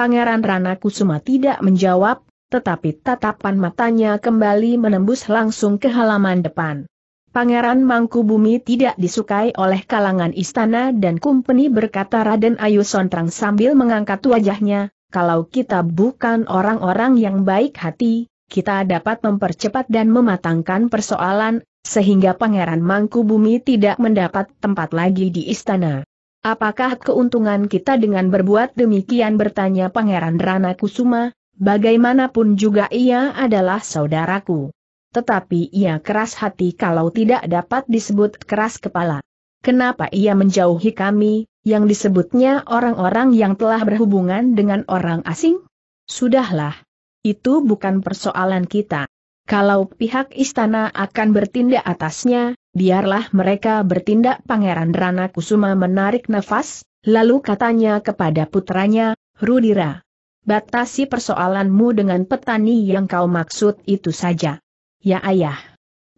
Pangeran Rana Kusuma tidak menjawab, tetapi tatapan matanya kembali menembus langsung ke halaman depan. Pangeran Mangkubumi tidak disukai oleh kalangan istana dan kumpeni berkata Raden Ayu Sontrang sambil mengangkat wajahnya, kalau kita bukan orang-orang yang baik hati, kita dapat mempercepat dan mematangkan persoalan, sehingga Pangeran Mangku Bumi tidak mendapat tempat lagi di istana. Apakah keuntungan kita dengan berbuat demikian bertanya Pangeran Rana Kusuma, bagaimanapun juga ia adalah saudaraku. Tetapi ia keras hati kalau tidak dapat disebut keras kepala. Kenapa ia menjauhi kami, yang disebutnya orang-orang yang telah berhubungan dengan orang asing? Sudahlah, itu bukan persoalan kita. Kalau pihak istana akan bertindak atasnya, biarlah mereka bertindak Pangeran Rana Kusuma menarik nafas, lalu katanya kepada putranya, Rudira. Batasi persoalanmu dengan petani yang kau maksud itu saja. Ya ayah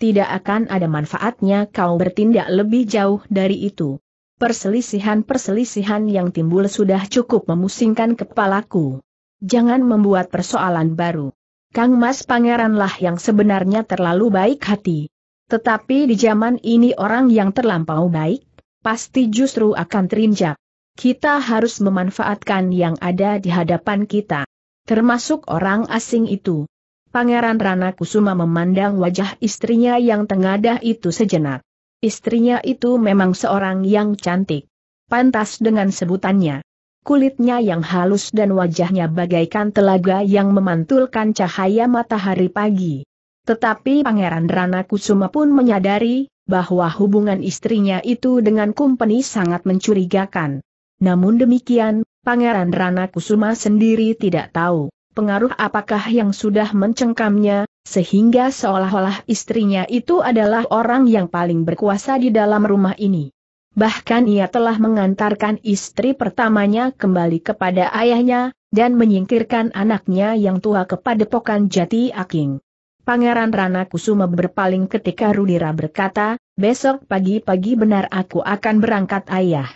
tidak akan ada manfaatnya kau bertindak lebih jauh dari itu. Perselisihan-perselisihan yang timbul sudah cukup memusingkan kepalaku. Jangan membuat persoalan baru. Kang Mas Pangeranlah yang sebenarnya terlalu baik hati. Tetapi di zaman ini orang yang terlampau baik, pasti justru akan terinjak. Kita harus memanfaatkan yang ada di hadapan kita. Termasuk orang asing itu. Pangeran Rana Kusuma memandang wajah istrinya yang tengadah itu sejenak. Istrinya itu memang seorang yang cantik. Pantas dengan sebutannya. Kulitnya yang halus dan wajahnya bagaikan telaga yang memantulkan cahaya matahari pagi. Tetapi Pangeran Rana Kusuma pun menyadari, bahwa hubungan istrinya itu dengan kumpeni sangat mencurigakan. Namun demikian, Pangeran Rana Kusuma sendiri tidak tahu pengaruh apakah yang sudah mencengkamnya, sehingga seolah-olah istrinya itu adalah orang yang paling berkuasa di dalam rumah ini bahkan ia telah mengantarkan istri pertamanya kembali kepada ayahnya, dan menyingkirkan anaknya yang tua kepada Pokan jati aking. Pangeran Rana Kusuma berpaling ketika Rudira berkata, besok pagi-pagi benar aku akan berangkat ayah.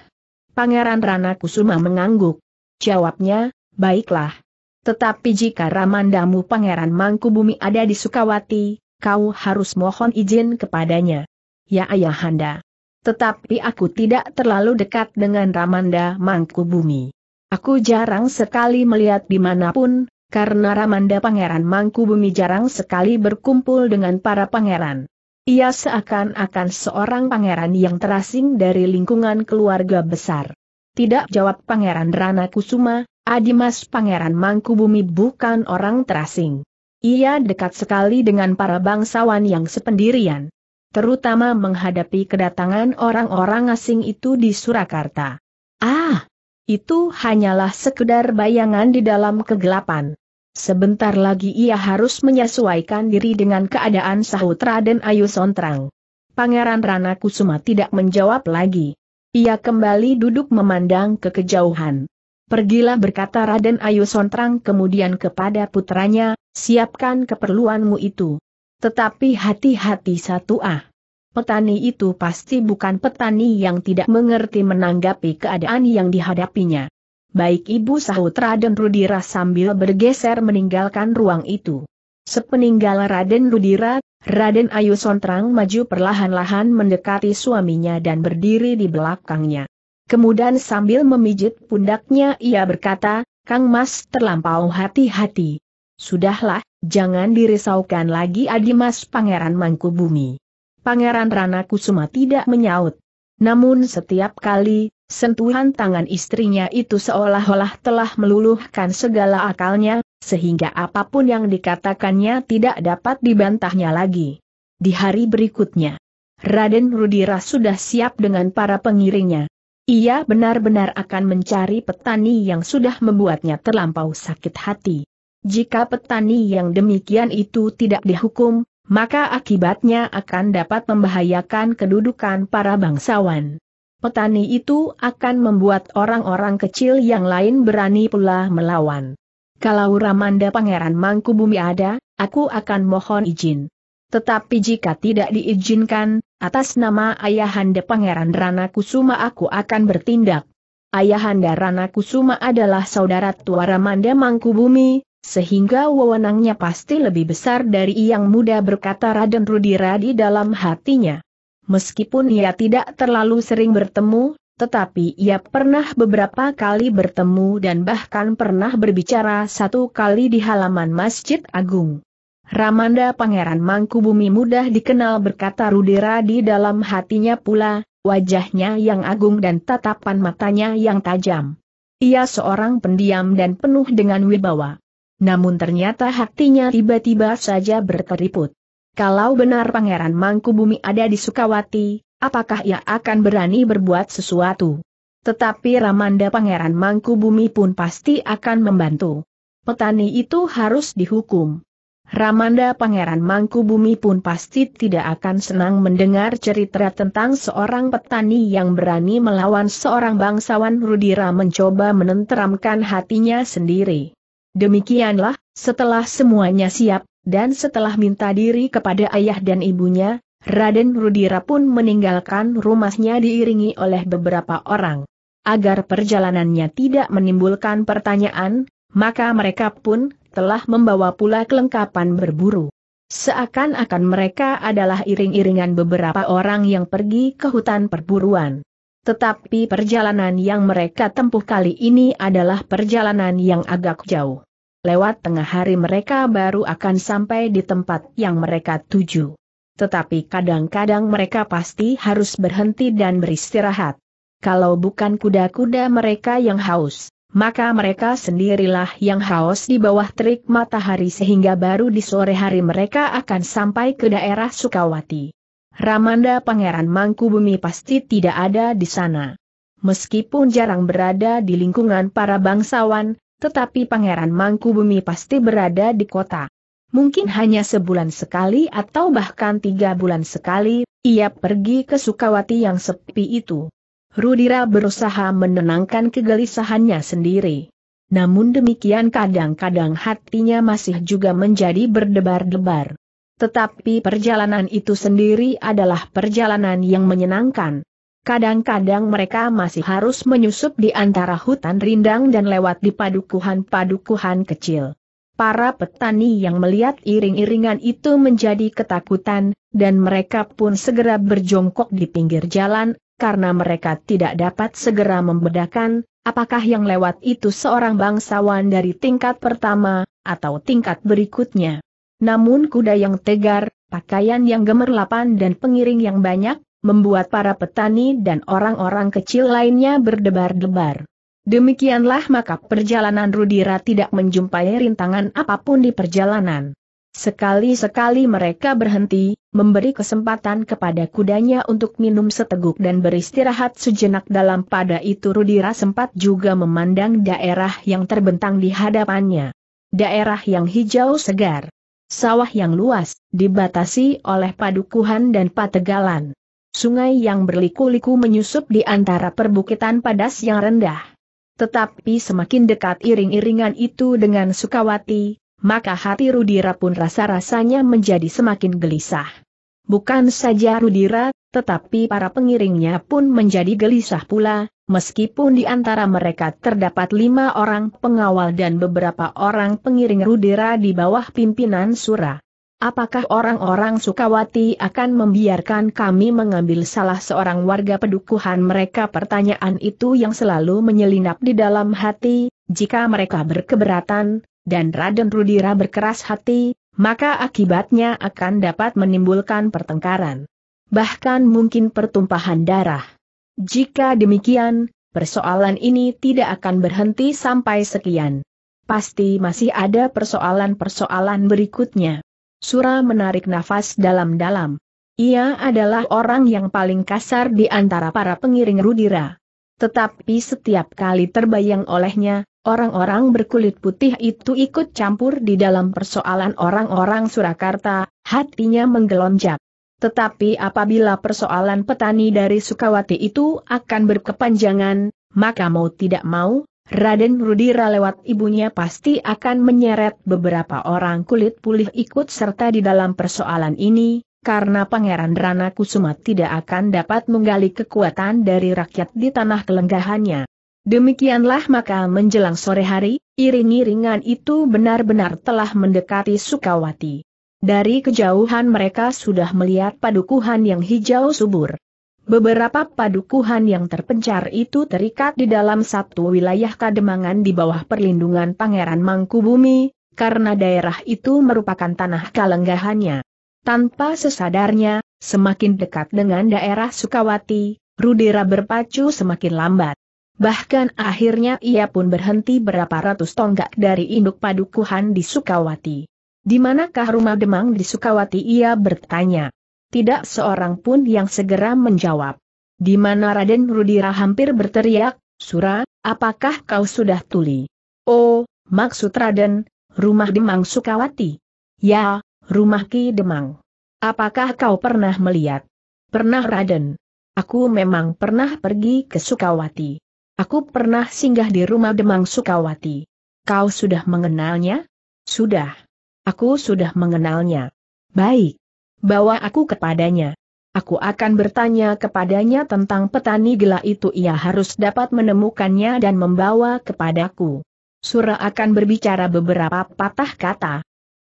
Pangeran Rana Kusuma mengangguk. Jawabnya, baiklah. Tetapi jika Ramandamu Pangeran Mangku Bumi ada di Sukawati, kau harus mohon izin kepadanya. Ya ayahanda. Tetapi aku tidak terlalu dekat dengan Ramanda Mangkubumi. Aku jarang sekali melihat dimanapun, karena Ramanda Pangeran Mangkubumi jarang sekali berkumpul dengan para pangeran. Ia seakan-akan seorang pangeran yang terasing dari lingkungan keluarga besar. Tidak jawab Pangeran Rana Kusuma, Adimas Pangeran Mangkubumi bukan orang terasing. Ia dekat sekali dengan para bangsawan yang sependirian terutama menghadapi kedatangan orang-orang asing itu di Surakarta. Ah! Itu hanyalah sekedar bayangan di dalam kegelapan. Sebentar lagi ia harus menyesuaikan diri dengan keadaan Sahutra dan Ayu Sontrang. Pangeran Rana Kusuma tidak menjawab lagi. Ia kembali duduk memandang ke kejauhan. Pergilah berkata Raden Ayu Sontrang kemudian kepada putranya, siapkan keperluanmu itu. Tetapi hati-hati satu ah. Petani itu pasti bukan petani yang tidak mengerti menanggapi keadaan yang dihadapinya. Baik ibu sahut Raden Rudira sambil bergeser meninggalkan ruang itu. Sepeninggal Raden Rudira, Raden Ayu Sontrang maju perlahan-lahan mendekati suaminya dan berdiri di belakangnya. Kemudian sambil memijit pundaknya ia berkata, Kang Mas terlampau hati-hati. Sudahlah, jangan dirisaukan lagi Adimas Pangeran Mangkubumi. Pangeran Rana Kusuma tidak menyaut. Namun setiap kali, sentuhan tangan istrinya itu seolah-olah telah meluluhkan segala akalnya, sehingga apapun yang dikatakannya tidak dapat dibantahnya lagi. Di hari berikutnya, Raden Rudira sudah siap dengan para pengiringnya. Ia benar-benar akan mencari petani yang sudah membuatnya terlampau sakit hati. Jika petani yang demikian itu tidak dihukum, maka akibatnya akan dapat membahayakan kedudukan para bangsawan. Petani itu akan membuat orang-orang kecil yang lain berani pula melawan. Kalau Ramanda Pangeran Mangkubumi ada, aku akan mohon izin. Tetapi jika tidak diizinkan, atas nama Ayahanda Pangeran Rana Kusuma aku akan bertindak. Ayahanda Rana Kusuma adalah saudara tua Ramanda Mangkubumi, sehingga wewenangnya pasti lebih besar dari yang muda berkata Raden Rudira di dalam hatinya. Meskipun ia tidak terlalu sering bertemu, tetapi ia pernah beberapa kali bertemu dan bahkan pernah berbicara satu kali di halaman Masjid Agung. Ramanda Pangeran Mangkubumi mudah dikenal berkata Rudira di dalam hatinya pula, wajahnya yang agung dan tatapan matanya yang tajam. Ia seorang pendiam dan penuh dengan wibawa namun ternyata hatinya tiba-tiba saja berteriput. Kalau benar Pangeran Mangkubumi ada di Sukawati, apakah ia akan berani berbuat sesuatu? Tetapi Ramanda Pangeran Mangkubumi pun pasti akan membantu. Petani itu harus dihukum. Ramanda Pangeran Mangkubumi pun pasti tidak akan senang mendengar cerita tentang seorang petani yang berani melawan seorang bangsawan Rudira mencoba menenteramkan hatinya sendiri. Demikianlah, setelah semuanya siap, dan setelah minta diri kepada ayah dan ibunya, Raden Rudira pun meninggalkan rumahnya diiringi oleh beberapa orang. Agar perjalanannya tidak menimbulkan pertanyaan, maka mereka pun telah membawa pula kelengkapan berburu. Seakan-akan mereka adalah iring-iringan beberapa orang yang pergi ke hutan perburuan. Tetapi perjalanan yang mereka tempuh kali ini adalah perjalanan yang agak jauh. Lewat tengah hari mereka baru akan sampai di tempat yang mereka tuju. Tetapi kadang-kadang mereka pasti harus berhenti dan beristirahat. Kalau bukan kuda-kuda mereka yang haus, maka mereka sendirilah yang haus di bawah terik matahari sehingga baru di sore hari mereka akan sampai ke daerah Sukawati. Ramanda Pangeran Mangkubumi pasti tidak ada di sana. Meskipun jarang berada di lingkungan para bangsawan, tetapi Pangeran Mangkubumi pasti berada di kota. Mungkin hanya sebulan sekali atau bahkan tiga bulan sekali, ia pergi ke Sukawati yang sepi itu. Rudira berusaha menenangkan kegelisahannya sendiri. Namun demikian kadang-kadang hatinya masih juga menjadi berdebar-debar. Tetapi perjalanan itu sendiri adalah perjalanan yang menyenangkan. Kadang-kadang mereka masih harus menyusup di antara hutan rindang dan lewat di padukuhan-padukuhan kecil. Para petani yang melihat iring-iringan itu menjadi ketakutan, dan mereka pun segera berjongkok di pinggir jalan, karena mereka tidak dapat segera membedakan, apakah yang lewat itu seorang bangsawan dari tingkat pertama, atau tingkat berikutnya. Namun kuda yang tegar, pakaian yang gemerlapan dan pengiring yang banyak, membuat para petani dan orang-orang kecil lainnya berdebar-debar. Demikianlah maka perjalanan Rudira tidak menjumpai rintangan apapun di perjalanan. Sekali-sekali mereka berhenti, memberi kesempatan kepada kudanya untuk minum seteguk dan beristirahat sejenak dalam pada itu Rudira sempat juga memandang daerah yang terbentang di hadapannya. Daerah yang hijau segar sawah yang luas, dibatasi oleh padukuhan dan pategalan. Sungai yang berliku-liku menyusup di antara perbukitan padas yang rendah. Tetapi semakin dekat iring-iringan itu dengan Sukawati, maka hati Rudira pun rasa-rasanya menjadi semakin gelisah. Bukan saja Rudira, tetapi para pengiringnya pun menjadi gelisah pula, Meskipun di antara mereka terdapat lima orang pengawal dan beberapa orang pengiring rudera di bawah pimpinan Sura. Apakah orang-orang Sukawati akan membiarkan kami mengambil salah seorang warga pedukuhan mereka? Pertanyaan itu yang selalu menyelinap di dalam hati, jika mereka berkeberatan, dan Raden Rudira berkeras hati, maka akibatnya akan dapat menimbulkan pertengkaran. Bahkan mungkin pertumpahan darah. Jika demikian, persoalan ini tidak akan berhenti sampai sekian. Pasti masih ada persoalan-persoalan berikutnya. Sura menarik nafas dalam-dalam. Ia adalah orang yang paling kasar di antara para pengiring Rudira. Tetapi setiap kali terbayang olehnya, orang-orang berkulit putih itu ikut campur di dalam persoalan orang-orang Surakarta, hatinya menggelonjak. Tetapi apabila persoalan petani dari Sukawati itu akan berkepanjangan, maka mau tidak mau, Raden Rudira lewat ibunya pasti akan menyeret beberapa orang kulit pulih ikut serta di dalam persoalan ini, karena Pangeran Rana Kusuma tidak akan dapat menggali kekuatan dari rakyat di tanah kelenggahannya. Demikianlah maka menjelang sore hari, iring-iringan itu benar-benar telah mendekati Sukawati. Dari kejauhan mereka sudah melihat padukuhan yang hijau subur. Beberapa padukuhan yang terpencar itu terikat di dalam satu wilayah kademangan di bawah perlindungan Pangeran Mangkubumi, karena daerah itu merupakan tanah kalenggahannya. Tanpa sesadarnya, semakin dekat dengan daerah Sukawati, Rudera berpacu semakin lambat. Bahkan akhirnya ia pun berhenti berapa ratus tonggak dari induk padukuhan di Sukawati. Di manakah rumah Demang di Sukawati ia bertanya. Tidak seorang pun yang segera menjawab. Di mana Raden Rudira hampir berteriak, Sura, apakah kau sudah tuli? Oh, maksud Raden, rumah Demang Sukawati. Ya, rumah Ki Demang. Apakah kau pernah melihat? Pernah Raden. Aku memang pernah pergi ke Sukawati. Aku pernah singgah di rumah Demang Sukawati. Kau sudah mengenalnya? Sudah. Aku sudah mengenalnya. Baik. Bawa aku kepadanya. Aku akan bertanya kepadanya tentang petani gila itu ia harus dapat menemukannya dan membawa kepadaku. Sura akan berbicara beberapa patah kata.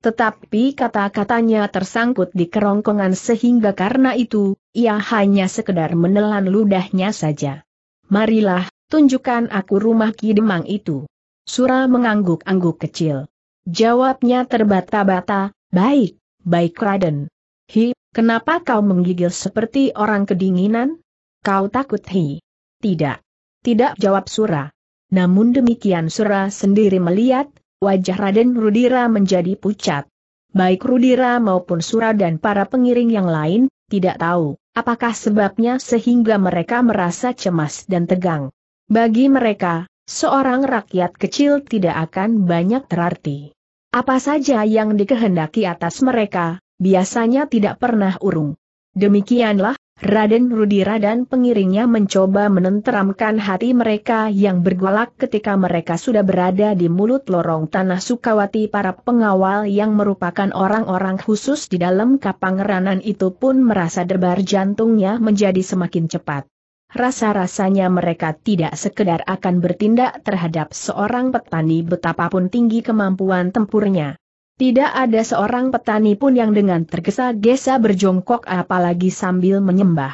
Tetapi kata-katanya tersangkut di kerongkongan sehingga karena itu, ia hanya sekedar menelan ludahnya saja. Marilah, tunjukkan aku rumah Ki itu. Sura mengangguk-angguk kecil. Jawabnya terbata-bata, baik, baik Raden. Hi, kenapa kau menggigil seperti orang kedinginan? Kau takut Hi? Tidak. Tidak jawab Sura. Namun demikian Sura sendiri melihat, wajah Raden Rudira menjadi pucat. Baik Rudira maupun Sura dan para pengiring yang lain, tidak tahu apakah sebabnya sehingga mereka merasa cemas dan tegang. Bagi mereka, seorang rakyat kecil tidak akan banyak terarti. Apa saja yang dikehendaki atas mereka, biasanya tidak pernah urung. Demikianlah, Raden Rudira dan pengiringnya mencoba menenteramkan hati mereka yang bergolak ketika mereka sudah berada di mulut lorong tanah Sukawati para pengawal yang merupakan orang-orang khusus di dalam kapangeranan itu pun merasa debar jantungnya menjadi semakin cepat. Rasa-rasanya mereka tidak sekedar akan bertindak terhadap seorang petani betapapun tinggi kemampuan tempurnya. Tidak ada seorang petani pun yang dengan tergesa-gesa berjongkok apalagi sambil menyembah.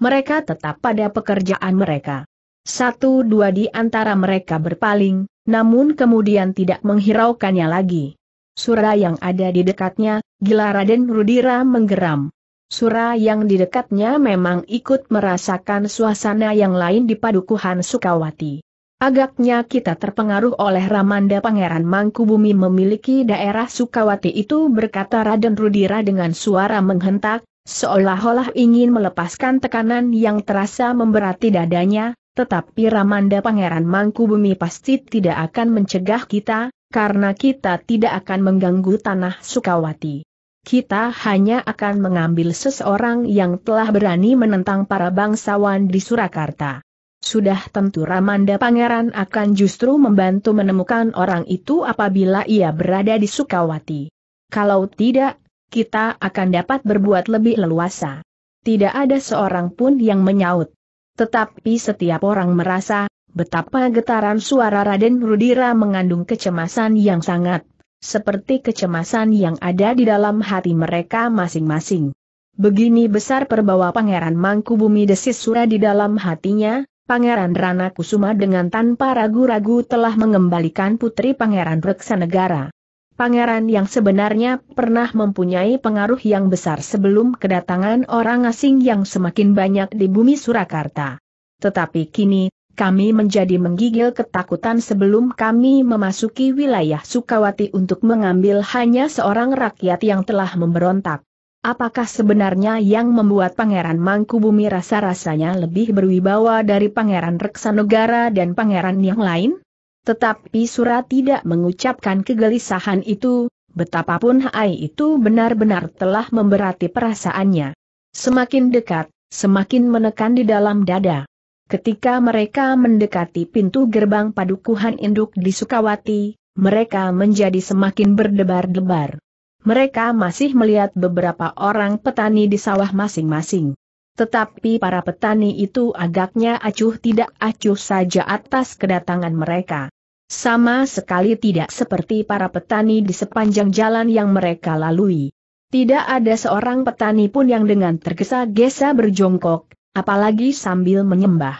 Mereka tetap pada pekerjaan mereka. Satu dua di antara mereka berpaling, namun kemudian tidak menghiraukannya lagi. Surah yang ada di dekatnya, Gila Raden Rudira menggeram. Sura yang di dekatnya memang ikut merasakan suasana yang lain di padukuhan Sukawati. Agaknya kita terpengaruh oleh Ramanda Pangeran Mangkubumi memiliki daerah Sukawati itu berkata Raden Rudira dengan suara menghentak, seolah-olah ingin melepaskan tekanan yang terasa memberati dadanya, tetapi Ramanda Pangeran Mangkubumi pasti tidak akan mencegah kita, karena kita tidak akan mengganggu tanah Sukawati kita hanya akan mengambil seseorang yang telah berani menentang para bangsawan di Surakarta. Sudah tentu Ramanda Pangeran akan justru membantu menemukan orang itu apabila ia berada di Sukawati. Kalau tidak, kita akan dapat berbuat lebih leluasa. Tidak ada seorang pun yang menyaut. Tetapi setiap orang merasa, betapa getaran suara Raden Rudira mengandung kecemasan yang sangat seperti kecemasan yang ada di dalam hati mereka masing-masing. Begini besar perbawa Pangeran Mangkubumi desis sura di dalam hatinya, Pangeran Rana Kusuma dengan tanpa ragu-ragu telah mengembalikan putri Pangeran Reksanegara. Pangeran yang sebenarnya pernah mempunyai pengaruh yang besar sebelum kedatangan orang asing yang semakin banyak di bumi Surakarta. Tetapi kini, kami menjadi menggigil ketakutan sebelum kami memasuki wilayah Sukawati untuk mengambil hanya seorang rakyat yang telah memberontak. Apakah sebenarnya yang membuat Pangeran Mangkubumi rasa-rasanya lebih berwibawa dari Pangeran Reksanegara dan Pangeran yang lain? Tetapi Sura tidak mengucapkan kegelisahan itu, betapapun Hai itu benar-benar telah memberati perasaannya. Semakin dekat, semakin menekan di dalam dada. Ketika mereka mendekati pintu gerbang padukuhan induk di Sukawati, mereka menjadi semakin berdebar-debar. Mereka masih melihat beberapa orang petani di sawah masing-masing. Tetapi para petani itu agaknya acuh tidak acuh saja atas kedatangan mereka. Sama sekali tidak seperti para petani di sepanjang jalan yang mereka lalui. Tidak ada seorang petani pun yang dengan tergesa-gesa berjongkok, apalagi sambil menyembah.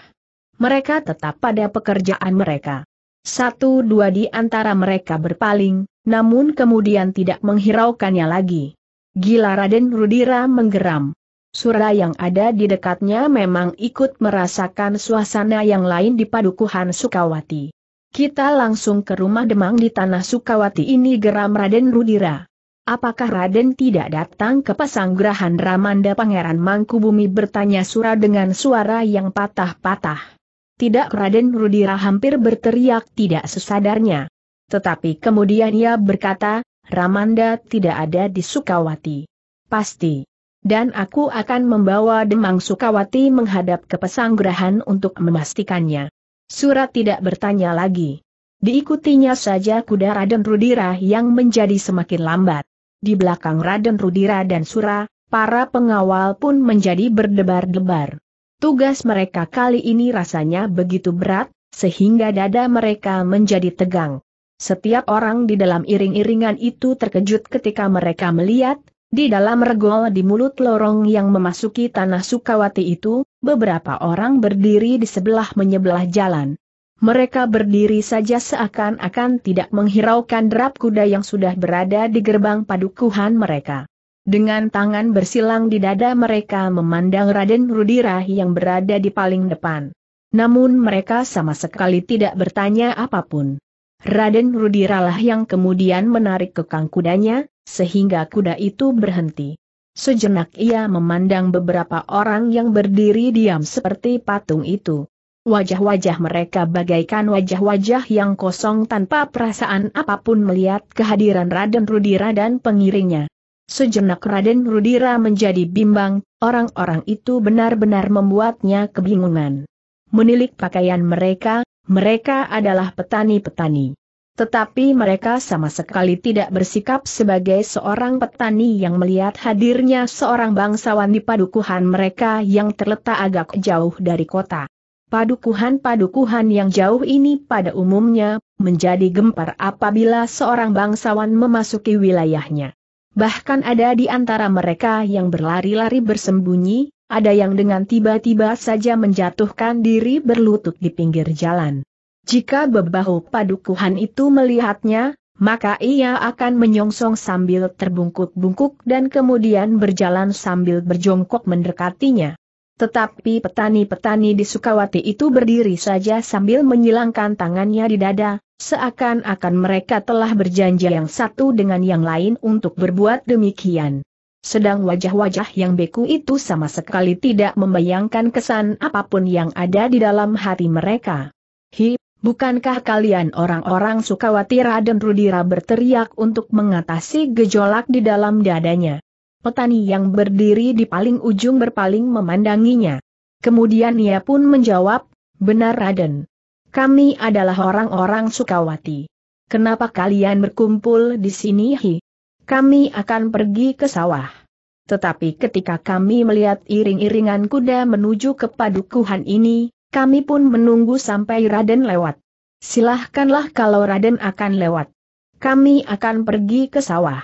Mereka tetap pada pekerjaan mereka. Satu dua di antara mereka berpaling, namun kemudian tidak menghiraukannya lagi. Gila Raden Rudira menggeram. Surah yang ada di dekatnya memang ikut merasakan suasana yang lain di padukuhan Sukawati. Kita langsung ke rumah Demang di tanah Sukawati ini geram Raden Rudira. Apakah Raden tidak datang ke pesanggrahan Ramanda Pangeran Mangkubumi bertanya Sura dengan suara yang patah-patah. Tidak Raden Rudira hampir berteriak tidak sesadarnya. Tetapi kemudian ia berkata, Ramanda tidak ada di Sukawati. Pasti. Dan aku akan membawa Demang Sukawati menghadap ke pesanggrahan untuk memastikannya. Sura tidak bertanya lagi. Diikutinya saja kuda Raden Rudira yang menjadi semakin lambat di belakang Raden Rudira dan Sura, para pengawal pun menjadi berdebar-debar. Tugas mereka kali ini rasanya begitu berat, sehingga dada mereka menjadi tegang. Setiap orang di dalam iring-iringan itu terkejut ketika mereka melihat, di dalam regol di mulut lorong yang memasuki tanah Sukawati itu, beberapa orang berdiri di sebelah menyebelah jalan mereka berdiri saja seakan-akan tidak menghiraukan derap kuda yang sudah berada di gerbang padukuhan mereka. Dengan tangan bersilang di dada mereka memandang Raden Rudira yang berada di paling depan. Namun mereka sama sekali tidak bertanya apapun. Raden Rudiralah yang kemudian menarik kekang kudanya, sehingga kuda itu berhenti. Sejenak ia memandang beberapa orang yang berdiri diam seperti patung itu. Wajah-wajah mereka bagaikan wajah-wajah yang kosong tanpa perasaan apapun melihat kehadiran Raden Rudira dan pengiringnya. Sejenak Raden Rudira menjadi bimbang, orang-orang itu benar-benar membuatnya kebingungan. Menilik pakaian mereka, mereka adalah petani-petani. Tetapi mereka sama sekali tidak bersikap sebagai seorang petani yang melihat hadirnya seorang bangsawan di padukuhan mereka yang terletak agak jauh dari kota. Padukuhan-padukuhan yang jauh ini pada umumnya menjadi gempar apabila seorang bangsawan memasuki wilayahnya. Bahkan ada di antara mereka yang berlari-lari bersembunyi, ada yang dengan tiba-tiba saja menjatuhkan diri berlutut di pinggir jalan. Jika bebahu padukuhan itu melihatnya, maka ia akan menyongsong sambil terbungkuk-bungkuk dan kemudian berjalan sambil berjongkok mendekatinya. Tetapi petani-petani di Sukawati itu berdiri saja sambil menyilangkan tangannya di dada, seakan-akan mereka telah berjanji yang satu dengan yang lain untuk berbuat demikian. Sedang wajah-wajah yang beku itu sama sekali tidak membayangkan kesan apapun yang ada di dalam hati mereka. Hi, bukankah kalian orang-orang Sukawati Raden Rudira berteriak untuk mengatasi gejolak di dalam dadanya? Petani yang berdiri di paling ujung berpaling memandanginya. Kemudian ia pun menjawab, benar Raden. Kami adalah orang-orang Sukawati. Kenapa kalian berkumpul di sini hi? Kami akan pergi ke sawah. Tetapi ketika kami melihat iring-iringan kuda menuju ke padukuhan ini, kami pun menunggu sampai Raden lewat. Silahkanlah kalau Raden akan lewat. Kami akan pergi ke sawah.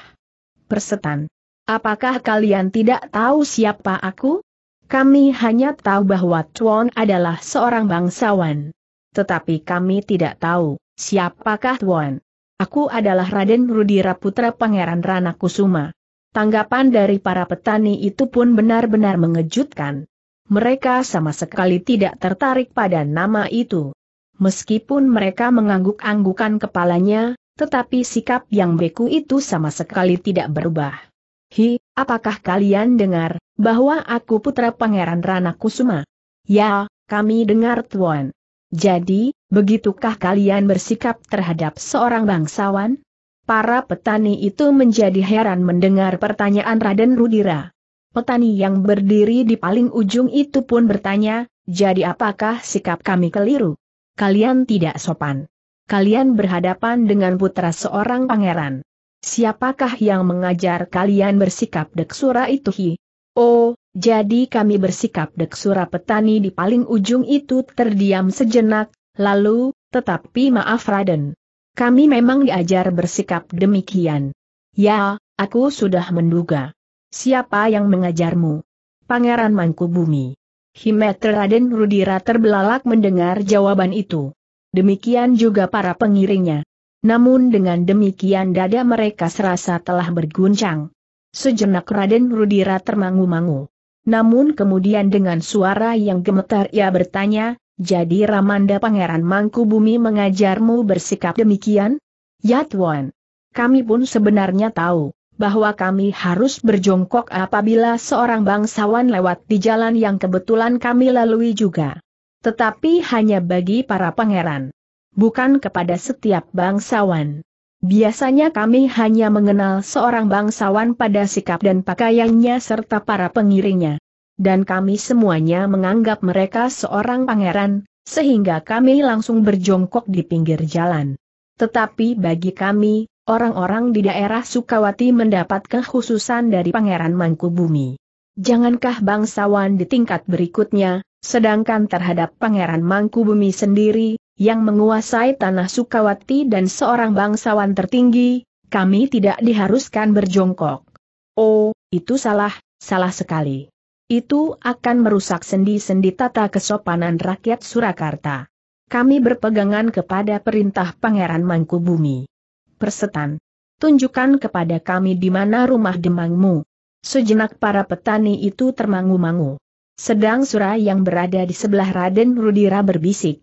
Persetan. Apakah kalian tidak tahu siapa aku? Kami hanya tahu bahwa Tuan adalah seorang bangsawan. Tetapi kami tidak tahu, siapakah Tuan? Aku adalah Raden Rudira Putra Pangeran Rana Kusuma. Tanggapan dari para petani itu pun benar-benar mengejutkan. Mereka sama sekali tidak tertarik pada nama itu. Meskipun mereka mengangguk-anggukan kepalanya, tetapi sikap yang beku itu sama sekali tidak berubah. Hi, apakah kalian dengar, bahwa aku putra Pangeran Rana Kusuma? Ya, kami dengar Tuan. Jadi, begitukah kalian bersikap terhadap seorang bangsawan? Para petani itu menjadi heran mendengar pertanyaan Raden Rudira. Petani yang berdiri di paling ujung itu pun bertanya, jadi apakah sikap kami keliru? Kalian tidak sopan. Kalian berhadapan dengan putra seorang pangeran. Siapakah yang mengajar kalian bersikap deksura itu hi? Oh, jadi kami bersikap deksura petani di paling ujung itu terdiam sejenak, lalu, tetapi maaf Raden. Kami memang diajar bersikap demikian. Ya, aku sudah menduga. Siapa yang mengajarmu? Pangeran Mangkubumi. Himeter Raden Rudira terbelalak mendengar jawaban itu. Demikian juga para pengiringnya. Namun dengan demikian dada mereka serasa telah berguncang. Sejenak Raden Rudira termangu-mangu. Namun kemudian dengan suara yang gemetar ia bertanya, jadi Ramanda Pangeran Mangku Bumi mengajarmu bersikap demikian? Ya Tuan. Kami pun sebenarnya tahu, bahwa kami harus berjongkok apabila seorang bangsawan lewat di jalan yang kebetulan kami lalui juga. Tetapi hanya bagi para pangeran bukan kepada setiap bangsawan. Biasanya kami hanya mengenal seorang bangsawan pada sikap dan pakaiannya serta para pengiringnya. Dan kami semuanya menganggap mereka seorang pangeran, sehingga kami langsung berjongkok di pinggir jalan. Tetapi bagi kami, orang-orang di daerah Sukawati mendapat kekhususan dari Pangeran Mangkubumi. Jangankah bangsawan di tingkat berikutnya, sedangkan terhadap Pangeran Mangkubumi sendiri, yang menguasai tanah Sukawati dan seorang bangsawan tertinggi, kami tidak diharuskan berjongkok. Oh, itu salah, salah sekali. Itu akan merusak sendi-sendi tata kesopanan rakyat Surakarta. Kami berpegangan kepada perintah Pangeran Mangkubumi. Persetan. Tunjukkan kepada kami di mana rumah demangmu. Sejenak para petani itu termangu-mangu. Sedang Surah yang berada di sebelah Raden Rudira berbisik.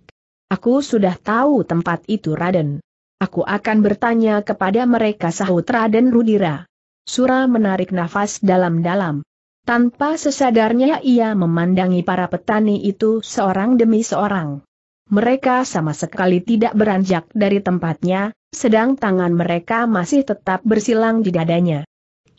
Aku sudah tahu tempat itu Raden. Aku akan bertanya kepada mereka sahut Raden Rudira. Sura menarik nafas dalam-dalam. Tanpa sesadarnya ia memandangi para petani itu seorang demi seorang. Mereka sama sekali tidak beranjak dari tempatnya, sedang tangan mereka masih tetap bersilang di dadanya.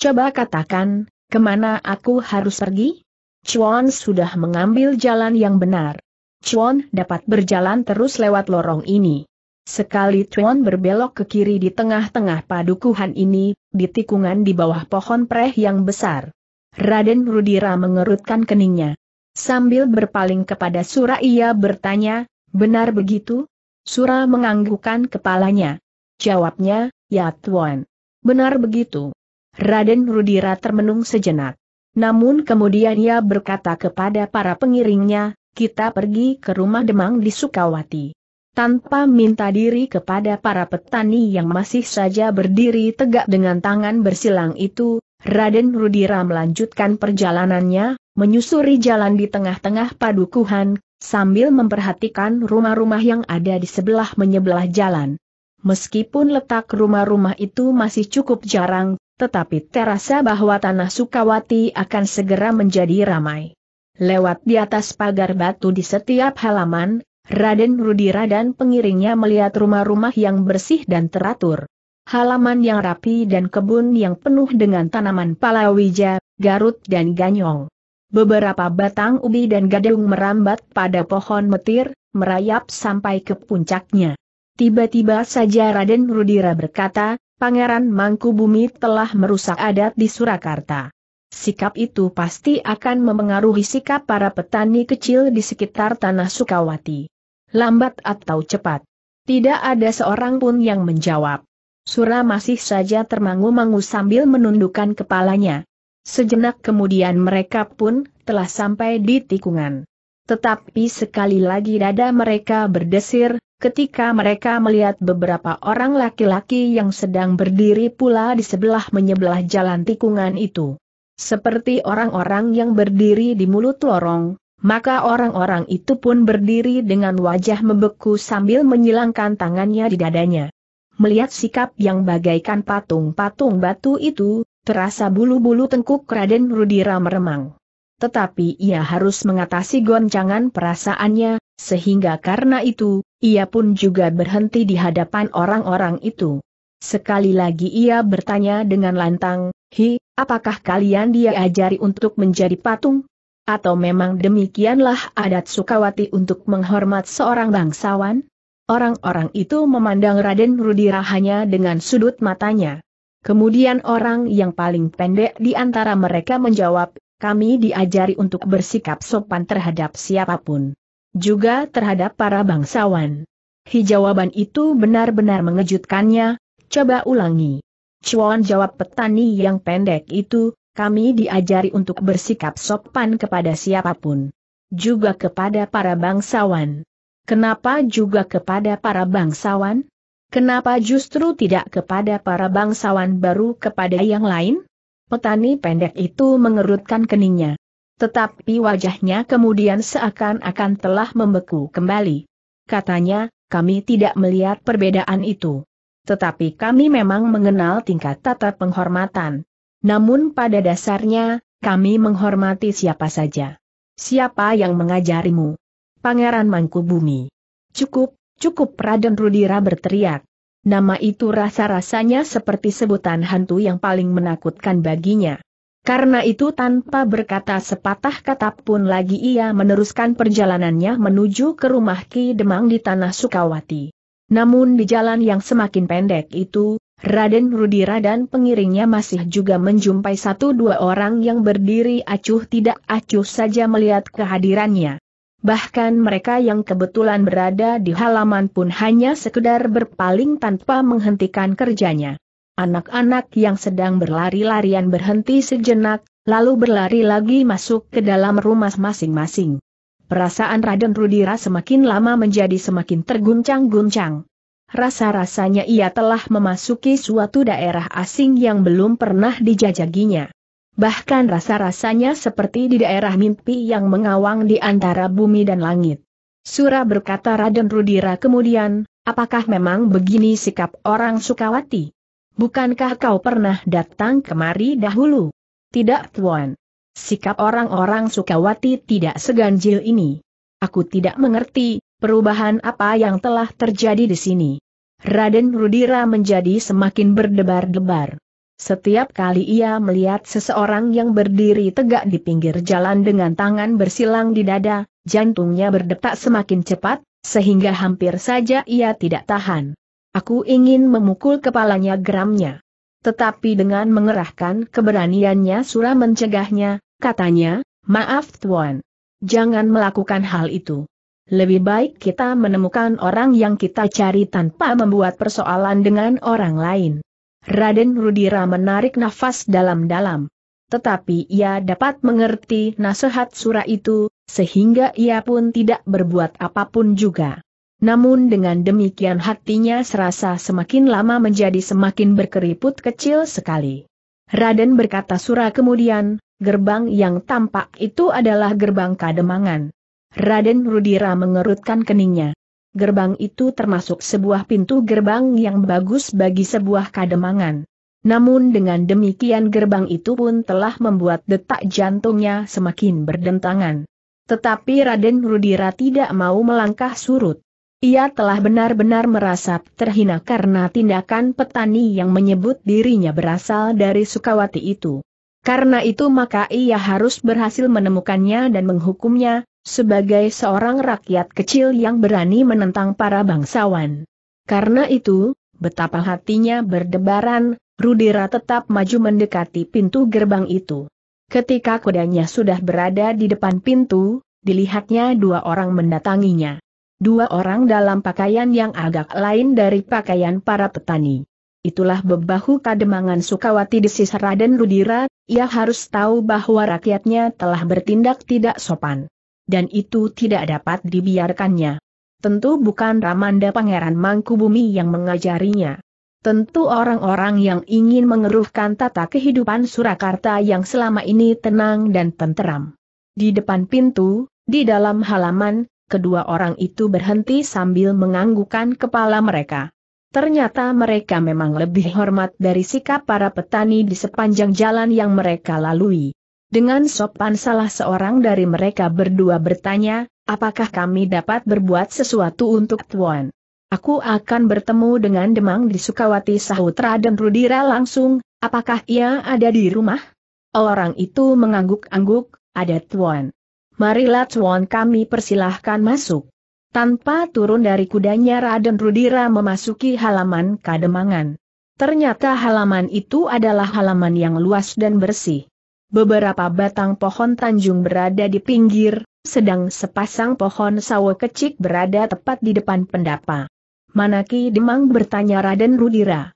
Coba katakan, kemana aku harus pergi? Chuan sudah mengambil jalan yang benar. Chuan dapat berjalan terus lewat lorong ini. Sekali Chuan berbelok ke kiri di tengah-tengah padukuhan ini, di tikungan di bawah pohon preh yang besar. Raden Rudira mengerutkan keningnya. Sambil berpaling kepada Sura ia bertanya, benar begitu? Sura menganggukkan kepalanya. Jawabnya, ya Tuan. Benar begitu. Raden Rudira termenung sejenak. Namun kemudian ia berkata kepada para pengiringnya, kita pergi ke rumah Demang di Sukawati. Tanpa minta diri kepada para petani yang masih saja berdiri tegak dengan tangan bersilang itu, Raden Rudira melanjutkan perjalanannya, menyusuri jalan di tengah-tengah padukuhan, sambil memperhatikan rumah-rumah yang ada di sebelah menyebelah jalan. Meskipun letak rumah-rumah itu masih cukup jarang, tetapi terasa bahwa tanah Sukawati akan segera menjadi ramai. Lewat di atas pagar batu di setiap halaman, Raden Rudira dan pengiringnya melihat rumah-rumah yang bersih dan teratur. Halaman yang rapi dan kebun yang penuh dengan tanaman palawija, garut dan ganyong. Beberapa batang ubi dan gadung merambat pada pohon metir, merayap sampai ke puncaknya. Tiba-tiba saja Raden Rudira berkata, Pangeran Mangku Bumi telah merusak adat di Surakarta. Sikap itu pasti akan memengaruhi sikap para petani kecil di sekitar tanah Sukawati. Lambat atau cepat. Tidak ada seorang pun yang menjawab. Sura masih saja termangu-mangu sambil menundukkan kepalanya. Sejenak kemudian mereka pun telah sampai di tikungan. Tetapi sekali lagi dada mereka berdesir, ketika mereka melihat beberapa orang laki-laki yang sedang berdiri pula di sebelah menyebelah jalan tikungan itu. Seperti orang-orang yang berdiri di mulut lorong, maka orang-orang itu pun berdiri dengan wajah membeku sambil menyilangkan tangannya di dadanya. Melihat sikap yang bagaikan patung-patung batu itu, terasa bulu-bulu tengkuk Raden Rudira meremang. Tetapi ia harus mengatasi goncangan perasaannya, sehingga karena itu, ia pun juga berhenti di hadapan orang-orang itu. Sekali lagi ia bertanya dengan lantang, Hi, Apakah kalian diajari untuk menjadi patung? Atau memang demikianlah adat Sukawati untuk menghormat seorang bangsawan? Orang-orang itu memandang Raden Rudira hanya dengan sudut matanya. Kemudian orang yang paling pendek di antara mereka menjawab, kami diajari untuk bersikap sopan terhadap siapapun. Juga terhadap para bangsawan. Hi jawaban itu benar-benar mengejutkannya, coba ulangi. Cuan jawab petani yang pendek itu, kami diajari untuk bersikap sopan kepada siapapun. Juga kepada para bangsawan. Kenapa juga kepada para bangsawan? Kenapa justru tidak kepada para bangsawan baru kepada yang lain? Petani pendek itu mengerutkan keningnya. Tetapi wajahnya kemudian seakan-akan telah membeku kembali. Katanya, kami tidak melihat perbedaan itu tetapi kami memang mengenal tingkat tata penghormatan. Namun pada dasarnya, kami menghormati siapa saja. Siapa yang mengajarimu? Pangeran Mangkubumi. Cukup, cukup Raden Rudira berteriak. Nama itu rasa-rasanya seperti sebutan hantu yang paling menakutkan baginya. Karena itu tanpa berkata sepatah kata pun lagi ia meneruskan perjalanannya menuju ke rumah Ki Demang di Tanah Sukawati. Namun di jalan yang semakin pendek itu, Raden Rudira dan pengiringnya masih juga menjumpai satu dua orang yang berdiri acuh tidak acuh saja melihat kehadirannya. Bahkan mereka yang kebetulan berada di halaman pun hanya sekedar berpaling tanpa menghentikan kerjanya. Anak-anak yang sedang berlari-larian berhenti sejenak, lalu berlari lagi masuk ke dalam rumah masing-masing perasaan Raden Rudira semakin lama menjadi semakin terguncang-guncang. Rasa-rasanya ia telah memasuki suatu daerah asing yang belum pernah dijajaginya. Bahkan rasa-rasanya seperti di daerah mimpi yang mengawang di antara bumi dan langit. Surah berkata Raden Rudira kemudian, apakah memang begini sikap orang Sukawati? Bukankah kau pernah datang kemari dahulu? Tidak Tuan. Sikap orang-orang Sukawati tidak seganjil ini. Aku tidak mengerti, perubahan apa yang telah terjadi di sini. Raden Rudira menjadi semakin berdebar-debar. Setiap kali ia melihat seseorang yang berdiri tegak di pinggir jalan dengan tangan bersilang di dada, jantungnya berdetak semakin cepat, sehingga hampir saja ia tidak tahan. Aku ingin memukul kepalanya geramnya. Tetapi dengan mengerahkan keberaniannya Sura mencegahnya, katanya, maaf Tuan. Jangan melakukan hal itu. Lebih baik kita menemukan orang yang kita cari tanpa membuat persoalan dengan orang lain. Raden Rudira menarik nafas dalam-dalam. Tetapi ia dapat mengerti nasihat Sura itu, sehingga ia pun tidak berbuat apapun juga. Namun dengan demikian hatinya serasa semakin lama menjadi semakin berkeriput kecil sekali. Raden berkata surah kemudian, gerbang yang tampak itu adalah gerbang kademangan. Raden Rudira mengerutkan keningnya. Gerbang itu termasuk sebuah pintu gerbang yang bagus bagi sebuah kademangan. Namun dengan demikian gerbang itu pun telah membuat detak jantungnya semakin berdentangan. Tetapi Raden Rudira tidak mau melangkah surut. Ia telah benar-benar merasa terhina karena tindakan petani yang menyebut dirinya berasal dari Sukawati itu. Karena itu maka ia harus berhasil menemukannya dan menghukumnya, sebagai seorang rakyat kecil yang berani menentang para bangsawan. Karena itu, betapa hatinya berdebaran, Rudira tetap maju mendekati pintu gerbang itu. Ketika kudanya sudah berada di depan pintu, dilihatnya dua orang mendatanginya. Dua orang dalam pakaian yang agak lain dari pakaian para petani. Itulah bebahu kademangan Sukawati di sisa Raden Rudira, ia harus tahu bahwa rakyatnya telah bertindak tidak sopan. Dan itu tidak dapat dibiarkannya. Tentu bukan Ramanda Pangeran Mangkubumi yang mengajarinya. Tentu orang-orang yang ingin mengeruhkan tata kehidupan Surakarta yang selama ini tenang dan tenteram. Di depan pintu, di dalam halaman, kedua orang itu berhenti sambil menganggukkan kepala mereka. Ternyata mereka memang lebih hormat dari sikap para petani di sepanjang jalan yang mereka lalui. Dengan sopan salah seorang dari mereka berdua bertanya, apakah kami dapat berbuat sesuatu untuk Tuan? Aku akan bertemu dengan Demang di Sukawati Sahutra dan Rudira langsung, apakah ia ada di rumah? Orang itu mengangguk-angguk, ada Tuan marilah Cuan kami persilahkan masuk. Tanpa turun dari kudanya Raden Rudira memasuki halaman kademangan. Ternyata halaman itu adalah halaman yang luas dan bersih. Beberapa batang pohon tanjung berada di pinggir, sedang sepasang pohon sawo kecil berada tepat di depan pendapa. Manaki Demang bertanya Raden Rudira.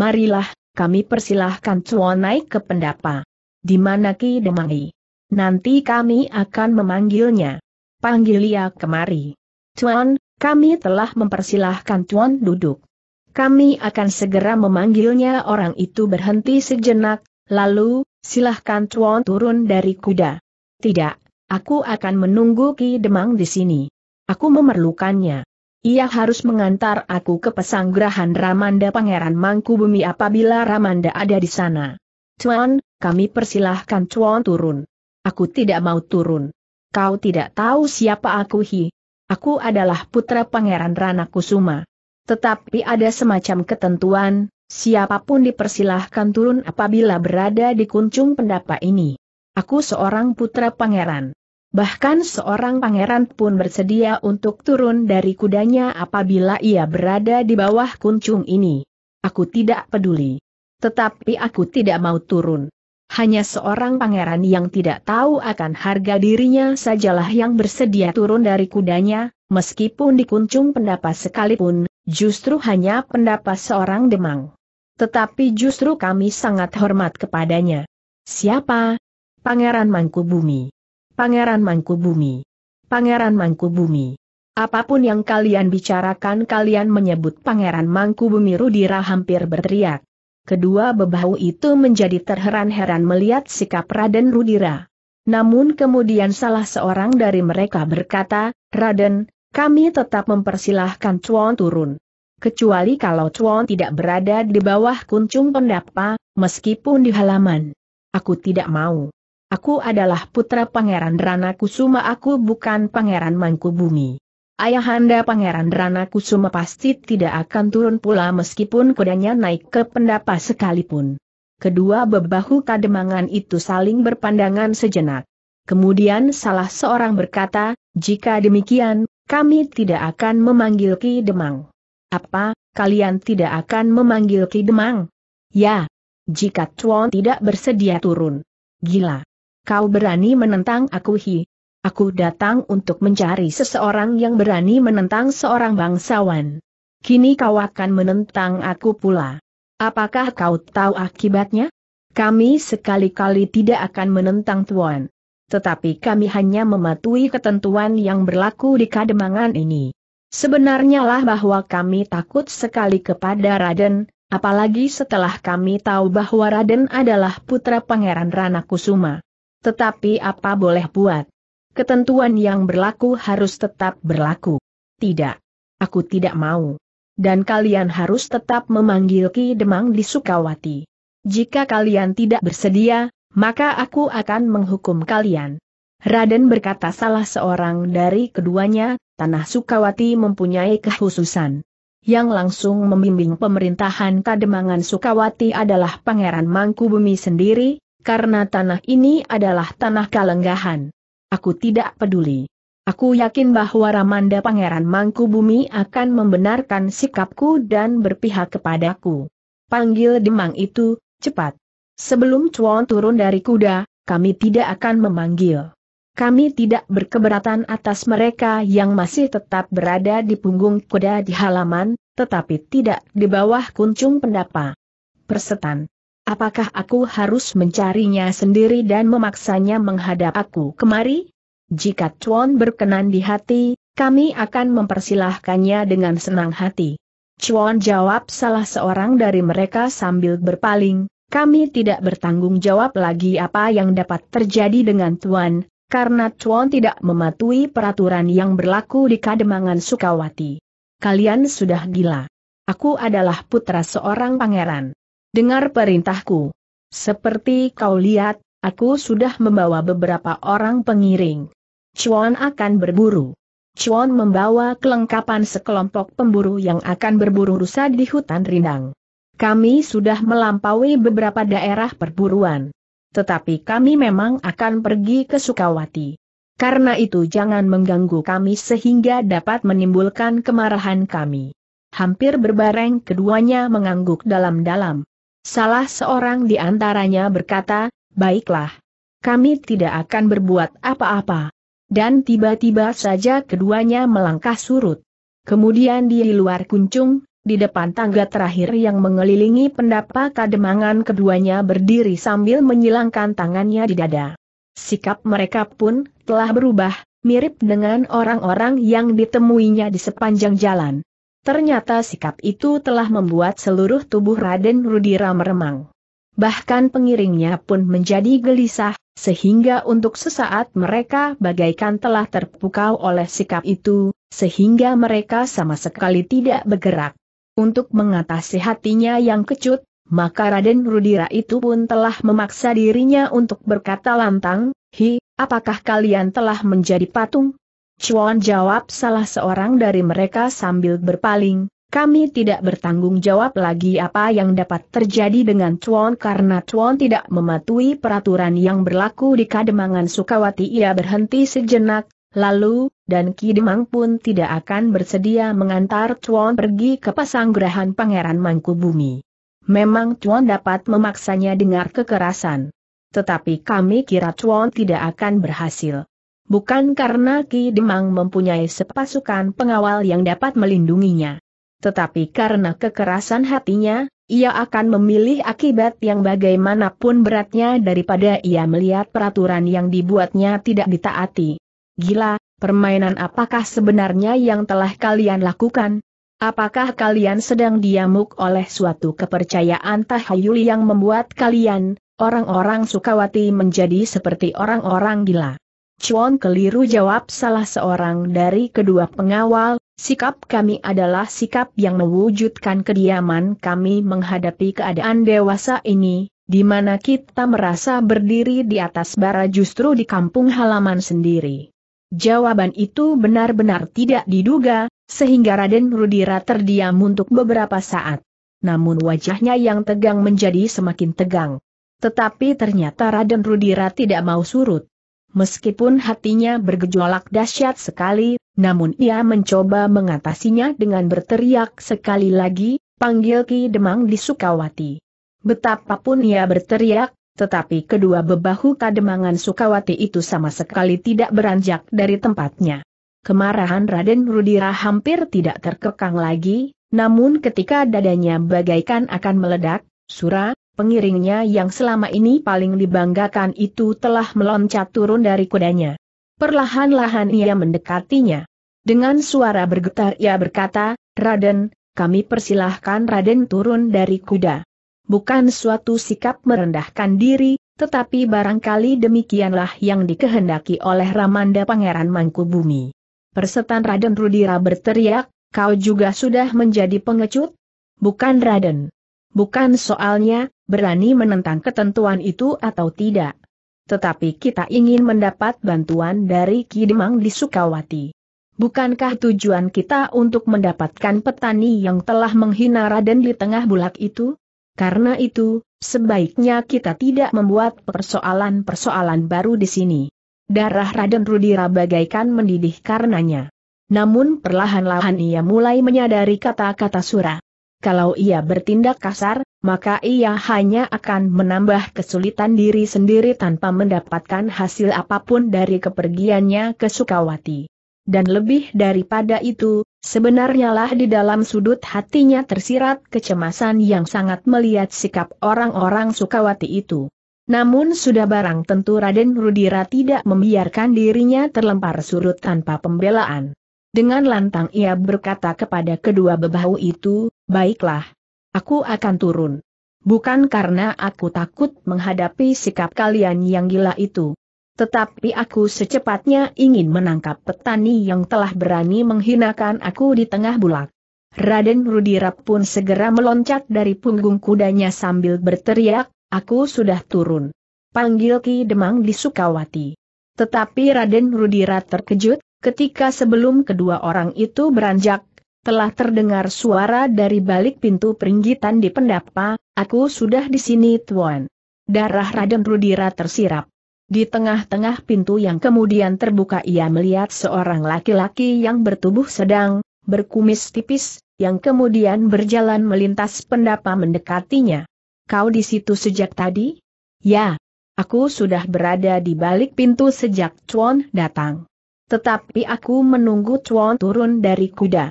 Marilah, kami persilahkan Cuan naik ke pendapa. Di Manaki Demangi. Nanti kami akan memanggilnya. Panggil ia kemari. Tuan, kami telah mempersilahkan Tuan duduk. Kami akan segera memanggilnya orang itu berhenti sejenak, lalu, silahkan Tuan turun dari kuda. Tidak, aku akan menunggu Ki Demang di sini. Aku memerlukannya. Ia harus mengantar aku ke pesanggrahan Ramanda Pangeran Mangkubumi apabila Ramanda ada di sana. Tuan, kami persilahkan Tuan turun. Aku tidak mau turun. Kau tidak tahu siapa aku hi. Aku adalah putra Pangeran Rana Kusuma. Tetapi ada semacam ketentuan, siapapun dipersilahkan turun apabila berada di kuncung pendapa ini. Aku seorang putra pangeran. Bahkan seorang pangeran pun bersedia untuk turun dari kudanya apabila ia berada di bawah kuncung ini. Aku tidak peduli. Tetapi aku tidak mau turun. Hanya seorang pangeran yang tidak tahu akan harga dirinya sajalah yang bersedia turun dari kudanya, meskipun dikuncung pendapat sekalipun, justru hanya pendapat seorang demang. Tetapi justru kami sangat hormat kepadanya. Siapa? Pangeran Mangkubumi. Pangeran Mangkubumi. Pangeran Mangkubumi. Apapun yang kalian bicarakan kalian menyebut Pangeran Mangkubumi Rudira hampir berteriak. Kedua bebahu itu menjadi terheran-heran melihat sikap Raden Rudira. Namun kemudian salah seorang dari mereka berkata, Raden, kami tetap mempersilahkan Chuan turun. Kecuali kalau Chuan tidak berada di bawah kuncung pendapa, meskipun di halaman. Aku tidak mau. Aku adalah putra Pangeran Rana Kusuma aku bukan Pangeran Mangkubumi. Ayahanda Pangeran Rana Kusuma pasti tidak akan turun pula meskipun kudanya naik ke pendapa sekalipun. Kedua bebahu kademangan itu saling berpandangan sejenak. Kemudian salah seorang berkata, jika demikian, kami tidak akan memanggil Ki Demang. Apa, kalian tidak akan memanggil Ki Demang? Ya, jika Tuan tidak bersedia turun. Gila. Kau berani menentang aku hi, Aku datang untuk mencari seseorang yang berani menentang seorang bangsawan. Kini kau akan menentang aku pula. Apakah kau tahu akibatnya? Kami sekali-kali tidak akan menentang Tuan. Tetapi kami hanya mematuhi ketentuan yang berlaku di kademangan ini. Sebenarnya lah bahwa kami takut sekali kepada Raden, apalagi setelah kami tahu bahwa Raden adalah putra Pangeran Rana Kusuma. Tetapi apa boleh buat? Ketentuan yang berlaku harus tetap berlaku. Tidak. Aku tidak mau. Dan kalian harus tetap memanggil Ki Demang di Sukawati. Jika kalian tidak bersedia, maka aku akan menghukum kalian. Raden berkata salah seorang dari keduanya, Tanah Sukawati mempunyai kehususan. Yang langsung membimbing pemerintahan Kademangan Sukawati adalah Pangeran Mangkubumi sendiri, karena tanah ini adalah tanah kalenggahan. Aku tidak peduli. Aku yakin bahwa Ramanda Pangeran Mangku Bumi akan membenarkan sikapku dan berpihak kepadaku. Panggil Demang itu, cepat. Sebelum Chuan turun dari kuda, kami tidak akan memanggil. Kami tidak berkeberatan atas mereka yang masih tetap berada di punggung kuda di halaman, tetapi tidak di bawah kuncung pendapa. Persetan. Apakah aku harus mencarinya sendiri dan memaksanya menghadap aku kemari? Jika Chuan berkenan di hati, kami akan mempersilahkannya dengan senang hati. Chuan jawab salah seorang dari mereka sambil berpaling, kami tidak bertanggung jawab lagi apa yang dapat terjadi dengan Tuan, karena Chuan tidak mematuhi peraturan yang berlaku di Kademangan Sukawati. Kalian sudah gila. Aku adalah putra seorang pangeran dengar perintahku. Seperti kau lihat, aku sudah membawa beberapa orang pengiring. Chuan akan berburu. Chuan membawa kelengkapan sekelompok pemburu yang akan berburu rusa di hutan rindang. Kami sudah melampaui beberapa daerah perburuan. Tetapi kami memang akan pergi ke Sukawati. Karena itu jangan mengganggu kami sehingga dapat menimbulkan kemarahan kami. Hampir berbareng keduanya mengangguk dalam-dalam. Salah seorang di antaranya berkata, baiklah. Kami tidak akan berbuat apa-apa. Dan tiba-tiba saja keduanya melangkah surut. Kemudian di luar kuncung, di depan tangga terakhir yang mengelilingi pendapa kademangan keduanya berdiri sambil menyilangkan tangannya di dada. Sikap mereka pun telah berubah, mirip dengan orang-orang yang ditemuinya di sepanjang jalan. Ternyata sikap itu telah membuat seluruh tubuh Raden Rudira meremang. Bahkan pengiringnya pun menjadi gelisah, sehingga untuk sesaat mereka bagaikan telah terpukau oleh sikap itu, sehingga mereka sama sekali tidak bergerak. Untuk mengatasi hatinya yang kecut, maka Raden Rudira itu pun telah memaksa dirinya untuk berkata lantang, Hi, apakah kalian telah menjadi patung? Chuan jawab salah seorang dari mereka sambil berpaling, kami tidak bertanggung jawab lagi apa yang dapat terjadi dengan Chuan karena Chuan tidak mematuhi peraturan yang berlaku di Kademangan Sukawati. Ia berhenti sejenak, lalu, dan Kidemang pun tidak akan bersedia mengantar Chuan pergi ke pasanggrahan Pangeran Mangkubumi. Memang Chuan dapat memaksanya dengar kekerasan. Tetapi kami kira Chuan tidak akan berhasil bukan karena Ki Demang mempunyai sepasukan pengawal yang dapat melindunginya. Tetapi karena kekerasan hatinya, ia akan memilih akibat yang bagaimanapun beratnya daripada ia melihat peraturan yang dibuatnya tidak ditaati. Gila, permainan apakah sebenarnya yang telah kalian lakukan? Apakah kalian sedang diamuk oleh suatu kepercayaan tahayuli yang membuat kalian, orang-orang Sukawati menjadi seperti orang-orang gila? Chuan keliru jawab salah seorang dari kedua pengawal, sikap kami adalah sikap yang mewujudkan kediaman kami menghadapi keadaan dewasa ini, di mana kita merasa berdiri di atas bara justru di kampung halaman sendiri. Jawaban itu benar-benar tidak diduga, sehingga Raden Rudira terdiam untuk beberapa saat. Namun wajahnya yang tegang menjadi semakin tegang. Tetapi ternyata Raden Rudira tidak mau surut. Meskipun hatinya bergejolak dahsyat sekali, namun ia mencoba mengatasinya dengan berteriak sekali lagi, panggil Ki Demang di Sukawati. Betapapun ia berteriak, tetapi kedua bebahu kademangan Sukawati itu sama sekali tidak beranjak dari tempatnya. Kemarahan Raden Rudira hampir tidak terkekang lagi, namun ketika dadanya bagaikan akan meledak, Sura, pengiringnya yang selama ini paling dibanggakan itu telah meloncat turun dari kudanya. Perlahan-lahan ia mendekatinya. Dengan suara bergetar ia berkata, Raden, kami persilahkan Raden turun dari kuda. Bukan suatu sikap merendahkan diri, tetapi barangkali demikianlah yang dikehendaki oleh Ramanda Pangeran Mangkubumi. Persetan Raden Rudira berteriak, kau juga sudah menjadi pengecut? Bukan Raden. Bukan soalnya, berani menentang ketentuan itu atau tidak. Tetapi kita ingin mendapat bantuan dari Kidemang di Sukawati. Bukankah tujuan kita untuk mendapatkan petani yang telah menghina Raden di tengah bulat itu? Karena itu, sebaiknya kita tidak membuat persoalan-persoalan baru di sini. Darah Raden Rudira bagaikan mendidih karenanya. Namun perlahan-lahan ia mulai menyadari kata-kata Sura. Kalau ia bertindak kasar, maka ia hanya akan menambah kesulitan diri sendiri tanpa mendapatkan hasil apapun dari kepergiannya ke Sukawati. Dan lebih daripada itu, sebenarnya lah di dalam sudut hatinya tersirat kecemasan yang sangat melihat sikap orang-orang Sukawati itu. Namun sudah barang tentu Raden Rudira tidak membiarkan dirinya terlempar surut tanpa pembelaan. Dengan lantang ia berkata kepada kedua bebahu itu, Baiklah. Aku akan turun. Bukan karena aku takut menghadapi sikap kalian yang gila itu. Tetapi aku secepatnya ingin menangkap petani yang telah berani menghinakan aku di tengah bulak. Raden Rudira pun segera meloncat dari punggung kudanya sambil berteriak, aku sudah turun. Panggil Ki Demang di Sukawati. Tetapi Raden Rudira terkejut, ketika sebelum kedua orang itu beranjak telah terdengar suara dari balik pintu peringgitan di pendapa, aku sudah di sini tuan. Darah Raden Rudira tersirap. Di tengah-tengah pintu yang kemudian terbuka ia melihat seorang laki-laki yang bertubuh sedang, berkumis tipis, yang kemudian berjalan melintas pendapa mendekatinya. Kau di situ sejak tadi? Ya. Aku sudah berada di balik pintu sejak Chuan datang. Tetapi aku menunggu Chuan turun dari kuda.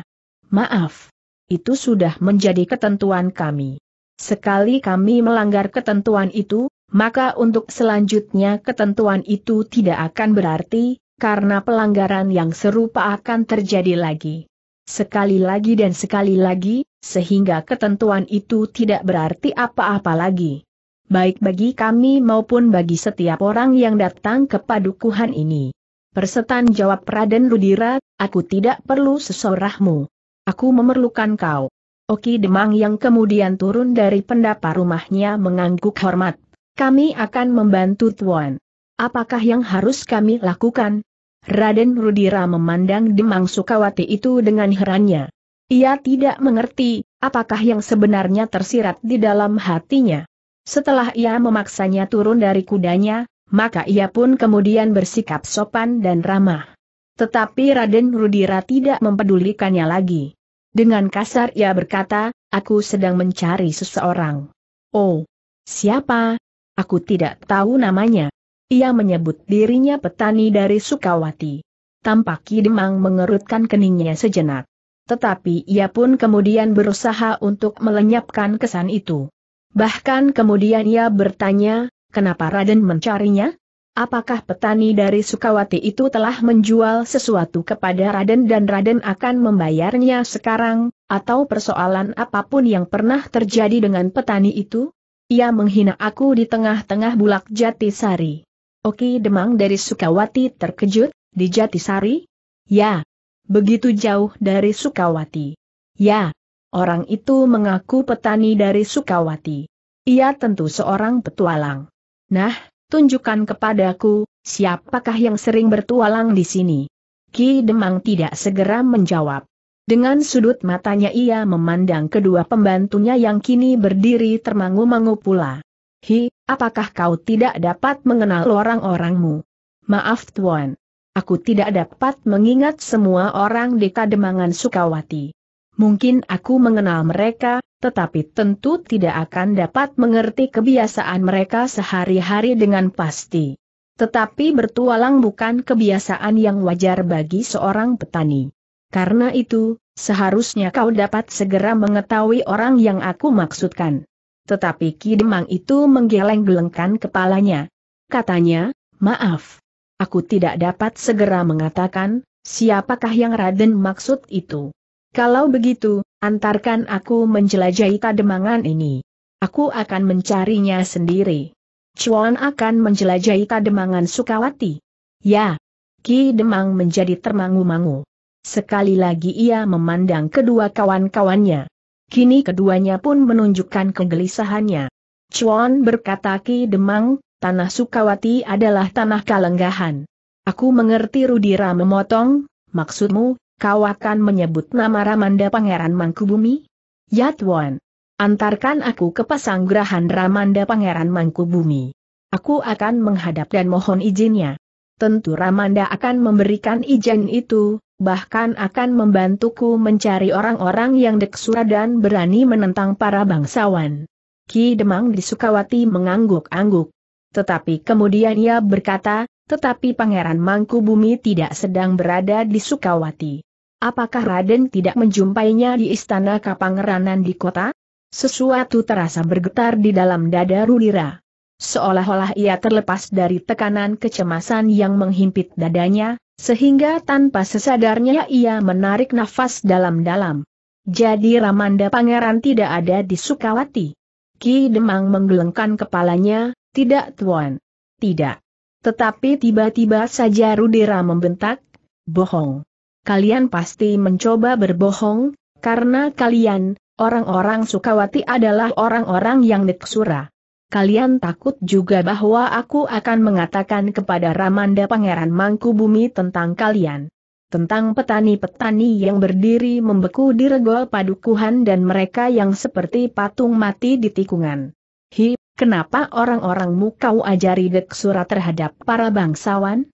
Maaf. Itu sudah menjadi ketentuan kami. Sekali kami melanggar ketentuan itu, maka untuk selanjutnya ketentuan itu tidak akan berarti, karena pelanggaran yang serupa akan terjadi lagi. Sekali lagi dan sekali lagi, sehingga ketentuan itu tidak berarti apa-apa lagi. Baik bagi kami maupun bagi setiap orang yang datang ke padukuhan ini. Persetan jawab Raden Rudira, aku tidak perlu sesorahmu. Aku memerlukan kau. Oki Demang yang kemudian turun dari pendapa rumahnya mengangguk hormat. Kami akan membantu Tuan. Apakah yang harus kami lakukan? Raden Rudira memandang Demang Sukawati itu dengan herannya. Ia tidak mengerti, apakah yang sebenarnya tersirat di dalam hatinya. Setelah ia memaksanya turun dari kudanya, maka ia pun kemudian bersikap sopan dan ramah. Tetapi Raden Rudira tidak mempedulikannya lagi. Dengan kasar ia berkata, aku sedang mencari seseorang. Oh, siapa? Aku tidak tahu namanya. Ia menyebut dirinya petani dari Sukawati. Tampak Demang mengerutkan keningnya sejenak. Tetapi ia pun kemudian berusaha untuk melenyapkan kesan itu. Bahkan kemudian ia bertanya, kenapa Raden mencarinya? Apakah petani dari Sukawati itu telah menjual sesuatu kepada Raden dan Raden akan membayarnya sekarang, atau persoalan apapun yang pernah terjadi dengan petani itu? Ia menghina aku di tengah-tengah bulak Jatisari. Oki Demang dari Sukawati terkejut, di Jatisari? Ya. Begitu jauh dari Sukawati. Ya. Orang itu mengaku petani dari Sukawati. Ia tentu seorang petualang. Nah, tunjukkan kepadaku, siapakah yang sering bertualang di sini? Ki Demang tidak segera menjawab. Dengan sudut matanya ia memandang kedua pembantunya yang kini berdiri termangu-mangu pula. Hi, apakah kau tidak dapat mengenal orang-orangmu? Maaf Tuan. Aku tidak dapat mengingat semua orang di Kademangan Sukawati. Mungkin aku mengenal mereka, tetapi tentu tidak akan dapat mengerti kebiasaan mereka sehari-hari dengan pasti. Tetapi bertualang bukan kebiasaan yang wajar bagi seorang petani. Karena itu, seharusnya kau dapat segera mengetahui orang yang aku maksudkan. Tetapi Ki Demang itu menggeleng-gelengkan kepalanya. Katanya, maaf. Aku tidak dapat segera mengatakan, siapakah yang Raden maksud itu. Kalau begitu, Antarkan aku menjelajahi kademangan ini. Aku akan mencarinya sendiri. Chuan akan menjelajahi kademangan Sukawati. Ya. Ki Demang menjadi termangu-mangu. Sekali lagi ia memandang kedua kawan-kawannya. Kini keduanya pun menunjukkan kegelisahannya. Chuan berkata Ki Demang, tanah Sukawati adalah tanah kalenggahan. Aku mengerti Rudira memotong, maksudmu, Kau akan menyebut nama Ramanda Pangeran Mangkubumi? Yatwan, Antarkan aku ke pasanggrahan Ramanda Pangeran Mangkubumi. Aku akan menghadap dan mohon izinnya. Tentu Ramanda akan memberikan izin itu, bahkan akan membantuku mencari orang-orang yang deksura dan berani menentang para bangsawan. Ki Demang di Sukawati mengangguk-angguk. Tetapi kemudian ia berkata, tetapi Pangeran Mangkubumi tidak sedang berada di Sukawati. Apakah Raden tidak menjumpainya di istana Kapangeranan di kota? Sesuatu terasa bergetar di dalam dada Rudira. Seolah-olah ia terlepas dari tekanan kecemasan yang menghimpit dadanya, sehingga tanpa sesadarnya ia menarik nafas dalam-dalam. Jadi Ramanda Pangeran tidak ada di Sukawati. Ki Demang menggelengkan kepalanya, tidak tuan. Tidak. Tetapi tiba-tiba saja Rudira membentak, bohong kalian pasti mencoba berbohong, karena kalian, orang-orang Sukawati adalah orang-orang yang neksura. Kalian takut juga bahwa aku akan mengatakan kepada Ramanda Pangeran Mangkubumi tentang kalian. Tentang petani-petani yang berdiri membeku di regol padukuhan dan mereka yang seperti patung mati di tikungan. Hi, kenapa orang-orangmu kau ajari deksura terhadap para bangsawan?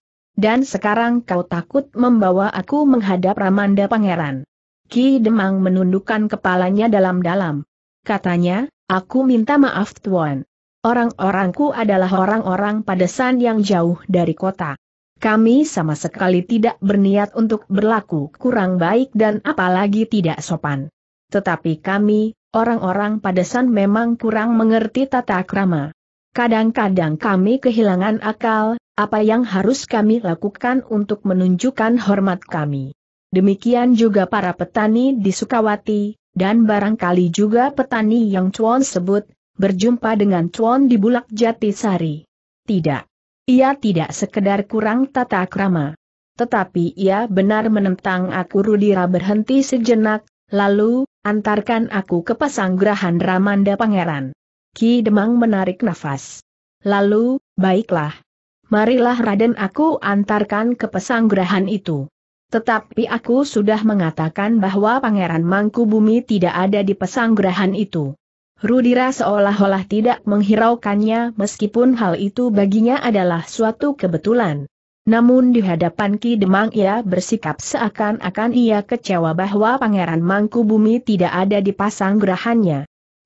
dan sekarang kau takut membawa aku menghadap Ramanda Pangeran. Ki Demang menundukkan kepalanya dalam-dalam. Katanya, aku minta maaf Tuan. Orang-orangku adalah orang-orang padesan yang jauh dari kota. Kami sama sekali tidak berniat untuk berlaku kurang baik dan apalagi tidak sopan. Tetapi kami, orang-orang padesan memang kurang mengerti tata krama. Kadang-kadang kami kehilangan akal, apa yang harus kami lakukan untuk menunjukkan hormat kami. Demikian juga para petani di Sukawati, dan barangkali juga petani yang Chuan sebut, berjumpa dengan Chuan di Bulak Jati Sari. Tidak. Ia tidak sekedar kurang tata krama. Tetapi ia benar menentang aku Rudira berhenti sejenak, lalu, antarkan aku ke pasanggrahan Ramanda Pangeran. Ki Demang menarik nafas. Lalu, baiklah, marilah Raden aku antarkan ke pesanggrahan itu. Tetapi aku sudah mengatakan bahwa Pangeran Mangku Bumi tidak ada di pesanggrahan itu. Rudira seolah-olah tidak menghiraukannya meskipun hal itu baginya adalah suatu kebetulan. Namun di hadapan Ki Demang ia bersikap seakan-akan ia kecewa bahwa Pangeran Mangku Bumi tidak ada di pasang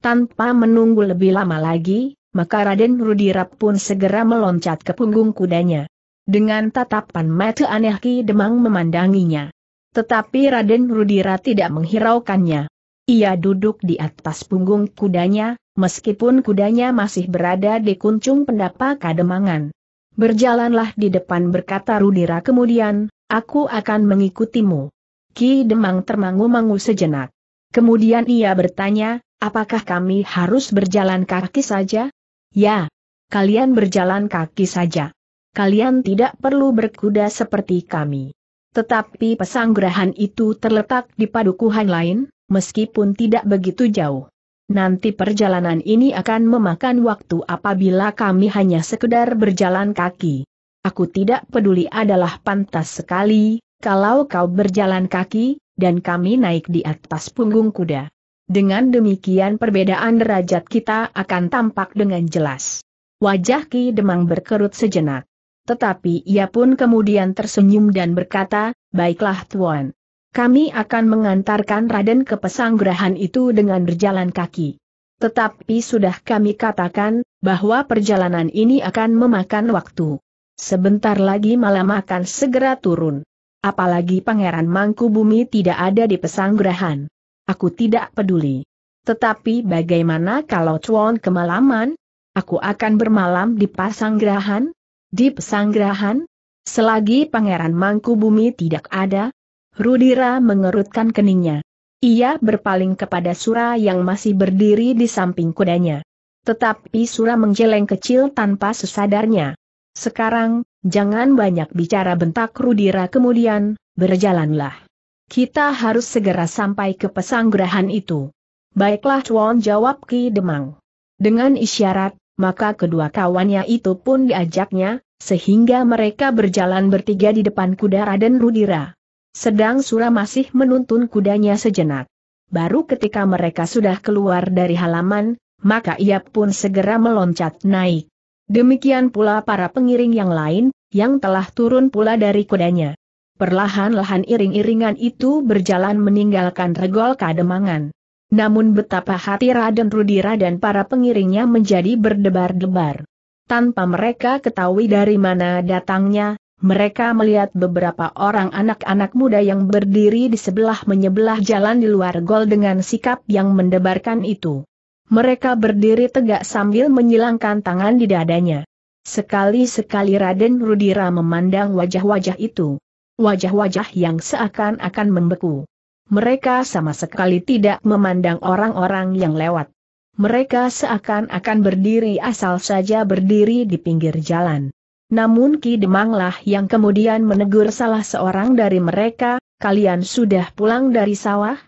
Tanpa menunggu lebih lama lagi, maka Raden Rudira pun segera meloncat ke punggung kudanya. Dengan tatapan mata aneh Ki Demang memandanginya. Tetapi Raden Rudira tidak menghiraukannya. Ia duduk di atas punggung kudanya, meskipun kudanya masih berada di kuncung pendapa kademangan. Berjalanlah di depan berkata Rudira kemudian, aku akan mengikutimu. Ki Demang termangu-mangu sejenak. Kemudian ia bertanya, apakah kami harus berjalan kaki saja? Ya, kalian berjalan kaki saja. Kalian tidak perlu berkuda seperti kami. Tetapi pesanggrahan itu terletak di padukuhan lain, meskipun tidak begitu jauh. Nanti perjalanan ini akan memakan waktu apabila kami hanya sekedar berjalan kaki. Aku tidak peduli adalah pantas sekali, kalau kau berjalan kaki, dan kami naik di atas punggung kuda. Dengan demikian perbedaan derajat kita akan tampak dengan jelas. Wajah Ki Demang berkerut sejenak. Tetapi ia pun kemudian tersenyum dan berkata, Baiklah Tuan. Kami akan mengantarkan Raden ke pesanggrahan itu dengan berjalan kaki. Tetapi sudah kami katakan, bahwa perjalanan ini akan memakan waktu. Sebentar lagi malam akan segera turun. Apalagi Pangeran Mangku Bumi tidak ada di pesanggrahan. Aku tidak peduli. Tetapi bagaimana kalau cuan kemalaman? Aku akan bermalam di Pasanggerahan? Di Pesanggerahan? Selagi Pangeran Mangku Bumi tidak ada? Rudira mengerutkan keningnya. Ia berpaling kepada Sura yang masih berdiri di samping kudanya. Tetapi Sura menjeleng kecil tanpa sesadarnya. Sekarang, jangan banyak bicara bentak Rudira kemudian, berjalanlah. Kita harus segera sampai ke pesanggrahan itu. Baiklah Chuan jawab Ki Demang. Dengan isyarat, maka kedua kawannya itu pun diajaknya, sehingga mereka berjalan bertiga di depan kuda Raden Rudira. Sedang Sura masih menuntun kudanya sejenak. Baru ketika mereka sudah keluar dari halaman, maka ia pun segera meloncat naik. Demikian pula para pengiring yang lain, yang telah turun pula dari kudanya. Perlahan-lahan iring-iringan itu berjalan meninggalkan regol kademangan. Namun betapa hati Raden Rudira dan para pengiringnya menjadi berdebar-debar. Tanpa mereka ketahui dari mana datangnya, mereka melihat beberapa orang anak-anak muda yang berdiri di sebelah menyebelah jalan di luar gol dengan sikap yang mendebarkan itu. Mereka berdiri tegak sambil menyilangkan tangan di dadanya. Sekali-sekali Raden Rudira memandang wajah-wajah itu wajah-wajah yang seakan-akan membeku. Mereka sama sekali tidak memandang orang-orang yang lewat. Mereka seakan-akan berdiri asal saja berdiri di pinggir jalan. Namun Ki Demanglah yang kemudian menegur salah seorang dari mereka, kalian sudah pulang dari sawah?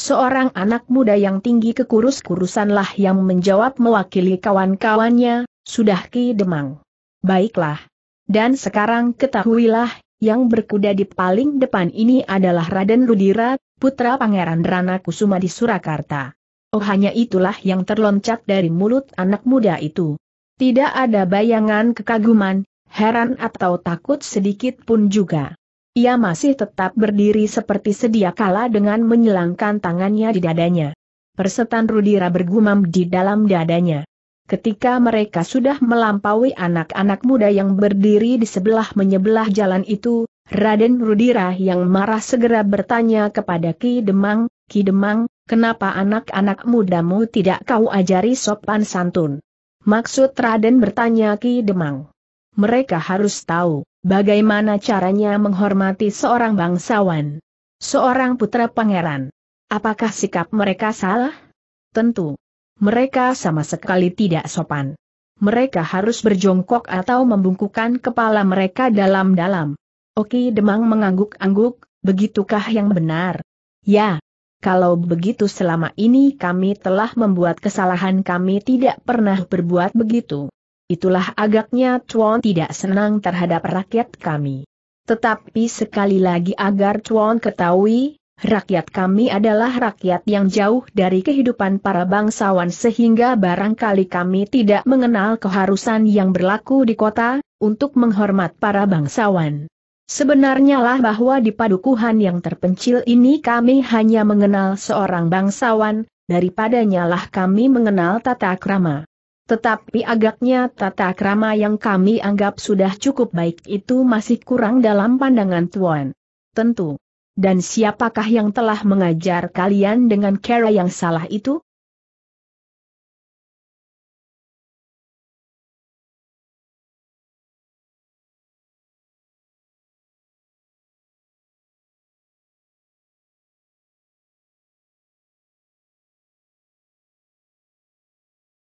Seorang anak muda yang tinggi kekurus-kurusanlah yang menjawab mewakili kawan-kawannya, sudah Ki Demang. Baiklah. Dan sekarang ketahuilah, yang berkuda di paling depan ini adalah Raden Rudira, putra Pangeran Rana Kusuma di Surakarta. Oh hanya itulah yang terloncat dari mulut anak muda itu. Tidak ada bayangan kekaguman, heran atau takut sedikit pun juga. Ia masih tetap berdiri seperti sedia kala dengan menyelangkan tangannya di dadanya. Persetan Rudira bergumam di dalam dadanya. Ketika mereka sudah melampaui anak-anak muda yang berdiri di sebelah menyebelah jalan itu, Raden Rudira yang marah segera bertanya kepada Ki Demang, Ki Demang, kenapa anak-anak mudamu tidak kau ajari sopan santun? Maksud Raden bertanya Ki Demang. Mereka harus tahu, bagaimana caranya menghormati seorang bangsawan, seorang putra pangeran. Apakah sikap mereka salah? Tentu, mereka sama sekali tidak sopan. Mereka harus berjongkok atau membungkukkan kepala mereka dalam-dalam. Oki Demang mengangguk-angguk, begitukah yang benar? Ya. Kalau begitu selama ini kami telah membuat kesalahan kami tidak pernah berbuat begitu. Itulah agaknya Chuan tidak senang terhadap rakyat kami. Tetapi sekali lagi agar Chuan ketahui, Rakyat kami adalah rakyat yang jauh dari kehidupan para bangsawan sehingga barangkali kami tidak mengenal keharusan yang berlaku di kota, untuk menghormat para bangsawan. Sebenarnya lah bahwa di padukuhan yang terpencil ini kami hanya mengenal seorang bangsawan, daripadanya lah kami mengenal tata krama. Tetapi agaknya tata krama yang kami anggap sudah cukup baik itu masih kurang dalam pandangan Tuan. Tentu, dan siapakah yang telah mengajar kalian dengan cara yang salah itu?